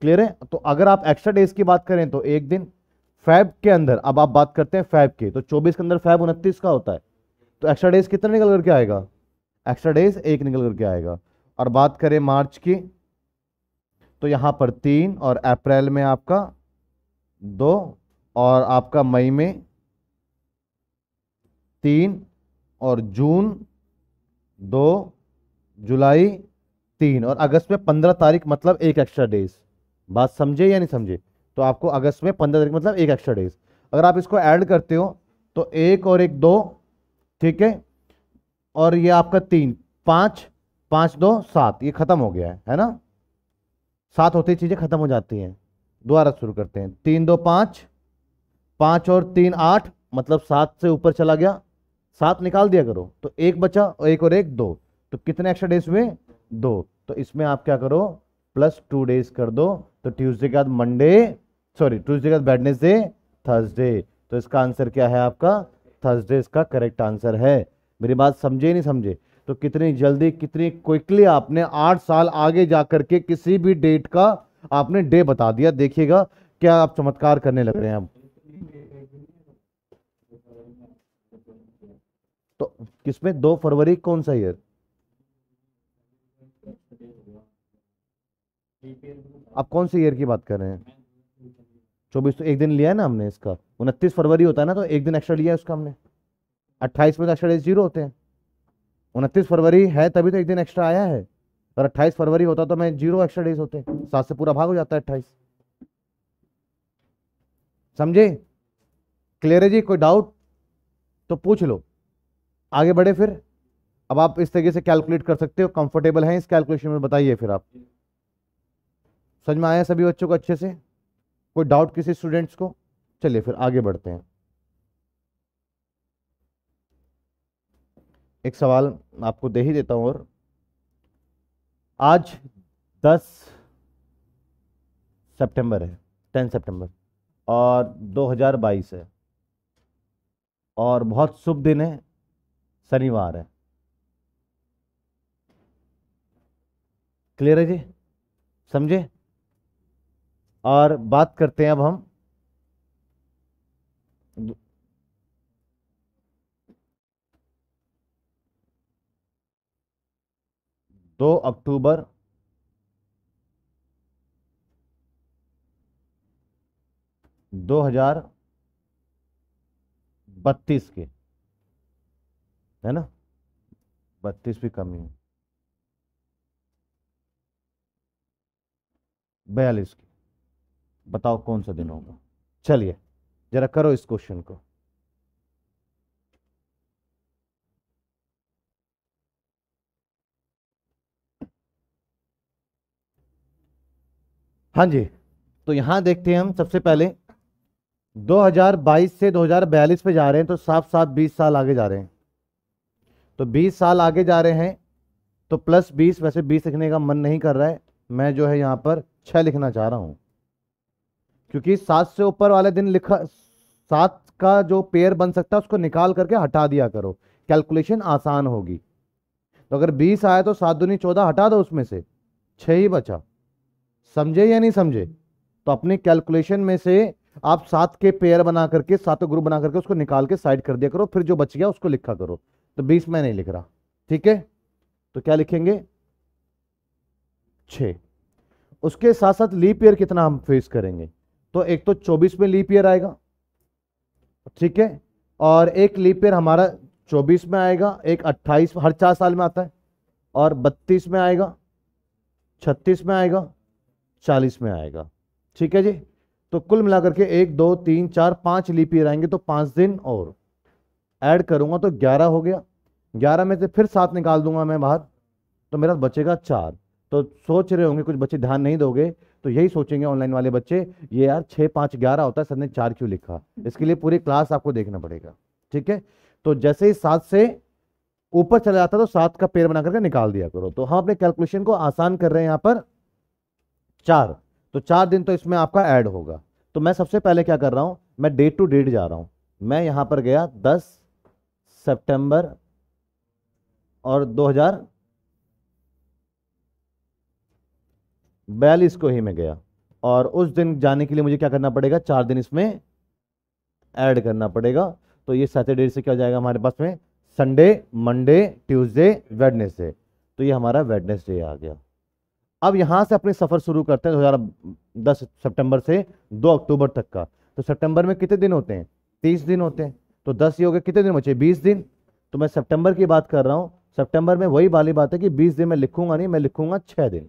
क्लियर है तो अगर आप एक्स्ट्रा डेज की बात करें तो एक दिन फैब के अंदर अब आप बात करते हैं फैब के तो 24 के अंदर फैब उनतीस का होता है तो एक्स्ट्रा डेज कितना निकल करके आएगा एक्स्ट्रा डेज एक निकल करके आएगा और बात करें मार्च की तो यहाँ पर तीन और अप्रैल में आपका दो और आपका मई में तीन और जून दो जुलाई तीन और अगस्त में पंद्रह तारीख मतलब एक एक्स्ट्रा डेज बात समझे या नहीं समझे तो आपको अगस्त में पंद्रह तारीख मतलब एक एक्स्ट्रा डेज अगर आप इसको ऐड करते हो तो एक और एक दो ठीक है और ये आपका तीन पाँच पाँच दो सात ये ख़त्म हो गया है है ना सात होती चीज़ें खत्म हो जाती हैं दोबारा शुरू करते हैं तीन दो पाँच पाँच और तीन आठ मतलब सात से ऊपर चला गया सात निकाल दिया करो तो एक बचा और एक और एक दो तो कितने एक्स्ट्रा डेज हुए दो तो इसमें आप क्या करो प्लस टू डेज कर दो तो ट्यूसडे के बाद मंडे सॉरी ट्यूसडे के बाद बैडनेसडे थर्सडे तो इसका आंसर क्या है आपका थर्सडे इसका करेक्ट आंसर है मेरी बात समझे नहीं समझे तो कितनी जल्दी कितनी क्विकली आपने आठ साल आगे जा करके किसी भी डेट का आपने डे बता दिया देखिएगा क्या आप चमत्कार करने लग रहे हैं अब तो किसमें दो फरवरी कौन सा ईयर आप कौन से ईयर की बात कर रहे हैं चौबीस तो एक दिन लिया है ना हमने इसका उनतीस फरवरी होता है ना तो एक दिन एक्स्ट्रा लिया है उसका हमने अट्ठाईस में तो एक्स्ट्रा डेज जीरो होते हैं उनतीस फरवरी है तभी तो एक दिन एक्स्ट्रा आया है अगर अट्ठाईस फरवरी होता तो मैं जीरो एक्स्ट्रा डेज होते सात से पूरा भाग हो जाता है अट्ठाईस समझे क्लियर है जी कोई डाउट तो पूछ लो आगे बढ़े फिर अब आप इस तरीके से कैलकुलेट कर सकते हो कंफर्टेबल हैं इस कैलकुलेशन में बताइए फिर आप समझ में आया सभी बच्चों को अच्छे से कोई डाउट किसी स्टूडेंट्स को चलिए फिर आगे बढ़ते हैं एक सवाल आपको दे ही देता हूं और आज 10 सितंबर है 10 सितंबर और 2022 है और बहुत शुभ दिन है शनिवार है क्लियर है जी समझे और बात करते हैं अब हम दो अक्टूबर दो हजार बत्तीस के है ना बत्तीस भी कमी है बयालीस के बताओ कौन सा दिन होगा चलिए जरा करो इस क्वेश्चन को हाँ जी तो यहाँ देखते हैं हम सबसे पहले 2022 से 2042 पे जा रहे हैं तो साफ साफ 20 साल आगे जा रहे हैं तो 20 साल आगे जा रहे हैं तो प्लस 20 वैसे 20 लिखने का मन नहीं कर रहा है मैं जो है यहाँ पर छः लिखना चाह रहा हूँ क्योंकि सात से ऊपर वाले दिन लिखा सात का जो पेयर बन सकता है उसको निकाल करके हटा दिया करो कैलकुलेशन आसान होगी तो अगर बीस आया तो सात दुनी चौदह हटा दो उसमें से छः ही बचा समझे या नहीं समझे तो अपने कैलकुलेशन में से आप सात के पेयर बना करके सातों ग्रुप बना करके उसको निकाल के साइड कर दिया करो फिर जो बच गया उसको लिखा करो तो बीस में नहीं लिख रहा ठीक है तो क्या लिखेंगे छ उसके साथ साथ लीप ईयर कितना हम फेस करेंगे तो एक तो चौबीस में लीप ईयर आएगा ठीक है और एक लीप ईयर हमारा चौबीस में आएगा एक अट्ठाईस हर चार साल में आता है और बत्तीस में आएगा छत्तीस में आएगा चालीस में आएगा ठीक है जी तो कुल मिलाकर के एक दो तीन चार पाँच लीप ईयर आएंगे तो पाँच दिन और ऐड करूंगा तो ग्यारह हो गया ग्यारह में से फिर सात निकाल दूंगा मैं बाहर तो मेरा बचेगा चार तो सोच रहे होंगे कुछ बच्चे ध्यान नहीं दोगे तो यही सोचेंगे ऑनलाइन वाले बच्चे ये यार छः पाँच ग्यारह होता है सर ने चार क्यों लिखा इसके लिए पूरी क्लास आपको देखना पड़ेगा ठीक है तो जैसे ही सात से ऊपर चला जाता तो सात का पेड़ बना करके निकाल दिया करो तो हम हाँ, अपने कैलकुलेशन को आसान कर रहे हैं यहाँ पर चार तो चार दिन तो इसमें आपका ऐड होगा तो मैं सबसे पहले क्या कर रहा हूँ मैं डेट टू डेट जा रहा हूँ मैं यहाँ पर गया दस सेप्टेम्बर और दो हजार बयालीस को ही मैं गया और उस दिन जाने के लिए मुझे क्या करना पड़ेगा चार दिन इसमें ऐड करना पड़ेगा तो ये सैटरडे से क्या हो जाएगा हमारे पास में संडे मंडे ट्यूसडे वेडनेसडे तो ये हमारा वेडनेसडे आ गया अब यहाँ से अपने सफ़र शुरू करते हैं दो हज़ार दस सेप्टेम्बर से दो अक्टूबर तक का तो सितंबर में कितने दिन होते हैं तीस दिन होते हैं तो दस ये हो गए कितने दिन बचे बीस दिन तो मैं सितंबर की बात कर रहा हूँ सितंबर में वही वाली बात है कि बीस दिन मैं लिखूंगा नहीं मैं लिखूंगा छः दिन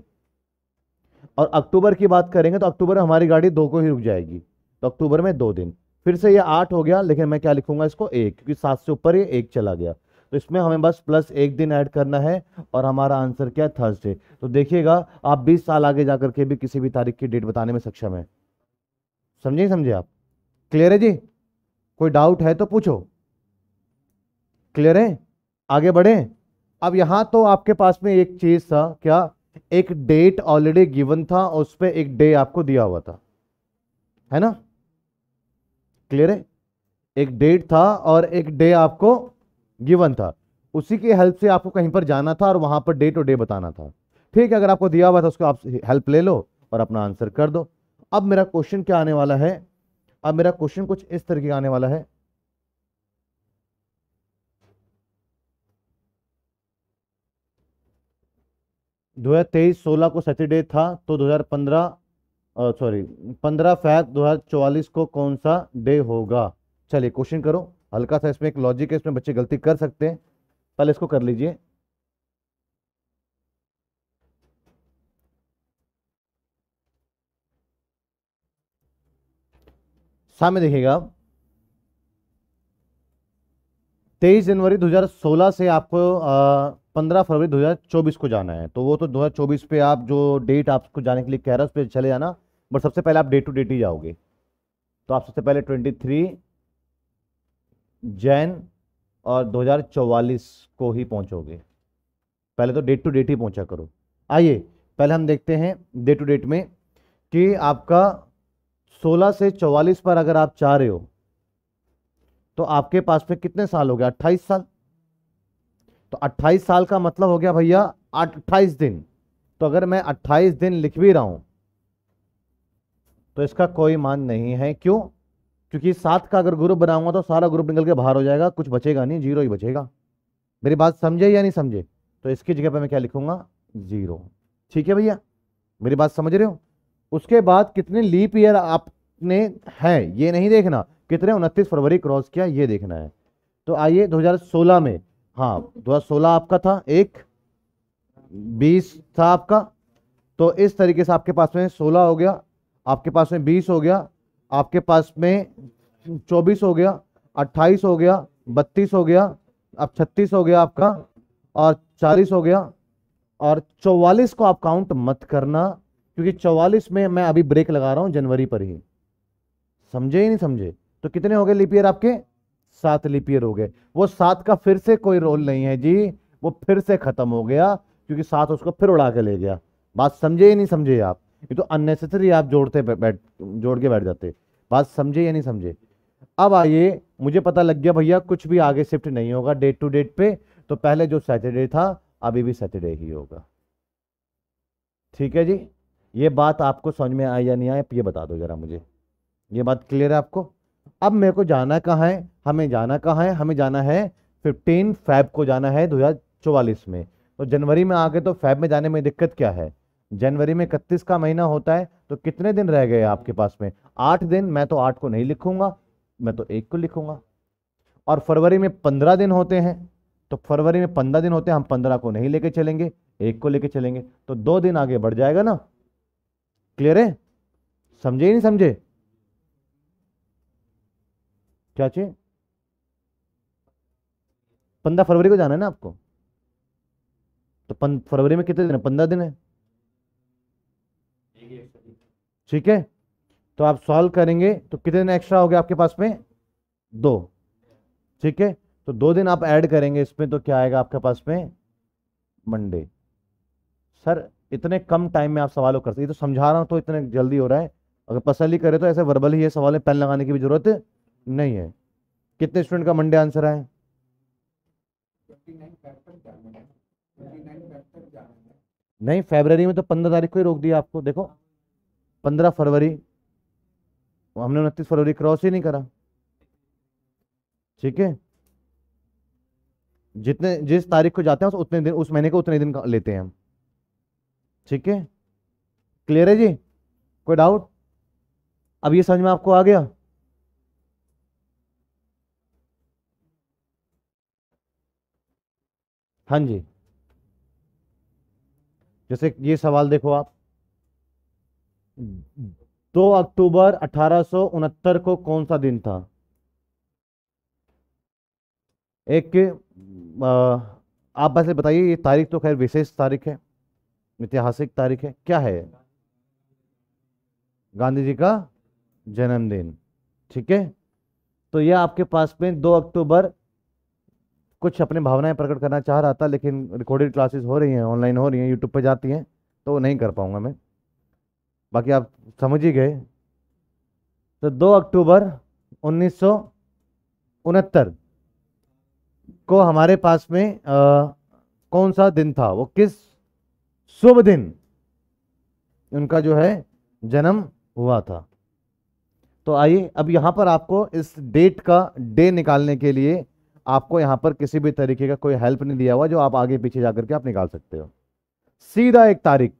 और अक्टूबर की बात करेंगे तो अक्टूबर में हमारी गाड़ी दो को ही रुक जाएगी तो अक्टूबर में दो दिन फिर से ये आठ हो गया लेकिन मैं क्या लिखूंगा इसको एक क्योंकि सात से ऊपर ये एक चला गया तो इसमें हमें बस प्लस एक दिन ऐड करना है और हमारा आंसर क्या है थर्सडे तो देखिएगा आप बीस साल आगे जा करके भी किसी भी तारीख की डेट बताने में सक्षम है समझे समझे आप क्लियर है जी कोई डाउट है तो पूछो क्लियर है आगे बढ़े अब यहां तो आपके पास में एक चीज था क्या एक डेट ऑलरेडी गिवन था और उस पर एक डे आपको दिया हुआ था है ना क्लियर है एक डेट था और एक डे आपको गिवन था उसी की हेल्प से आपको कहीं पर जाना था और वहां पर डे टू डे बताना था ठीक है अगर आपको दिया हुआ था उसको आप हेल्प ले लो और अपना आंसर कर दो अब मेरा क्वेश्चन क्या आने वाला है अब मेरा क्वेश्चन कुछ इस तरीके का आने वाला है दो हज़ार तेईस सोलह को सैटरडे था तो दो हज़ार पंद्रह सॉरी पंद्रह फैब दो हज़ार चौवालीस को कौन सा डे होगा चलिए क्वेश्चन करो हल्का सा इसमें एक लॉजिक है इसमें बच्चे गलती कर सकते हैं पहले इसको कर लीजिए सामने देखिएगा तेईस जनवरी 2016 से आपको पंद्रह फरवरी 2024 को जाना है तो वो तो 2024 पे आप जो डेट आपको जाने के लिए कह रहा है उस पर चले जाना बट सबसे पहले आप डे टू डेट ही जाओगे तो आप सबसे पहले 23 जैन और 2044 को ही पहुंचोगे पहले तो डेट टू डेट ही पहुंचा करो आइए पहले हम देखते हैं डे टू डेट में कि आपका 16 से 44 पर अगर आप चाह रहे हो तो आपके पास में कितने साल हो गया 28 साल तो 28 साल का मतलब हो गया भैया 28 दिन तो अगर मैं 28 दिन लिख भी रहा हूं तो इसका कोई मान नहीं है क्यों क्योंकि सात का अगर ग्रुप बनाऊंगा तो सारा ग्रुप निकल के बाहर हो जाएगा कुछ बचेगा नहीं जीरो ही बचेगा मेरी बात समझे या नहीं समझे तो इसकी जगह पर मैं क्या लिखूंगा जीरो ठीक है भैया मेरी बात समझ रहे हो उसके बाद कितने लीप ईयर आपने हैं ये नहीं देखना कितने उनतीस फरवरी क्रॉस किया ये देखना है तो आइए 2016 में हाँ 2016 आपका था एक 20 था आपका तो इस तरीके से आपके पास में 16 हो गया आपके पास में 20 हो गया आपके पास में चौबीस हो गया अट्ठाईस हो गया बत्तीस हो गया अब छत्तीस हो गया आपका और चालीस हो गया और चौवालीस को आप काउंट मत करना क्योंकि चौवालीस में मैं अभी ब्रेक लगा रहा हूं जनवरी पर ही समझे ही नहीं समझे तो कितने हो गए लिपियर आपके सात लिपियर हो गए वो सात का फिर से कोई रोल नहीं है जी वो फिर से खत्म हो गया क्योंकि सात उसको फिर उड़ा के ले गया बात समझे ही नहीं समझे आप ये तो अननेसेसरी आप जोड़ते बैठ जोड़ के बैठ जाते बात समझे या नहीं समझे अब आइए मुझे पता लग गया भैया कुछ भी आगे शिफ्ट नहीं होगा डेट टू डेट पे तो पहले जो सैटरडे था अभी भी सैटरडे ही होगा ठीक है जी ये बात आपको समझ में आई या नहीं आई ये बता दो जरा मुझे ये बात क्लियर है आपको अब मेरे को जाना कहाँ है हमें जाना कहाँ है हमें जाना है फिफ्टीन फैब को जाना है दो में तो जनवरी में आ गए तो फैब में जाने में दिक्कत क्या है जनवरी में इकतीस का महीना होता है तो कितने दिन रह गए आपके पास में आठ दिन मैं तो आठ को नहीं लिखूंगा मैं तो एक को लिखूंगा और फरवरी में पंद्रह दिन होते हैं तो फरवरी में पंद्रह दिन होते हैं हम पंद्रह को नहीं लेके चलेंगे एक को लेके चलेंगे तो दो दिन आगे बढ़ जाएगा ना क्लियर है समझे ही नहीं समझे क्या चाहिए पंद्रह फरवरी को जाना है ना आपको तो फरवरी में कितने दिन है पंद्रह दिन है ठीक है तो आप सॉल्व करेंगे तो कितने दिन एक्स्ट्रा हो गया आपके पास में दो ठीक है तो दो दिन आप ऐड करेंगे इसमें तो क्या आएगा आपके पास में मंडे सर इतने कम टाइम में आप सवालों कर सकते तो समझा रहा हूँ तो इतने जल्दी हो रहा है अगर पसली करें तो ऐसे वर्बल ही ये सवाल पेन लगाने की भी जरूरत नहीं है कितने स्टूडेंट का मंडे आंसर आए नहीं फेबर में तो पंद्रह तारीख को ही रोक दिया आपको देखो पंद्रह फरवरी हमने उनतीस फरवरी क्रॉस ही नहीं करा ठीक है जितने जिस तारीख को जाते हैं उतने दिन उस महीने को उतने दिन लेते हैं हम ठीक है क्लियर है जी कोई डाउट अब ये समझ में आपको आ गया हाँ जी जैसे ये सवाल देखो आप दो अक्टूबर अठारह को कौन सा दिन था एक आप बस बताइए ये तारीख तो खैर विशेष तारीख है ऐतिहासिक तारीख है क्या है गांधी जी का जन्मदिन ठीक है तो यह आपके पास में दो अक्टूबर कुछ अपनी भावनाएं प्रकट करना चाह रहा था लेकिन रिकॉर्डेड क्लासेस हो रही हैं ऑनलाइन हो रही हैं यूट्यूब पर जाती हैं तो नहीं कर पाऊंगा मैं बाकी आप समझ ही गए तो 2 अक्टूबर उन्नीस को हमारे पास में आ, कौन सा दिन था वो किस शुभ दिन उनका जो है जन्म हुआ था तो आइए अब यहाँ पर आपको इस डेट का डे निकालने के लिए आपको यहाँ पर किसी भी तरीके का कोई हेल्प नहीं दिया हुआ जो आप आगे पीछे जाकर के आप निकाल सकते हो सीधा एक तारीख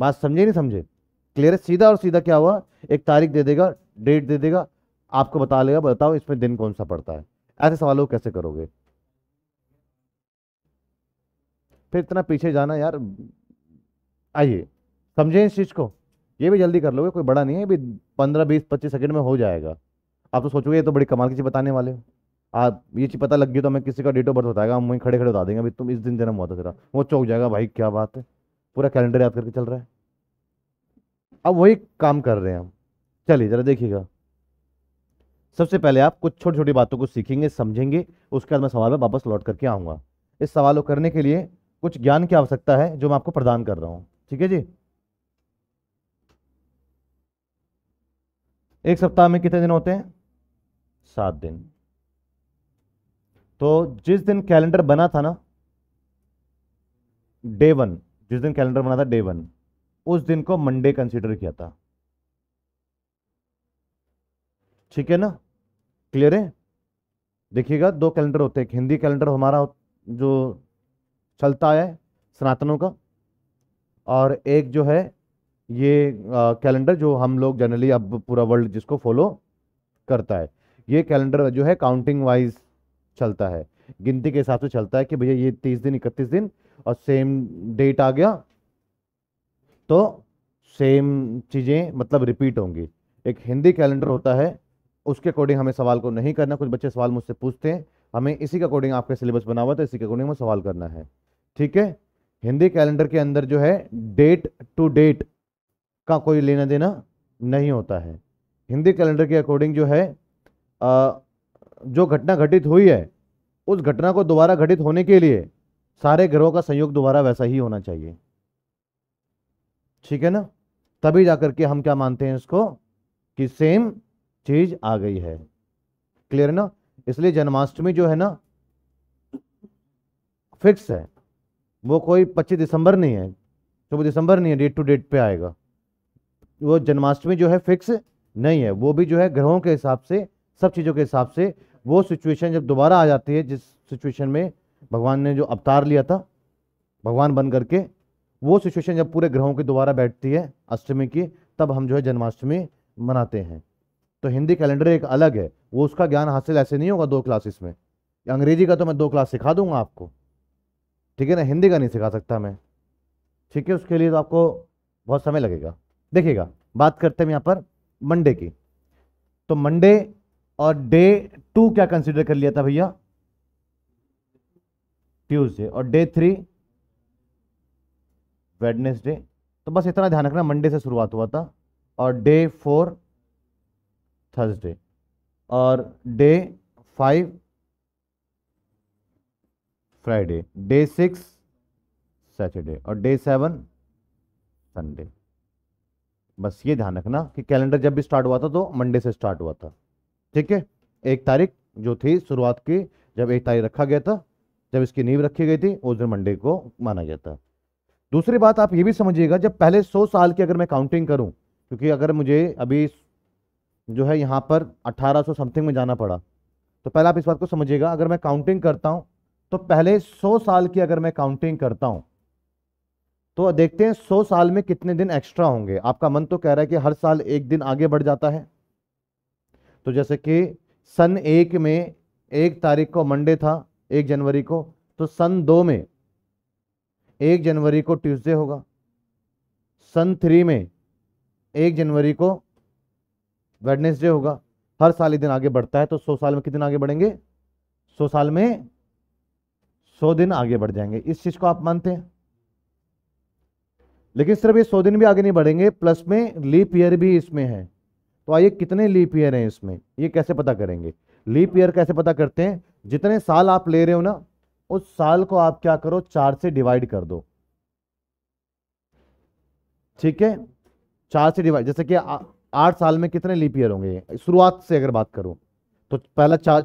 बात समझे नहीं समझे क्लियर सीधा और सीधा क्या हुआ एक तारीख दे देगा डेट दे देगा आपको बता लेगा बताओ इसमें दिन कौन सा पड़ता है ऐसे सवालों कैसे करोगे फिर इतना पीछे जाना यार आइए समझे इस चीज़ को ये भी जल्दी कर लोगे कोई बड़ा नहीं है भी पंद्रह बीस पच्चीस सेकंड में हो जाएगा आप तो सोचोगे ये तो बड़ी कमाल की चीज़ बताने वाले हो आप ये चीज़ पता लग गई तो हमें किसी का डेट ऑफ बर्थ बताएगा हम वहीं खड़े खड़े बता देंगे अभी तुम इस दिन जन्म हुआ था तेरा वो चौक जाएगा भाई क्या बात है पूरा कैलेंडर याद करके चल रहा है अब वही काम कर रहे हैं हम चलिए जरा देखिएगा सबसे पहले आप कुछ छोटी छोटी बातों को सीखेंगे समझेंगे उसके बाद मैं सवाल में वापस लौट करके आऊँगा इस सवाल को करने के लिए कुछ ज्ञान की आवश्यकता है जो मैं आपको प्रदान कर रहा हूँ ठीक है जी एक सप्ताह में कितने दिन होते हैं सात दिन तो जिस दिन कैलेंडर बना था ना डे वन जिस दिन कैलेंडर बना था डे वन उस दिन को मंडे कंसिडर किया था ठीक है ना क्लियर है देखिएगा दो कैलेंडर होते हैं हिंदी कैलेंडर हमारा जो चलता है सनातनों का और एक जो है ये कैलेंडर जो हम लोग जनरली अब पूरा वर्ल्ड जिसको फॉलो करता है ये कैलेंडर जो है काउंटिंग वाइज चलता है गिनती के हिसाब से चलता है कि भैया ये तीस दिन इकतीस दिन और सेम डेट आ गया तो सेम चीज़ें मतलब रिपीट होंगी एक हिंदी कैलेंडर होता है उसके अकॉर्डिंग हमें सवाल को नहीं करना कुछ बच्चे सवाल मुझसे पूछते हैं हमें इसी के अकॉर्डिंग आपका सिलेबस बना हुआ था इसी के अकॉर्डिंग हमें सवाल करना है ठीक है हिंदी कैलेंडर के अंदर जो है डेट टू डेट का कोई लेना देना नहीं होता है हिंदी कैलेंडर के अकॉर्डिंग जो है आ, जो घटना घटित हुई है उस घटना को दोबारा घटित होने के लिए सारे ग्रहों का संयोग दोबारा वैसा ही होना चाहिए ठीक है ना तभी जाकर के हम क्या मानते हैं इसको कि सेम चीज आ गई है क्लियर ना इसलिए जन्माष्टमी जो है ना फिक्स है वो कोई 25 दिसंबर नहीं है चौबीस तो दिसंबर नहीं है डेट टू डेट पे आएगा वो जन्माष्टमी जो है फिक्स नहीं है वो भी जो है ग्रहों के हिसाब से सब चीज़ों के हिसाब से वो सिचुएशन जब दोबारा आ जाती है जिस सिचुएशन में भगवान ने जो अवतार लिया था भगवान बन करके वो सिचुएशन जब पूरे ग्रहों की दोबारा बैठती है अष्टमी की तब हम जो है जन्माष्टमी मनाते हैं तो हिंदी कैलेंडर एक अलग है वो उसका ज्ञान हासिल ऐसे नहीं होगा दो क्लासेस में अंग्रेजी का तो मैं दो क्लास सिखा दूंगा आपको ठीक है ना हिंदी का नहीं सिखा सकता मैं ठीक है उसके लिए तो आपको बहुत समय लगेगा देखिएगा बात करते हैं यहाँ पर मंडे की तो मंडे और डे टू क्या कंसिडर कर लिया था भैया ट्यूसडे और डे थ्री वेडनेसडे तो बस इतना ध्यान रखना मंडे से शुरुआत हुआ था और डे फोर थर्सडे और day five Friday day six Saturday और डे सेवन संडे बस ये ध्यान रखना कि कैलेंडर जब भी स्टार्ट हुआ था तो मंडे से स्टार्ट हुआ था ठीक है एक तारीख जो थी शुरुआत की जब एक तारीख रखा गया था जब इसकी नींव रखी गई थी उस दिन मंडे को माना गया था दूसरी बात आप ये भी समझिएगा जब पहले सौ साल की अगर मैं काउंटिंग करूँ क्योंकि अगर मुझे अभी जो है यहाँ पर 1800 समथिंग में जाना पड़ा तो पहले आप इस बात को समझिएगा अगर मैं काउंटिंग करता हूँ तो पहले 100 साल की अगर मैं काउंटिंग करता हूँ तो देखते हैं 100 साल में कितने दिन एक्स्ट्रा होंगे आपका मन तो कह रहा है कि हर साल एक दिन आगे बढ़ जाता है तो जैसे कि सन एक में एक तारीख को मंडे था एक जनवरी को तो सन दो में एक जनवरी को ट्यूसडे होगा सन थ्री में एक जनवरी को वेडनेसडे होगा हर साल ही दिन आगे बढ़ता है तो सौ साल में कितने आगे बढ़ेंगे सौ साल में सौ दिन आगे बढ़ जाएंगे इस चीज को आप मानते हैं लेकिन सिर्फ ये सौ दिन भी आगे नहीं बढ़ेंगे प्लस में लीप ईयर भी इसमें है तो आइए कितने लीप ईयर हैं इसमें ये कैसे पता करेंगे लीप ईयर कैसे पता करते हैं जितने साल आप ले रहे हो ना उस साल को आप क्या करो चार से डिवाइड कर दो ठीक है चार से डिवाइड जैसे कि आठ साल में कितने लीप ईयर होंगे शुरुआत से अगर बात करूं तो पहला चार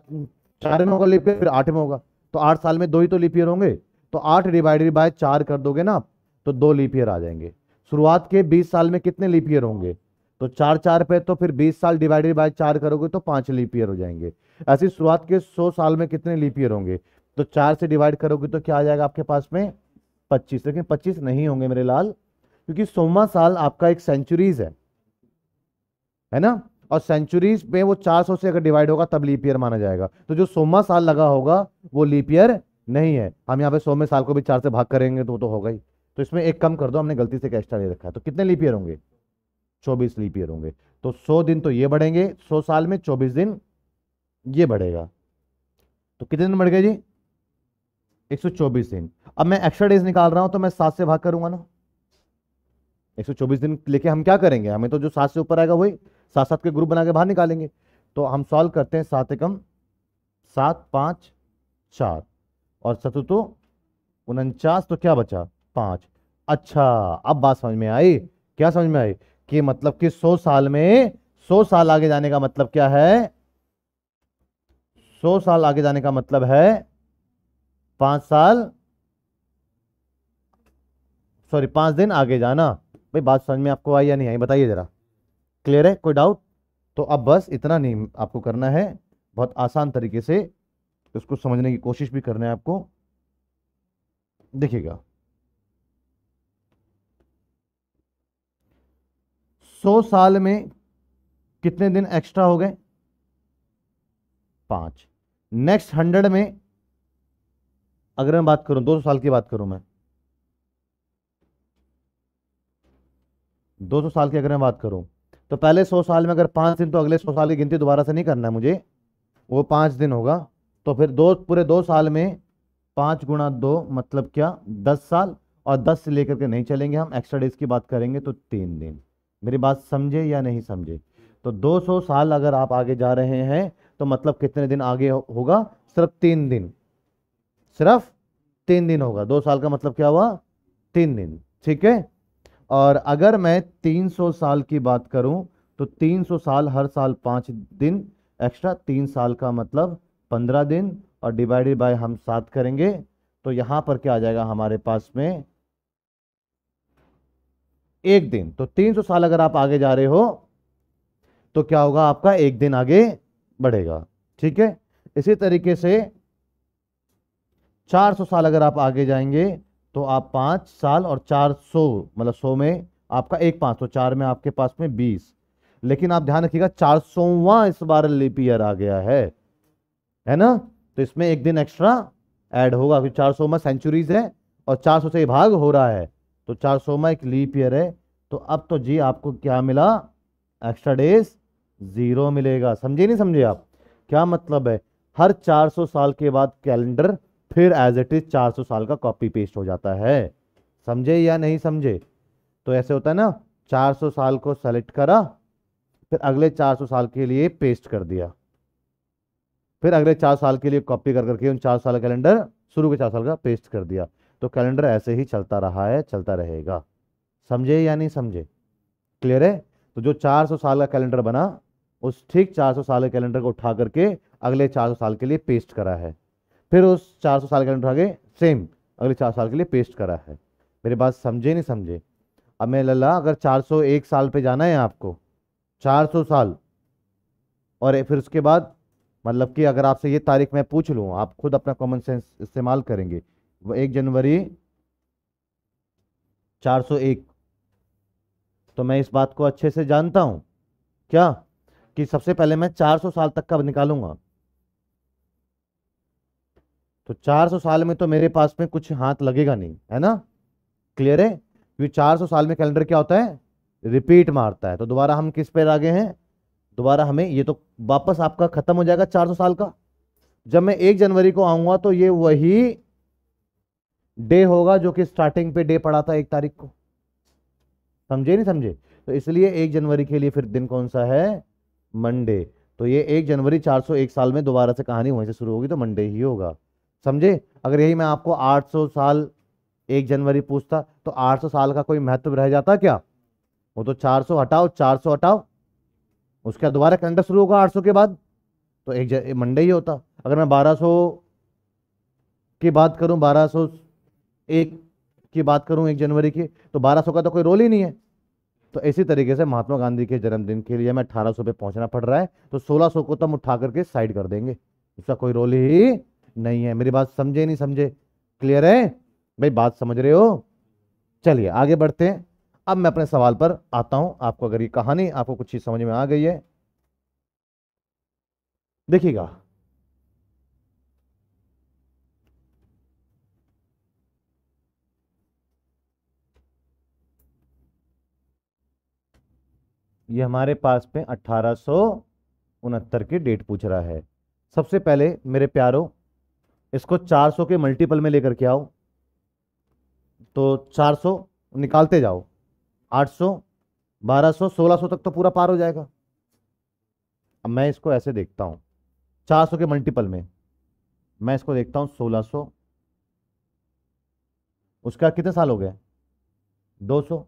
चार में होगा लीप ईयर फिर आठ में होगा तो आठ साल में दो ही तो लीप ईयर होंगे तो आठ डिवाइडेड बाय चार कर दोगे ना आप तो दो लीप ईयर आ जाएंगे शुरुआत के बीस साल में कितने लीप ईयर होंगे तो चार चार पे तो फिर बीस साल डिवाइडेड बाय चार करोगे तो पांच लीप ईयर हो जाएंगे ऐसी शुरुआत के सौ साल में कितने लीप ईयर होंगे तो चार से डिवाइड करोगे तो क्या आ जाएगा आपके पास में पच्चीस लेकिन पच्चीस नहीं होंगे मेरे लाल क्योंकि सोमा साल आपका एक सेंचुरीज है है ना और सेंचुरीज में वो 400 से अगर डिवाइड होगा तब लीप ईयर माना जाएगा तो जो सोमा साल लगा होगा वो लीप ईयर नहीं है हम यहाँ पे सोमे साल को भी चार से भाग करेंगे तो वो तो होगा ही तो इसमें एक कम कर दो हमने गलती से एक्स्ट्रा ले रखा है तो कितने लीप ईयर होंगे चौबीस लीप ईयर होंगे तो सौ दिन तो ये बढ़ेंगे सौ साल में चौबीस दिन ये बढ़ेगा तो कितने दिन बढ़ गए जी 124 दिन अब मैं एक्स्ट्रा डेज निकाल रहा हूं तो मैं सात से भाग करूंगा ना 124 दिन लेके हम क्या करेंगे हमें तो जो सात से ऊपर आएगा वही सात सात के ग्रुप बना के बाहर निकालेंगे तो हम सॉल्व करते हैं सात एकम सात पाँच चार और तो उनचास तो क्या बचा पाँच अच्छा अब बात समझ में आई क्या समझ में आई कि मतलब कि सौ साल में सौ साल आगे जाने का मतलब क्या है सौ साल आगे जाने का मतलब है पांच साल सॉरी पांच दिन आगे जाना भाई बात समझ में आपको आई या नहीं आई बताइए ज़रा क्लियर है कोई डाउट तो अब बस इतना नहीं आपको करना है बहुत आसान तरीके से उसको समझने की कोशिश भी करना है आपको देखिएगा सौ साल में कितने दिन एक्स्ट्रा हो गए पांच नेक्स्ट हंड्रेड में अगर मैं बात करूं दो सौ साल की बात करूं मैं दो सौ साल की अगर मैं बात करूं तो पहले सौ साल में अगर पांच दिन तो अगले सौ साल की गिनती दोबारा से नहीं करना है मुझे वो पांच दिन होगा तो फिर दो पूरे दो साल में पांच गुणा दो मतलब क्या दस साल और दस से लेकर के नहीं चलेंगे हम एक्स्ट्रा डेज की बात करेंगे तो तीन दिन मेरी बात समझे या नहीं समझे तो 200 साल अगर आप आगे जा रहे हैं तो मतलब कितने दिन आगे हो, होगा सिर्फ तीन दिन सिर्फ तीन दिन होगा दो साल का मतलब क्या हुआ तीन दिन ठीक है और अगर मैं 300 साल की बात करूं तो 300 साल हर साल पांच दिन एक्स्ट्रा तीन साल का मतलब पंद्रह दिन और डिवाइडेड बाय हम सात करेंगे तो यहां पर क्या आ जाएगा हमारे पास में एक दिन तो 300 साल अगर आप आगे जा रहे हो तो क्या होगा आपका एक दिन आगे बढ़ेगा ठीक है इसी तरीके से 400 साल अगर आप आगे जाएंगे तो आप पाँच साल और 400 मतलब 100 में आपका एक पाँच तो चार में आपके पास में 20 लेकिन आप ध्यान रखिएगा चार सौवा इस बार लिपियर ईयर आ गया है है ना तो इसमें एक दिन एक्स्ट्रा ऐड होगा क्योंकि चार सौवा सेंचुरीज है और चार सौ से भाग हो रहा है तो चार सौवा एक लीप ईयर है तो अब तो जी आपको क्या मिला एक्स्ट्रा डेज ज़ीरो मिलेगा समझे नहीं समझे आप क्या मतलब है हर 400 साल के बाद कैलेंडर फिर एज इट इज़ 400 साल का कॉपी पेस्ट हो जाता है समझे या नहीं समझे तो ऐसे होता है ना 400 साल को सेलेक्ट करा फिर अगले 400 साल के लिए पेस्ट कर दिया फिर अगले चार साल के लिए कॉपी कर करके उन चार साल का कैलेंडर शुरू के चार साल का पेस्ट कर दिया तो कैलेंडर ऐसे ही चलता रहा है चलता रहेगा समझे या नहीं समझे क्लियर है तो जो चार साल का कैलेंडर बना उस ठीक 400 साल के कैलेंडर को उठा करके अगले 400 साल के लिए पेस्ट करा है फिर उस 400 साल कैलेंडर उठा के सेम अगले 400 साल के लिए पेस्ट करा है मेरे बात समझे नहीं समझे अब मैं लल्ला अगर 401 साल पे जाना है आपको 400 साल और फिर उसके बाद मतलब कि अगर आपसे ये तारीख मैं पूछ लूँ आप खुद अपना कॉमन सेंस इस्तेमाल करेंगे वो एक जनवरी चार तो मैं इस बात को अच्छे से जानता हूँ क्या कि सबसे पहले मैं 400 साल तक का निकालूंगा तो 400 साल में तो मेरे पास में कुछ हाथ लगेगा नहीं है ना क्लियर है क्योंकि 400 साल में कैलेंडर क्या होता है रिपीट मारता है तो दोबारा हम किस पे आगे हैं दोबारा हमें ये तो वापस आपका खत्म हो जाएगा 400 साल का जब मैं एक जनवरी को आऊंगा तो ये वही डे होगा जो कि स्टार्टिंग पे डे पड़ा था एक तारीख को समझे नहीं समझे तो इसलिए एक जनवरी के लिए फिर दिन कौन सा है मंडे तो ये एक जनवरी 401 साल में दोबारा से कहानी वहीं से शुरू होगी तो मंडे ही होगा समझे अगर यही मैं आपको 800 साल एक जनवरी पूछता तो 800 साल का कोई महत्व रह जाता क्या वो तो 400 हटाओ 400 हटाओ उसके बाद दोबारा कैलेंडर शुरू होगा 800 के बाद तो एक मंडे ही होता अगर मैं 1200 की बात करूं 1201 की बात करूं एक जनवरी की तो 1200 का तो कोई रोल ही नहीं है तो इसी तरीके से महात्मा गांधी के जन्मदिन के लिए हमें अठारह सौ पे पहुंचना पड़ रहा है तो सोलह सौ को तो हम उठा करके साइड कर देंगे इसका कोई रोल ही नहीं है मेरी बात समझे नहीं समझे क्लियर है भाई बात समझ रहे हो चलिए आगे बढ़ते हैं अब मैं अपने सवाल पर आता हूं आपको अगर ये कहानी आपको कुछ चीज समझ में आ गई है देखिएगा ये हमारे पास में अट्ठारह की डेट पूछ रहा है सबसे पहले मेरे प्यारों इसको 400 के मल्टीपल में लेकर के आओ तो 400 निकालते जाओ 800 1200 1600 तक तो पूरा पार हो जाएगा अब मैं इसको ऐसे देखता हूँ 400 के मल्टीपल में मैं इसको देखता हूँ 1600 उसका कितने साल हो गए 200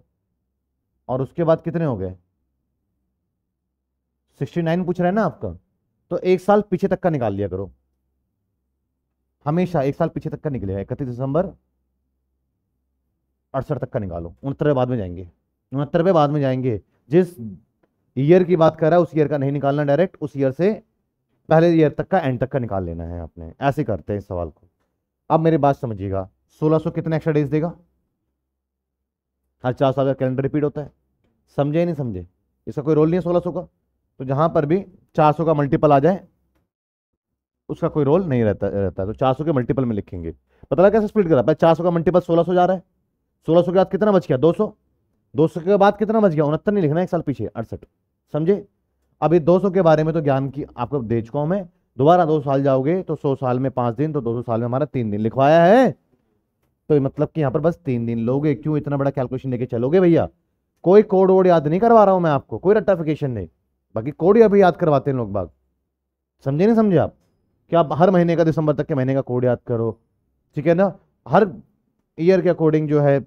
और उसके बाद कितने हो गए सिक्सटी नाइन पूछ रहा है ना आपका तो एक साल पीछे तक का निकाल लिया करो हमेशा एक साल पीछे तक का निकलेगा इकतीस दिसंबर अड़सठ तक का निकालो उनहत्तरवे बाद में जाएंगे उनहत्तरवे बाद में जाएंगे जिस ईयर की बात कर रहा है उस ईयर का नहीं निकालना डायरेक्ट उस ईयर से पहले ईयर तक का एंड तक का निकाल लेना है आपने ऐसे करते हैं इस सवाल को अब मेरी बात समझिएगा 1600 कितने एक्स्ट्रा डेज देगा हर चार साल का कैलेंडर रिपीट होता है समझे नहीं समझे इसका कोई रोल नहीं है 1600 का तो जहां पर भी 400 का मल्टीपल आ जाए उसका कोई रोल नहीं रहता रहता तो 400 के मल्टीपल में लिखेंगे पता लगा कैसे स्प्लिट करा पहले 400 का मल्टीपल 1600 जा रहा है सौ के बाद कितना बच गया दो सौ के बाद कितना बच गया उनहत्तर नहीं लिखना एक साल पीछे अड़सठ समझे अभी दो सौ के बारे में तो ज्ञान की आपको दे चुका हूं मैं दोबारा दो साल जाओगे तो सौ साल में पांच दिन तो दो साल में हमारा तीन दिन लिखवाया है तो मतलब कि यहां पर बस तीन दिन लोगे क्यों इतना बड़ा कैलकुलेशन लेके चलोगे भैया कोई कोड वोड याद नहीं करवा रहा हूं मैं आपको कोई रट्टाफिकेशन नहीं बाकी कोड या भी याद करवाते हैं लोग बाग समझे नहीं समझे आप कि आप हर महीने का दिसंबर तक के महीने का कोड याद करो ठीक है ना हर ईयर के अकॉर्डिंग जो है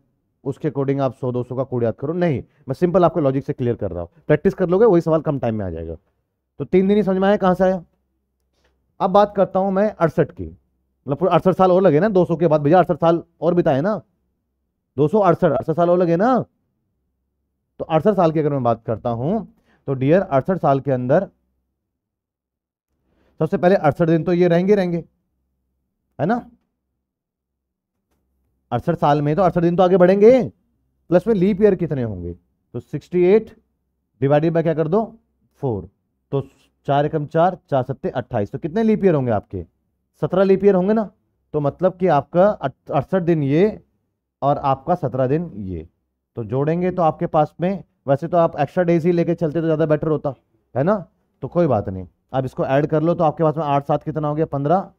उसके अकॉर्डिंग आप सौ दो सौ का कोड याद करो नहीं मैं सिंपल आपको लॉजिक से क्लियर कर रहा हूँ प्रैक्टिस कर लोगे वही सवाल कम टाइम में आ जाएगा तो तीन दिन ही समझ में आया कहाँ से आया अब बात करता हूँ मैं अड़सठ की मतलब अड़सठ साल और लगे ना दो सौ के बाद भैया अड़सठ साल और बिताए ना दो सौ अड़सठ अड़सठ साल और लगे ना तो अड़सठ साल की अगर मैं बात करता हूँ तो डियर अड़सठ साल के अंदर सबसे पहले अड़सठ दिन तो ये रहेंगे रहेंगे है ना अड़सठ साल में तो अड़सठ दिन तो आगे बढ़ेंगे प्लस में लीप ईयर कितने होंगे तो 68 डिवाइडेड बाय क्या कर दो फोर तो चार एकम चार चार सत्ते अट्ठाईस तो कितने लीप ईयर होंगे आपके सत्रह लीप ईयर होंगे ना तो मतलब कि आपका अड़सठ दिन ये और आपका सत्रह दिन ये तो जोड़ेंगे तो आपके पास में वैसे तो आप एक्स्ट्रा डेज ही लेके चलते तो ज़्यादा बेटर होता है ना तो कोई बात नहीं आप इसको ऐड कर लो तो आपके पास में आठ सात कितना हो गया पंद्रह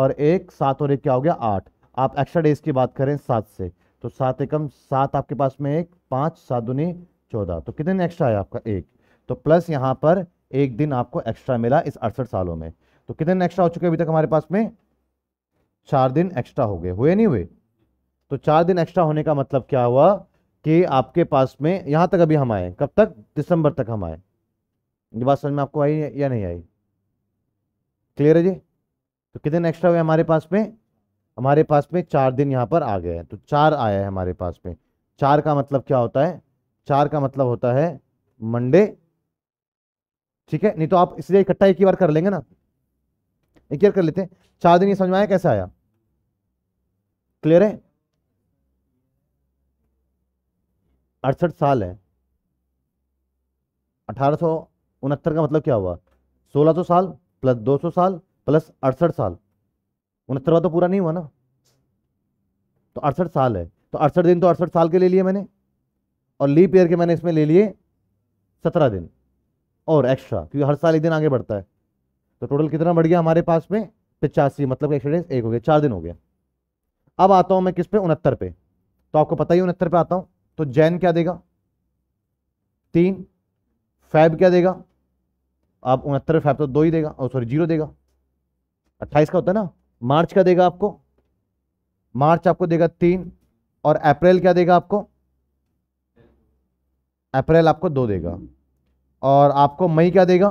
और एक सात और एक क्या हो गया आठ आप एक्स्ट्रा डेज की बात करें सात से तो सात एकम सात आपके पास में एक पाँच सात दुनी चौदह तो कितने एक्स्ट्रा है आपका एक तो प्लस यहाँ पर एक दिन आपको एक्स्ट्रा मिला इस अड़सठ सालों में तो कितने एक्स्ट्रा हो चुके अभी तक हमारे पास में चार दिन एक्स्ट्रा हो गए हुए नहीं हुए तो चार दिन एक्स्ट्रा होने का मतलब क्या हुआ कि आपके पास में यहाँ तक अभी हम आए कब तक दिसंबर तक हम आए ये बात समझ में आपको आई या नहीं आई क्लियर है जी तो कितने दिन एक्स्ट्रा हुए हमारे पास में हमारे पास में चार दिन यहाँ पर आ गए हैं तो चार आया है हमारे पास में चार का मतलब क्या होता है चार का मतलब होता है मंडे ठीक है नहीं तो आप इसलिए इकट्ठा एक ही बार कर लेंगे ना एक बार कर लेते हैं चार दिन ये समझ में आया कैसे आया क्लियर है अड़सठ साल है अठारह सौ उनहत्तर का मतलब क्या हुआ सोलह सौ साल प्लस दो सौ साल प्लस अड़सठ साल उनहत्तरवा तो पूरा नहीं हुआ ना तो अड़सठ साल है तो अड़सठ दिन तो अड़सठ साल के ले लिए मैंने और लीप ईयर के मैंने इसमें ले लिए सत्रह दिन और एक्स्ट्रा क्योंकि हर साल एक दिन आगे बढ़ता है तो टोटल कितना बढ़ गया हमारे पास में पिचासी मतलब एक्सीडेंस एक हो गया चार दिन हो गया अब आता हूँ मैं किस पे उनहत्तर पे तो आपको पता ही उनहत्तर पे आता हूँ तो जैन क्या देगा तीन फैब क्या देगा आप उनहत्तर फैब तो दो ही देगा और सॉरी जीरो देगा अट्ठाईस का होता है ना मार्च का देगा आपको मार्च आपको देगा तीन और अप्रैल क्या देगा आपको अप्रैल आपको दो देगा और आपको मई क्या देगा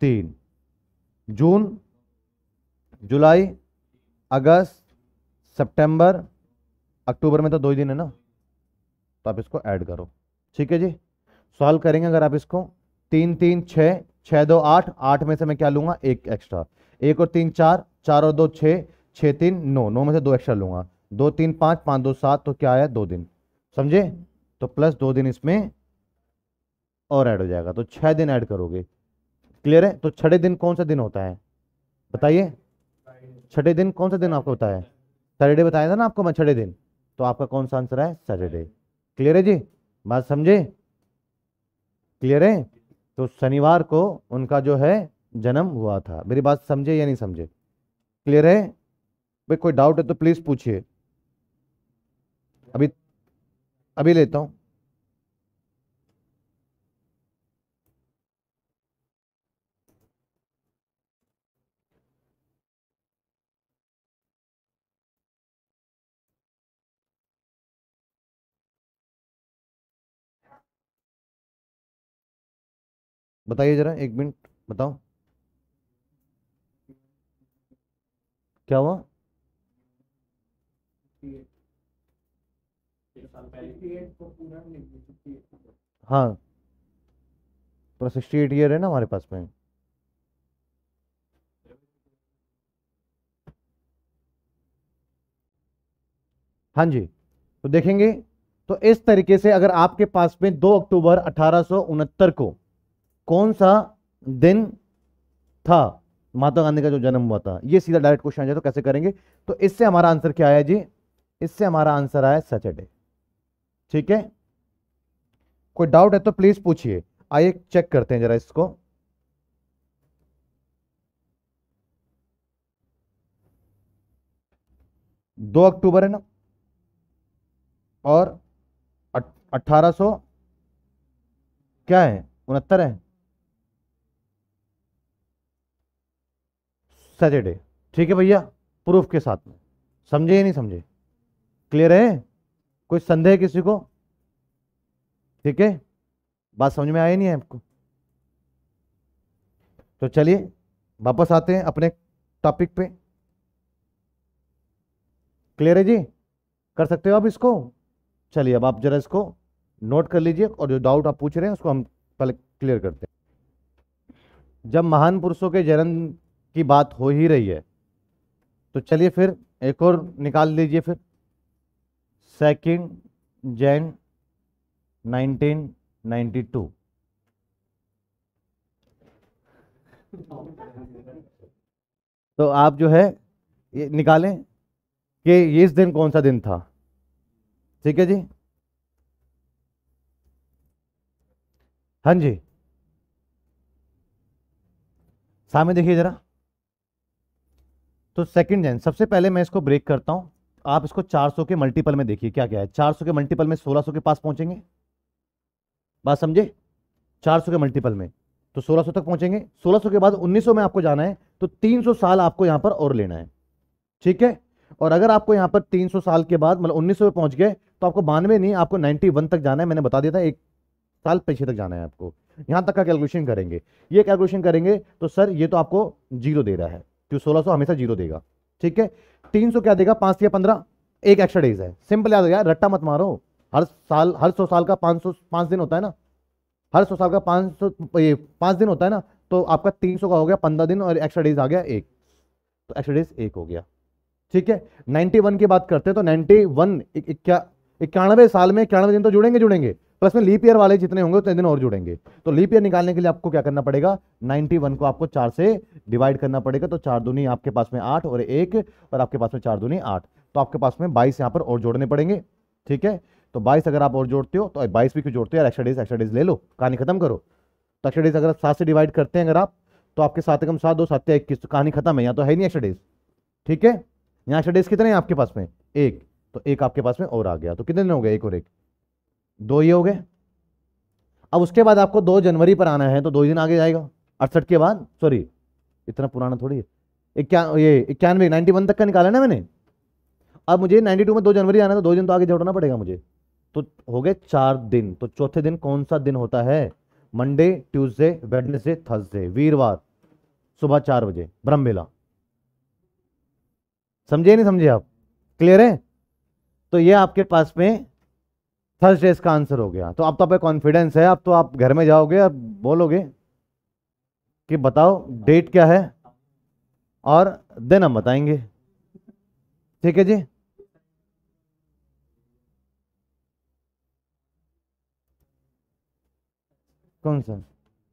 तीन जून जुलाई अगस्त सितंबर अक्टूबर में तो दो ही दिन है ना तो आप इसको ऐड करो ठीक है जी सॉल्व करेंगे अगर आप इसको तीन तीन छः छः दो आठ आठ में से मैं क्या लूँगा एक एक्स्ट्रा एक और तीन चार चार और दो छः छः तीन नौ नौ में से दो एक्स्ट्रा लूँगा दो तीन पाँच पाँच दो सात तो क्या आया दो दिन समझे तो प्लस दो दिन इसमें और ऐड हो जाएगा तो छः दिन ऐड करोगे क्लियर है तो छठे दिन कौन सा दिन होता है बताइए छठे दिन कौन सा दिन आपको बताया सैटरडे बताया था ना आपको मैं छठे दिन तो आपका कौन सा आंसर है सैटरडे क्लियर है जी बात समझे क्लियर है तो शनिवार को उनका जो है जन्म हुआ था मेरी बात समझे या नहीं समझे क्लियर है भाई कोई डाउट है तो प्लीज पूछिए अभी अभी लेता हूँ बताइए जरा एक मिनट बताओ क्या हुआ हाँ पूरा सिक्सटी एट ईयर है ना हमारे पास में हाँ जी तो देखेंगे तो इस तरीके से अगर आपके पास में दो अक्टूबर अठारह को कौन सा दिन था महात्मा गांधी का जो जन्म हुआ था ये सीधा डायरेक्ट क्वेश्चन आ जाए तो कैसे करेंगे तो इससे हमारा आंसर क्या आया जी इससे हमारा आंसर आया सैटरडे ठीक है कोई डाउट है तो प्लीज पूछिए आइए चेक करते हैं जरा इसको दो अक्टूबर है ना और अठारह सौ क्या है उनहत्तर है सैटरडे ठीक है भैया प्रूफ के साथ में समझे या नहीं समझे क्लियर है कोई संदेह किसी को ठीक है बात समझ में आई नहीं है आपको तो चलिए वापस आते हैं अपने टॉपिक पे क्लियर है जी कर सकते हो आप इसको चलिए अब आप जरा इसको नोट कर लीजिए और जो डाउट आप पूछ रहे हैं उसको हम पहले क्लियर करते हैं जब महान पुरुषों के जन्म की बात हो ही रही है तो चलिए फिर एक और निकाल लीजिए फिर सेकेंड जैन 1992 तो आप जो है ये निकालें कि ये इस दिन कौन सा दिन था ठीक है जी हाँ जी सामने देखिए जरा तो सेकंड जैन सबसे पहले मैं इसको ब्रेक करता हूँ आप इसको 400 के मल्टीपल में देखिए क्या क्या है 400 के मल्टीपल में 1600 के पास पहुंचेंगे बात समझे 400 के मल्टीपल में तो 1600 तक पहुंचेंगे 1600 के बाद 1900 में आपको जाना है तो 300 साल आपको यहाँ पर और लेना है ठीक है और अगर आपको यहाँ पर 300 साल के बाद मतलब 1900 में पहुँच गए तो आपको बानवे नहीं आपको 91 तक जाना है मैंने बता दिया था एक साल पीछे तक जाना है आपको यहाँ तक का कैलकुलेशन करेंगे ये कैलकुलेशन करेंगे तो सर ये तो आपको जीरो दे रहा है क्योंकि सोलह सो हमेशा जीरो देगा ठीक है तीन सौ क्या देगा पांच या पंद्रह एक एक्स्ट्रा डेज है सिंपल याद हो गया रट्टा मत मारो हर साल हर सौ साल का पांच सौ पाँच दिन होता है ना हर सौ साल का पांच सौ ये पाँच दिन होता है ना तो आपका तीन का हो गया पंद्रह दिन और एक्स्ट्रा डेज आ गया एक तो एक्स्ट्रा डेज एक हो गया ठीक है नाइनटी की बात करते हैं तो नाइनटी वन इक्यानवे साल में इक्यानवे दिन तो जुड़ेंगे जुड़ेंगे प्लस में लीप ईयर वाले जितने होंगे उतने दिन और जुड़ेंगे तो लीप ईयर निकालने के लिए आपको क्या करना पड़ेगा 91 को आपको चार से डिवाइड करना पड़ेगा तो चार दूनी आपके पास में आठ और एक और आपके पास में चार दूनी आठ तो आपके पास में बाईस यहाँ पर और जोड़ने पड़ेंगे ठीक है तो बाईस अगर आप और जोड़ते हो तो बाईस भी क्यों जोड़ते हो यार एक्स्ट्रा डेज एक्स्ट्रा डेज ले लो कहानी खत्म करो तो एक्स्ट्रा डेज अगर आप सात से डिवाइड करते हैं अगर आप तो आपके सात एकम सात दो सात इक्कीस तो कहानी खत्म है यहाँ तो है नहीं एक्स्ट्रा डेज ठीक है यहाँ एक्स्ट्रा डेज कितने हैं आपके पास में एक तो एक आपके पास में और आ गया तो कितने हो गए एक और एक दो ही हो गए अब उसके बाद आपको दो जनवरी पर आना है तो दो ही दिन आगे जाएगा अड़सठ के बाद सॉरी इतना पुराना थोड़ी है इक्या ये इक्यानवे नाइन्टी वन तक का निकाला ना मैंने अब मुझे नाइन्टी टू में दो जनवरी आना है तो दो दिन तो आगे जोड़ना पड़ेगा मुझे तो हो गए चार दिन तो चौथे दिन कौन सा दिन होता है मंडे ट्यूजडे वेडनेसडे थर्सडे वीरवार सुबह चार बजे ब्रह्म मेला समझे नहीं समझे आप क्लियर है तो ये आपके पास में थर्सडे इसका आंसर हो गया तो अब तो आप कॉन्फिडेंस है अब तो आप घर में जाओगे और बोलोगे कि बताओ डेट क्या है और दिन हम बताएंगे ठीक है जी कौन सा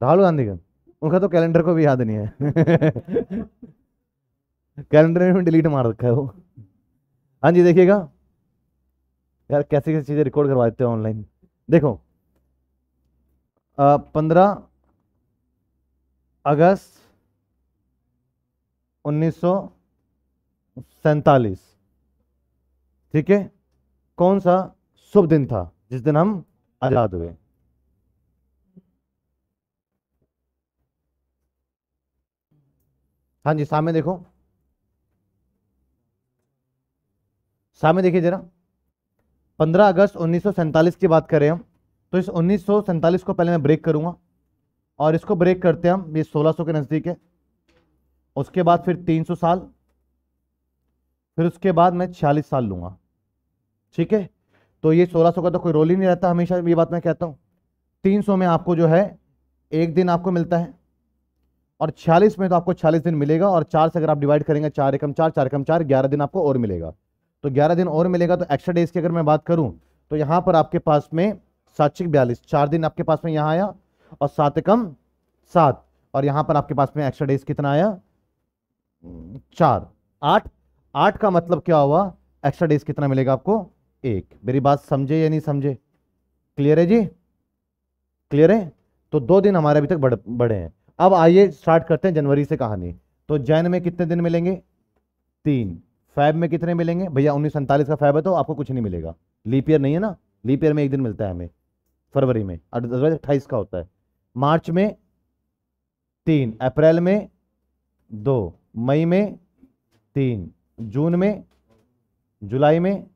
राहुल गांधी का उनका तो कैलेंडर को भी याद नहीं है कैलेंडर में डिलीट मार रखा है वो हाँ जी देखिएगा यार कैसी कैसी चीज़ें रिकॉर्ड करवा देते हैं ऑनलाइन देखो पंद्रह अगस्त उन्नीस ठीक है कौन सा शुभ दिन था जिस दिन हम आज़ाद हुए हाँ जी सामने देखो सामने देखिए जरा पंद्रह अगस्त उन्नीस की बात करें हम तो इस उन्नीस को पहले मैं ब्रेक करूंगा और इसको ब्रेक करते हैं हम ये 1600 के नज़दीक है उसके बाद फिर 300 साल फिर उसके बाद मैं छियालीस साल लूँगा ठीक है तो ये 1600 का तो कोई रोल ही नहीं रहता हमेशा ये बात मैं कहता हूँ 300 में आपको जो है एक दिन आपको मिलता है और छियालीस में तो आपको छियालीस दिन मिलेगा और चार से अगर आप डिवाइड करेंगे चार एकम चार चार एकम चार ग्यारह दिन आपको और मिलेगा तो ग्यारह दिन और मिलेगा तो एक्स्ट्रा डेज की अगर मैं बात करूं तो यहां पर आपके पास में सात छिक बयालीस चार दिन आपके पास में यहां आया और सात कम सात और यहां पर आपके पास में एक्स्ट्रा डेज कितना आया चार आठ आठ का मतलब क्या हुआ एक्स्ट्रा डेज कितना मिलेगा आपको एक मेरी बात समझे या नहीं समझे क्लियर है जी क्लियर है तो दो दिन हमारे अभी तक बढ़ बढ़े हैं अब आइए स्टार्ट करते हैं जनवरी से कहानी तो जैन में कितने दिन मिलेंगे तीन फैब में कितने मिलेंगे भैया उन्नीस सैंतालीस का फैब है तो आपको कुछ नहीं मिलेगा लीप ईयर नहीं है ना लीप ईयर में एक दिन मिलता है हमें फरवरी में अट्ठाईस का होता है मार्च में तीन अप्रैल में दो मई में तीन जून में जुलाई में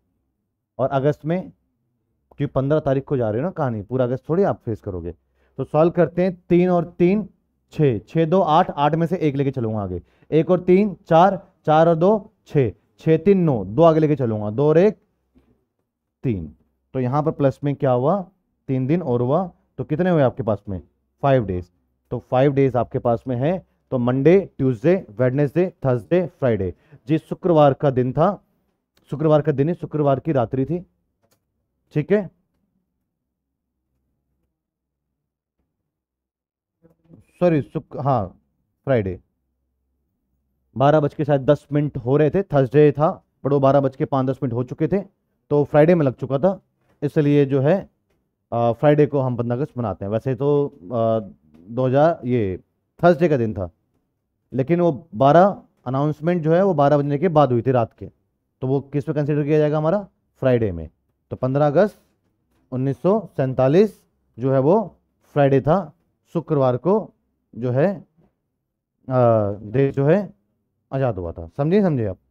और अगस्त में क्योंकि पंद्रह तारीख को जा रहे हो ना कहानी पूरा अगस्त थोड़ी आप फेस करोगे तो सॉल्व करते हैं तीन और तीन छः छः दो आठ आठ में से एक लेके चलूंगा आगे एक और तीन चार चार और दो छः छ तीन नौ दो आगे लेके चलूंगा दो और एक तीन तो यहां पर प्लस में क्या हुआ तीन दिन और हुआ तो कितने हुए आपके पास में फाइव डेज तो फाइव डेज आपके पास में है तो Monday Tuesday Wednesday Thursday Friday जी शुक्रवार का दिन था शुक्रवार का दिन है शुक्रवार की रात्रि थी ठीक है सॉरी हाँ फ्राइडे बारह बज के शायद दस मिनट हो रहे थे थर्सडे था बट वो बारह बज के पाँच दस मिनट हो चुके थे तो फ्राइडे में लग चुका था इसलिए जो है फ्राइडे को हम पंद्रह अगस्त मनाते हैं वैसे तो दो हज़ार ये थर्सडे का दिन था लेकिन वो बारह अनाउंसमेंट जो है वो बारह बजने के बाद हुई थी रात के तो वो किस पे कंसिडर किया जाएगा हमारा फ्राइडे में तो पंद्रह अगस्त उन्नीस जो है वो फ्राइडे था शुक्रवार को जो है आ, देश जो है आज़ाद हुआ था समझे समझे आप